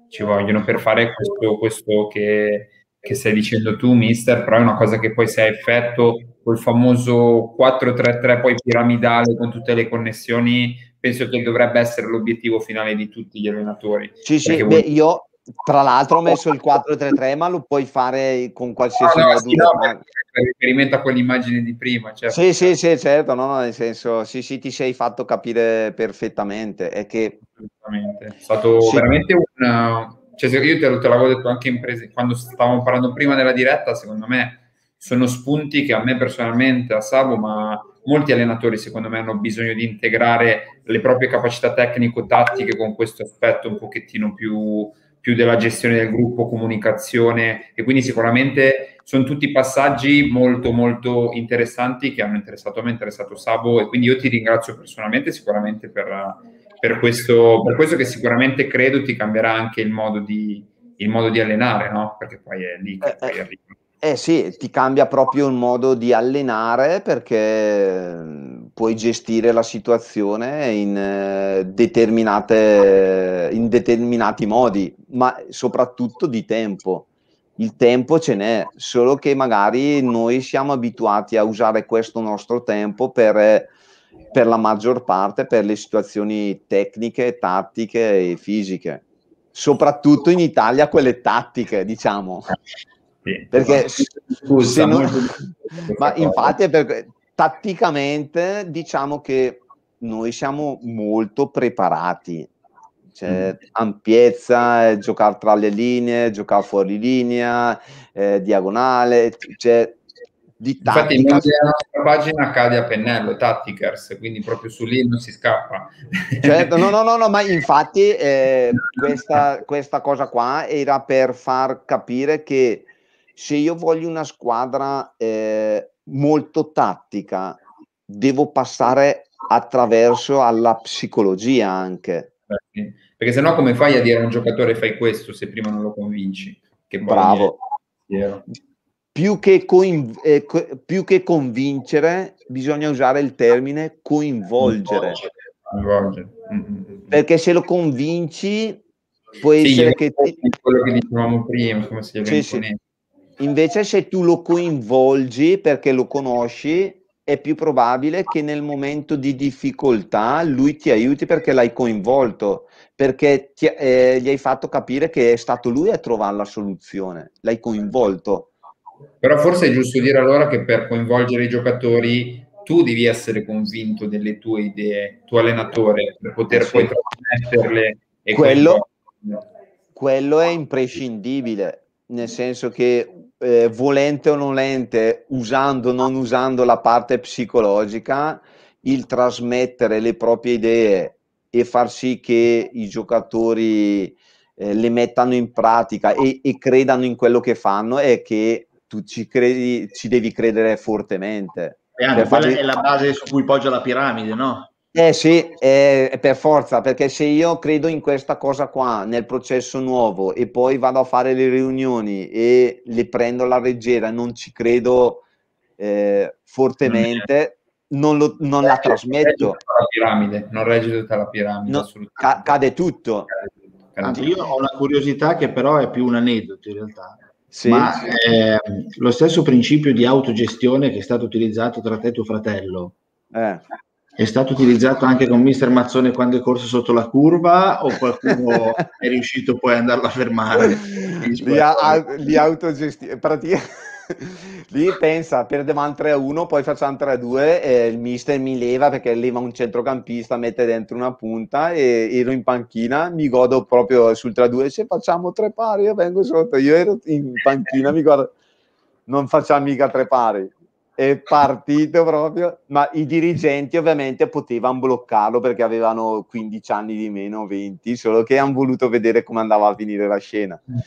Ci vogliono per fare questo, questo che, che, stai dicendo tu, mister, però è una cosa che poi se hai effetto col famoso 4-3-3 poi piramidale con tutte le connessioni, penso che dovrebbe essere l'obiettivo finale di tutti gli allenatori. Sì, sì, beh, io, tra l'altro ho messo il 4-3-3, ma lo puoi fare con qualsiasi no, no, sì, no riferimento a quell'immagine di prima. Certo. Sì, sì, certo. sì, certo, no, no, nel senso, sì, sì, ti sei fatto capire perfettamente. È che... È stato sì. veramente un... Cioè, io te, te l'avevo detto anche in prese... quando stavamo parlando prima della diretta, secondo me sono spunti che a me personalmente, a Sabo, ma molti allenatori secondo me hanno bisogno di integrare le proprie capacità tecnico-tattiche con questo aspetto un pochettino più più della gestione del gruppo, comunicazione e quindi sicuramente sono tutti passaggi molto molto interessanti che hanno interessato me, interessato Sabo e quindi io ti ringrazio personalmente sicuramente per, per, questo, per questo, che sicuramente credo ti cambierà anche il modo di, il modo di allenare, no? perché poi è lì che eh, eh. poi arriva. Eh sì, ti cambia proprio il modo di allenare perché mm, puoi gestire la situazione in, eh, determinate, in, determinati modi, ma soprattutto di tempo. Il tempo ce n'è, solo che magari noi siamo abituati a usare questo nostro tempo per, per la maggior parte per le situazioni tecniche, tattiche e fisiche, soprattutto in Italia quelle tattiche, diciamo. [laughs] perché scusa, no, ma infatti perché, tatticamente diciamo che noi siamo molto preparati cioè, mm. ampiezza, eh, giocare tra le linee, giocare fuori linea, eh, diagonale, cioè, di tattica. Infatti in nostra pagina cade a pennello, Tacticers, quindi proprio su lì non si scappa. Certo, no, no, no, no, ma [laughs] infatti eh, questa, questa, cosa qua era per far capire che se io voglio una squadra eh, molto tattica, devo passare attraverso alla psicologia anche. Perché, perché sennò come fai a dire a un giocatore fai questo se prima non lo convinci? Che Bravo. Più, che coin, eh, co- più che, convincere, bisogna usare il termine coinvolgere. coinvolgere. Mm-hmm. Perché se lo convinci, può sì, essere che... Ti... Quello che dicevamo prima, come se gli sì, sì. Invece se tu lo coinvolgi perché lo conosci, è più probabile che nel momento di difficoltà lui ti aiuti perché l'hai coinvolto, perché ti, eh, gli hai fatto capire che è stato lui a trovare la soluzione, l'hai coinvolto. Però forse è giusto dire allora che per coinvolgere i giocatori tu devi essere convinto delle tue idee, tuo allenatore, per poter eh sì. poi trasmetterle. E quello, quello è imprescindibile, nel senso che eh, volente o nolente, usando o non usando la parte psicologica, il trasmettere le proprie idee e far sì che i giocatori eh, le mettano in pratica e, e, credano in quello che fanno è che tu ci, credi, ci devi credere fortemente. E anche quella farli... è la base su cui poggia la piramide, no? Eh sì, eh, per forza, perché se io credo in questa cosa qua, nel processo nuovo, e poi vado a fare le riunioni e le prendo alla leggera, non ci credo eh, fortemente, non, lo, non la trasmetto. La piramide, non regge tutta la piramide, no, ca- cade tutto. Cade tutto. Io ho una curiosità che però è più un aneddoto in realtà. Sì. Ma eh, lo stesso principio di autogestione che è stato utilizzato tra te e tuo fratello, eh. È stato utilizzato anche con Mister Mazzone quando è corso sotto la curva o qualcuno [laughs] è riuscito poi ad andarlo a fermare? Li, a, li autogestire, eh, [laughs] lì pensa perdevamo 3-1 poi facciamo 3-2 eh, il mister mi leva perché leva un centrocampista mette dentro una punta e ero in panchina mi godo proprio sul 3-2 se facciamo tre pari io vengo sotto io ero in panchina mi guardo, non facciamo mica tre pari è partito proprio, ma i dirigenti ovviamente potevano bloccarlo perché avevano 15 anni di meno, 20, solo che hanno voluto vedere come andava a finire la scena. Eh.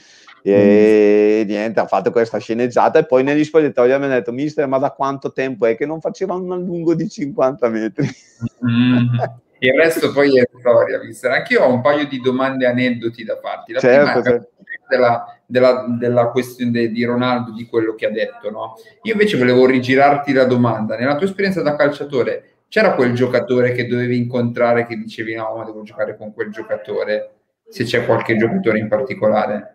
E mm. niente, ha fatto questa sceneggiata e poi negli spogliatoi mi hanno detto, mister, ma da quanto tempo è che non facevano un allungo di 50 metri? Mm. [laughs] Il resto poi è storia, mister. Anch'io ho un paio di domande aneddoti da farti. La certo, prima è certo. della della, della questione de, di Ronaldo, di quello che ha detto. No? Io invece volevo rigirarti la domanda, nella tua esperienza da calciatore c'era quel giocatore che dovevi incontrare che dicevi no, ma devo giocare con quel giocatore, se c'è qualche giocatore in particolare?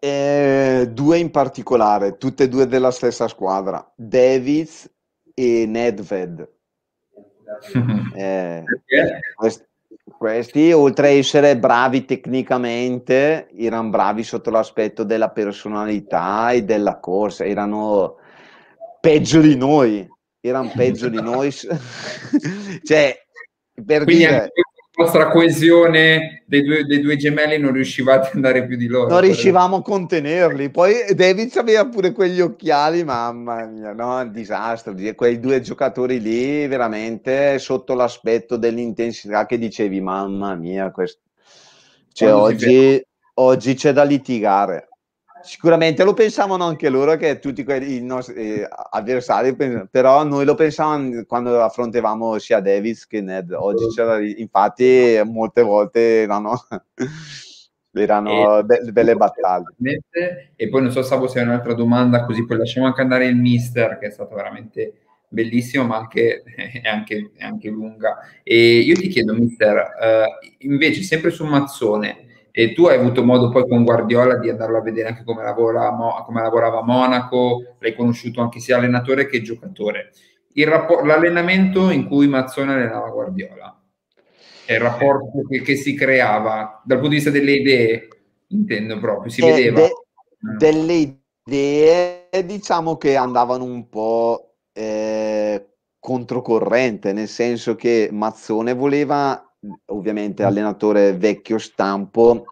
Eh, due in particolare, tutte e due della stessa squadra, Davis e Nedved. [laughs] eh, quest- questi, oltre a essere bravi tecnicamente, erano bravi sotto l'aspetto della personalità e della corsa, erano peggio di noi, erano peggio di noi. [laughs] cioè, per Quindi dire... anche vostra coesione dei due, dei due, gemelli non riuscivate ad andare più di loro. Non riuscivamo a contenerli. Poi David aveva pure quegli occhiali, mamma mia, no? Un disastro. Quei due giocatori lì, veramente sotto l'aspetto dell'intensità che dicevi, mamma mia, questo... cioè, oggi, oggi c'è da litigare. Sicuramente lo pensavano anche loro, che tutti quelli, i nostri eh, avversari, però noi lo pensavamo quando affrontavamo sia Davis che Ned. Oggi c'era, infatti, molte volte erano, [laughs] erano be- belle battaglie. E poi non so, Sabo, se hai un'altra domanda, così poi lasciamo anche andare il mister, che è stato veramente bellissimo, ma anche, [laughs] è, anche, è anche lunga. E io ti chiedo, mister, eh, invece, sempre su Mazzone e tu hai avuto modo poi con Guardiola di andarlo a vedere anche come, lavora, come lavorava a Monaco, l'hai conosciuto anche sia allenatore che giocatore. Il rapporto, l'allenamento in cui Mazzone allenava Guardiola, cioè il rapporto che, che, si creava dal punto di vista delle idee, intendo proprio, si eh, vedeva. De- delle idee diciamo che andavano un po' eh, controcorrente, nel senso che Mazzone voleva ovviamente allenatore vecchio stampo,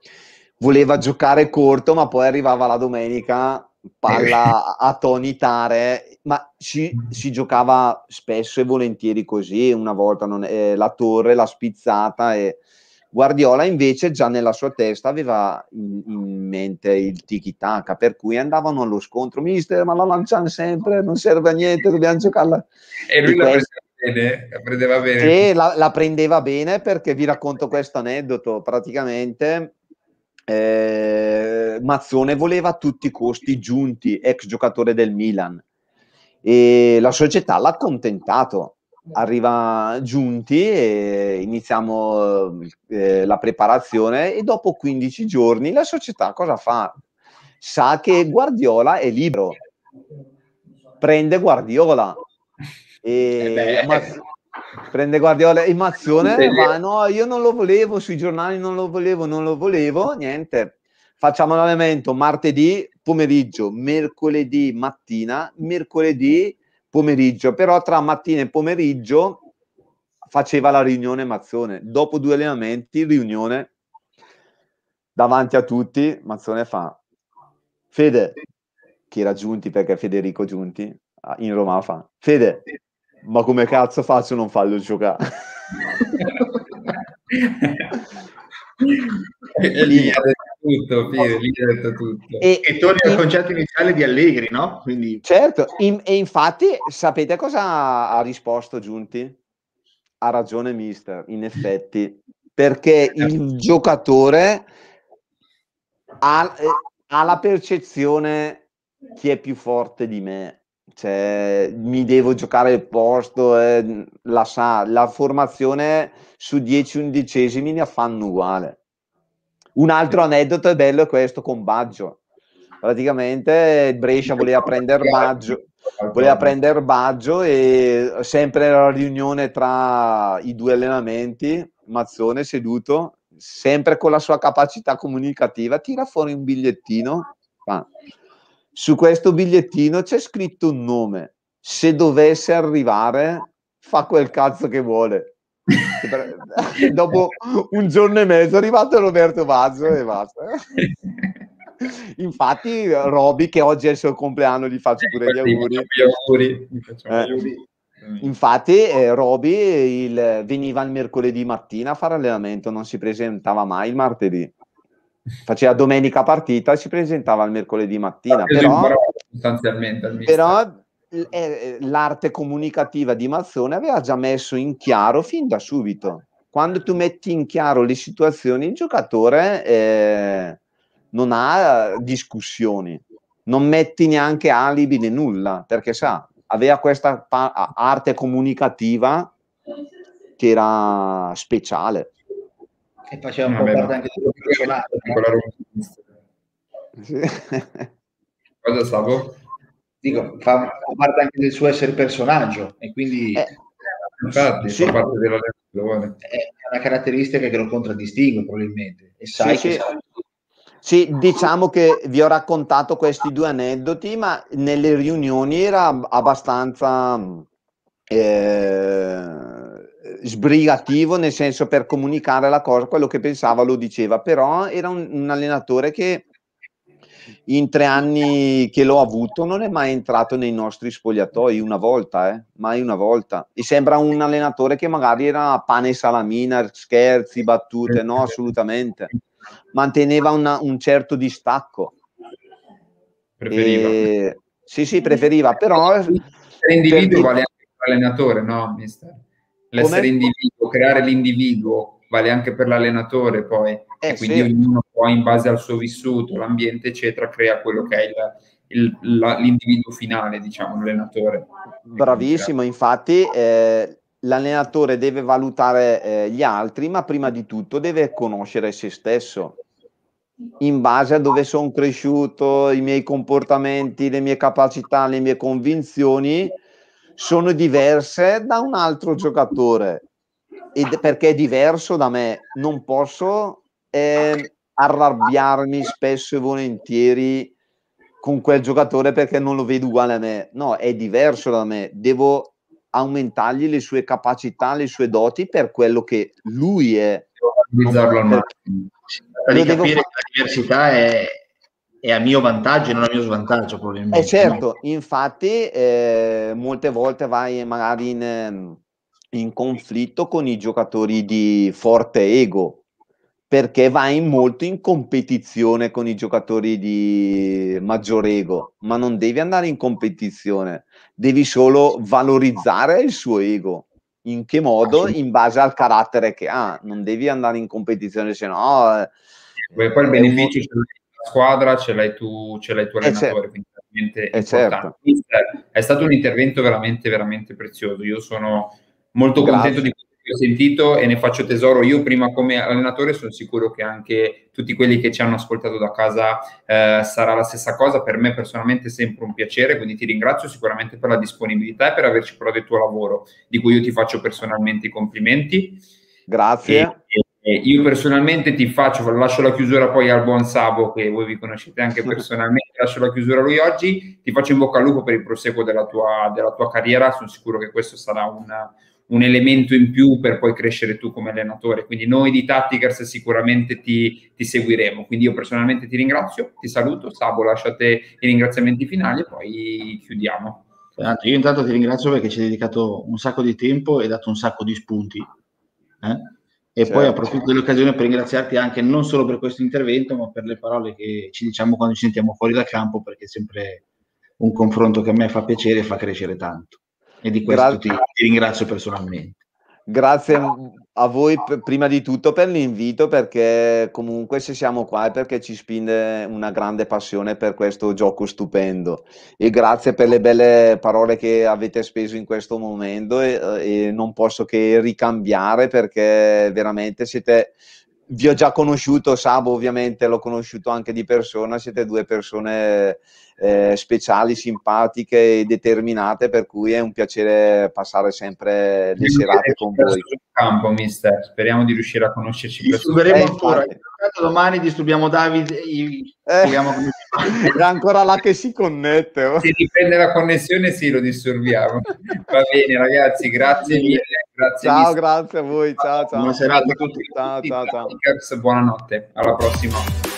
voleva giocare corto, ma poi arrivava la domenica palla eh. a tonitare, ma si, si, giocava spesso e volentieri così, una volta non, eh, la torre, la spizzata e Guardiola invece già nella sua testa aveva in, in mente il tiki taka, per cui andavano allo scontro, mister ma la lanciano sempre, non serve a niente, dobbiamo giocarla. E lui la questo bene, la prendeva bene. E la, la, prendeva bene perché vi racconto questo aneddoto. Praticamente eh, Mazzone voleva a tutti i costi Giunti, ex giocatore del Milan. E la società l'ha accontentato. Arriva Giunti e iniziamo eh, la preparazione e dopo 15 giorni la società cosa fa? Sa che Guardiola è libero. Prende Guardiola e Ammaz- eh prende Guardiola in mazione, ma no, io non lo volevo, sui giornali non lo volevo, non lo volevo, niente. Facciamo l'allenamento martedì pomeriggio, mercoledì mattina, mercoledì pomeriggio, però tra mattina e pomeriggio faceva la riunione Mazzone. Dopo due allenamenti, riunione davanti a tutti, Mazzone fa Fede, che era Giunti perché Federico Giunti in Roma fa Fede, ma come cazzo faccio a non farlo giocare? e lì ha detto tutto, Pier, lì ha detto tutto. E, e torni al concetto iniziale di Allegri, no? Quindi... Certo, in, e infatti sapete cosa ha risposto Giunti? Ha ragione mister, in effetti, perché il giocatore ha, eh, ha la percezione chi è più forte di me cioè, mi devo giocare il posto, eh, la, sa, la formazione su 10 undicesimi ne fanno uguale. Un altro aneddoto è bello è questo con Baggio. Praticamente Brescia voleva prendere Baggio, voleva prendere Baggio e sempre la riunione tra i due allenamenti, Mazzone seduto, sempre con la sua capacità comunicativa, tira fuori un bigliettino. Ah, su questo bigliettino c'è scritto un nome. Se dovesse arrivare, fa quel cazzo che vuole. [laughs] Dopo un giorno e mezzo è arrivato Roberto Vazzo e basta. [laughs] Infatti, Roby, che oggi è il suo compleanno, gli faccio eh, pure gli auguri. auguri. Eh. Infatti, eh, Roby il, veniva il mercoledì mattina a fare allenamento, non si presentava mai il martedì faceva domenica partita e si presentava il mercoledì mattina. Però, però eh, eh, l'arte comunicativa di Mazzone aveva già messo in chiaro fin da subito. Quando tu metti in chiaro le situazioni, il giocatore eh, non ha discussioni, non metti neanche alibi né nulla, perché sa, aveva questa pa- arte comunicativa che era speciale e faceva un po' parte anche di personaggio. Eh. Sì. [laughs] Cosa stavo? Dico, fa, parte anche del suo essere personaggio e quindi... Eh, infatti, sì. fa parte della lezione. È una caratteristica che lo contraddistingue probabilmente. E sai sì, che... Sai. Sì, diciamo che vi ho raccontato questi due aneddoti, ma nelle riunioni era abbastanza... Mm, eh sbrigativo nel senso per comunicare la cosa, quello che pensava lo diceva, però era un, un allenatore che in tre anni che l'ho avuto non è mai entrato nei nostri spogliatoi una volta, eh? mai una volta. E sembra un allenatore che magari era pane e salamina, scherzi, battute, no, assolutamente. Manteneva una, un certo distacco. Preferiva. E... Sì, sì, preferiva, però... L'individuo per... vale anche l'allenatore, no, mister? l'essere Come? individuo, creare l'individuo vale anche per l'allenatore poi, eh, quindi sì. ognuno poi in base al suo vissuto, l'ambiente eccetera crea quello che è il, il, la, l'individuo finale, diciamo, l'allenatore. Bravissimo, infatti eh, l'allenatore deve valutare eh, gli altri, ma prima di tutto deve conoscere se stesso in base a dove sono cresciuto, i miei comportamenti, le mie capacità, le mie convinzioni sono diverse da un altro giocatore e perché è diverso da me non posso eh, arrabbiarmi spesso e volentieri con quel giocatore perché non lo vedo uguale a me no è diverso da me devo aumentargli le sue capacità le sue doti per quello che lui è devo al massimo per capire che la diversità è, è a mio vantaggio e non a mio svantaggio probabilmente. Eh certo, no? infatti eh, molte volte vai magari in, in, conflitto con i giocatori di forte ego, perché vai molto in competizione con i giocatori di maggior ego, ma non devi andare in competizione, devi solo valorizzare il suo ego. In che modo? In base al carattere che ha, non devi andare in competizione, se no... Eh, poi il beneficio squadra, ce l'hai tu, ce l'hai tu eh, allenatore, certo. quindi veramente eh, certo. è Certo. È stato un intervento veramente, veramente prezioso. Io sono molto Grazie. contento di quello che ho sentito e ne faccio tesoro io prima come allenatore, sono sicuro che anche tutti quelli che ci hanno ascoltato da casa eh, sarà la stessa cosa. Per me personalmente è sempre un piacere, quindi ti ringrazio sicuramente per la disponibilità e per averci provato il tuo lavoro, di cui io ti faccio personalmente i complimenti. Grazie. E, eh, io personalmente ti faccio, lascio la chiusura poi al buon Sabo che voi vi conoscete anche personalmente, lascio la chiusura a lui oggi, ti faccio in bocca al lupo per il proseguo della tua, della tua carriera, sono sicuro che questo sarà una, un elemento in più per poi crescere tu come allenatore, quindi noi di Tacticars sicuramente ti, ti seguiremo, quindi io personalmente ti ringrazio, ti saluto, Sabo lasciate i ringraziamenti finali e poi chiudiamo. Esatto, io intanto ti ringrazio perché ci hai dedicato un sacco di tempo e hai dato un sacco di spunti. Eh? E certo. poi approfitto dell'occasione per ringraziarti anche non solo per questo intervento, ma per le parole che ci diciamo quando ci sentiamo fuori dal campo, perché è sempre un confronto che a me fa piacere e fa crescere tanto. E di questo ti, ti ringrazio personalmente. Grazie, a voi per, prima di tutto per l'invito perché comunque se siamo qua è perché ci spinge una grande passione per questo gioco stupendo e grazie per le belle parole che avete speso in questo momento e, eh, e non posso che ricambiare perché veramente siete vi ho già conosciuto Sabo ovviamente l'ho conosciuto anche di persona siete due persone eh, speciali, simpatiche e determinate, per cui è un piacere passare sempre le serate con voi. Sul campo, mister. Speriamo di riuscire a conoscerci. Disturberemo eh, ancora. Infatti. Domani disturbiamo Davide. Eh, è [laughs] ancora là che si connette. Oh. Se dipende la connessione, sì, lo disturbiamo. Va bene, ragazzi, grazie mille. Grazie ciao, mister. grazie a voi. Ciao, ciao. Buona serata a tutti. Ciao, ciao, ciao. Buonanotte. Alla prossima.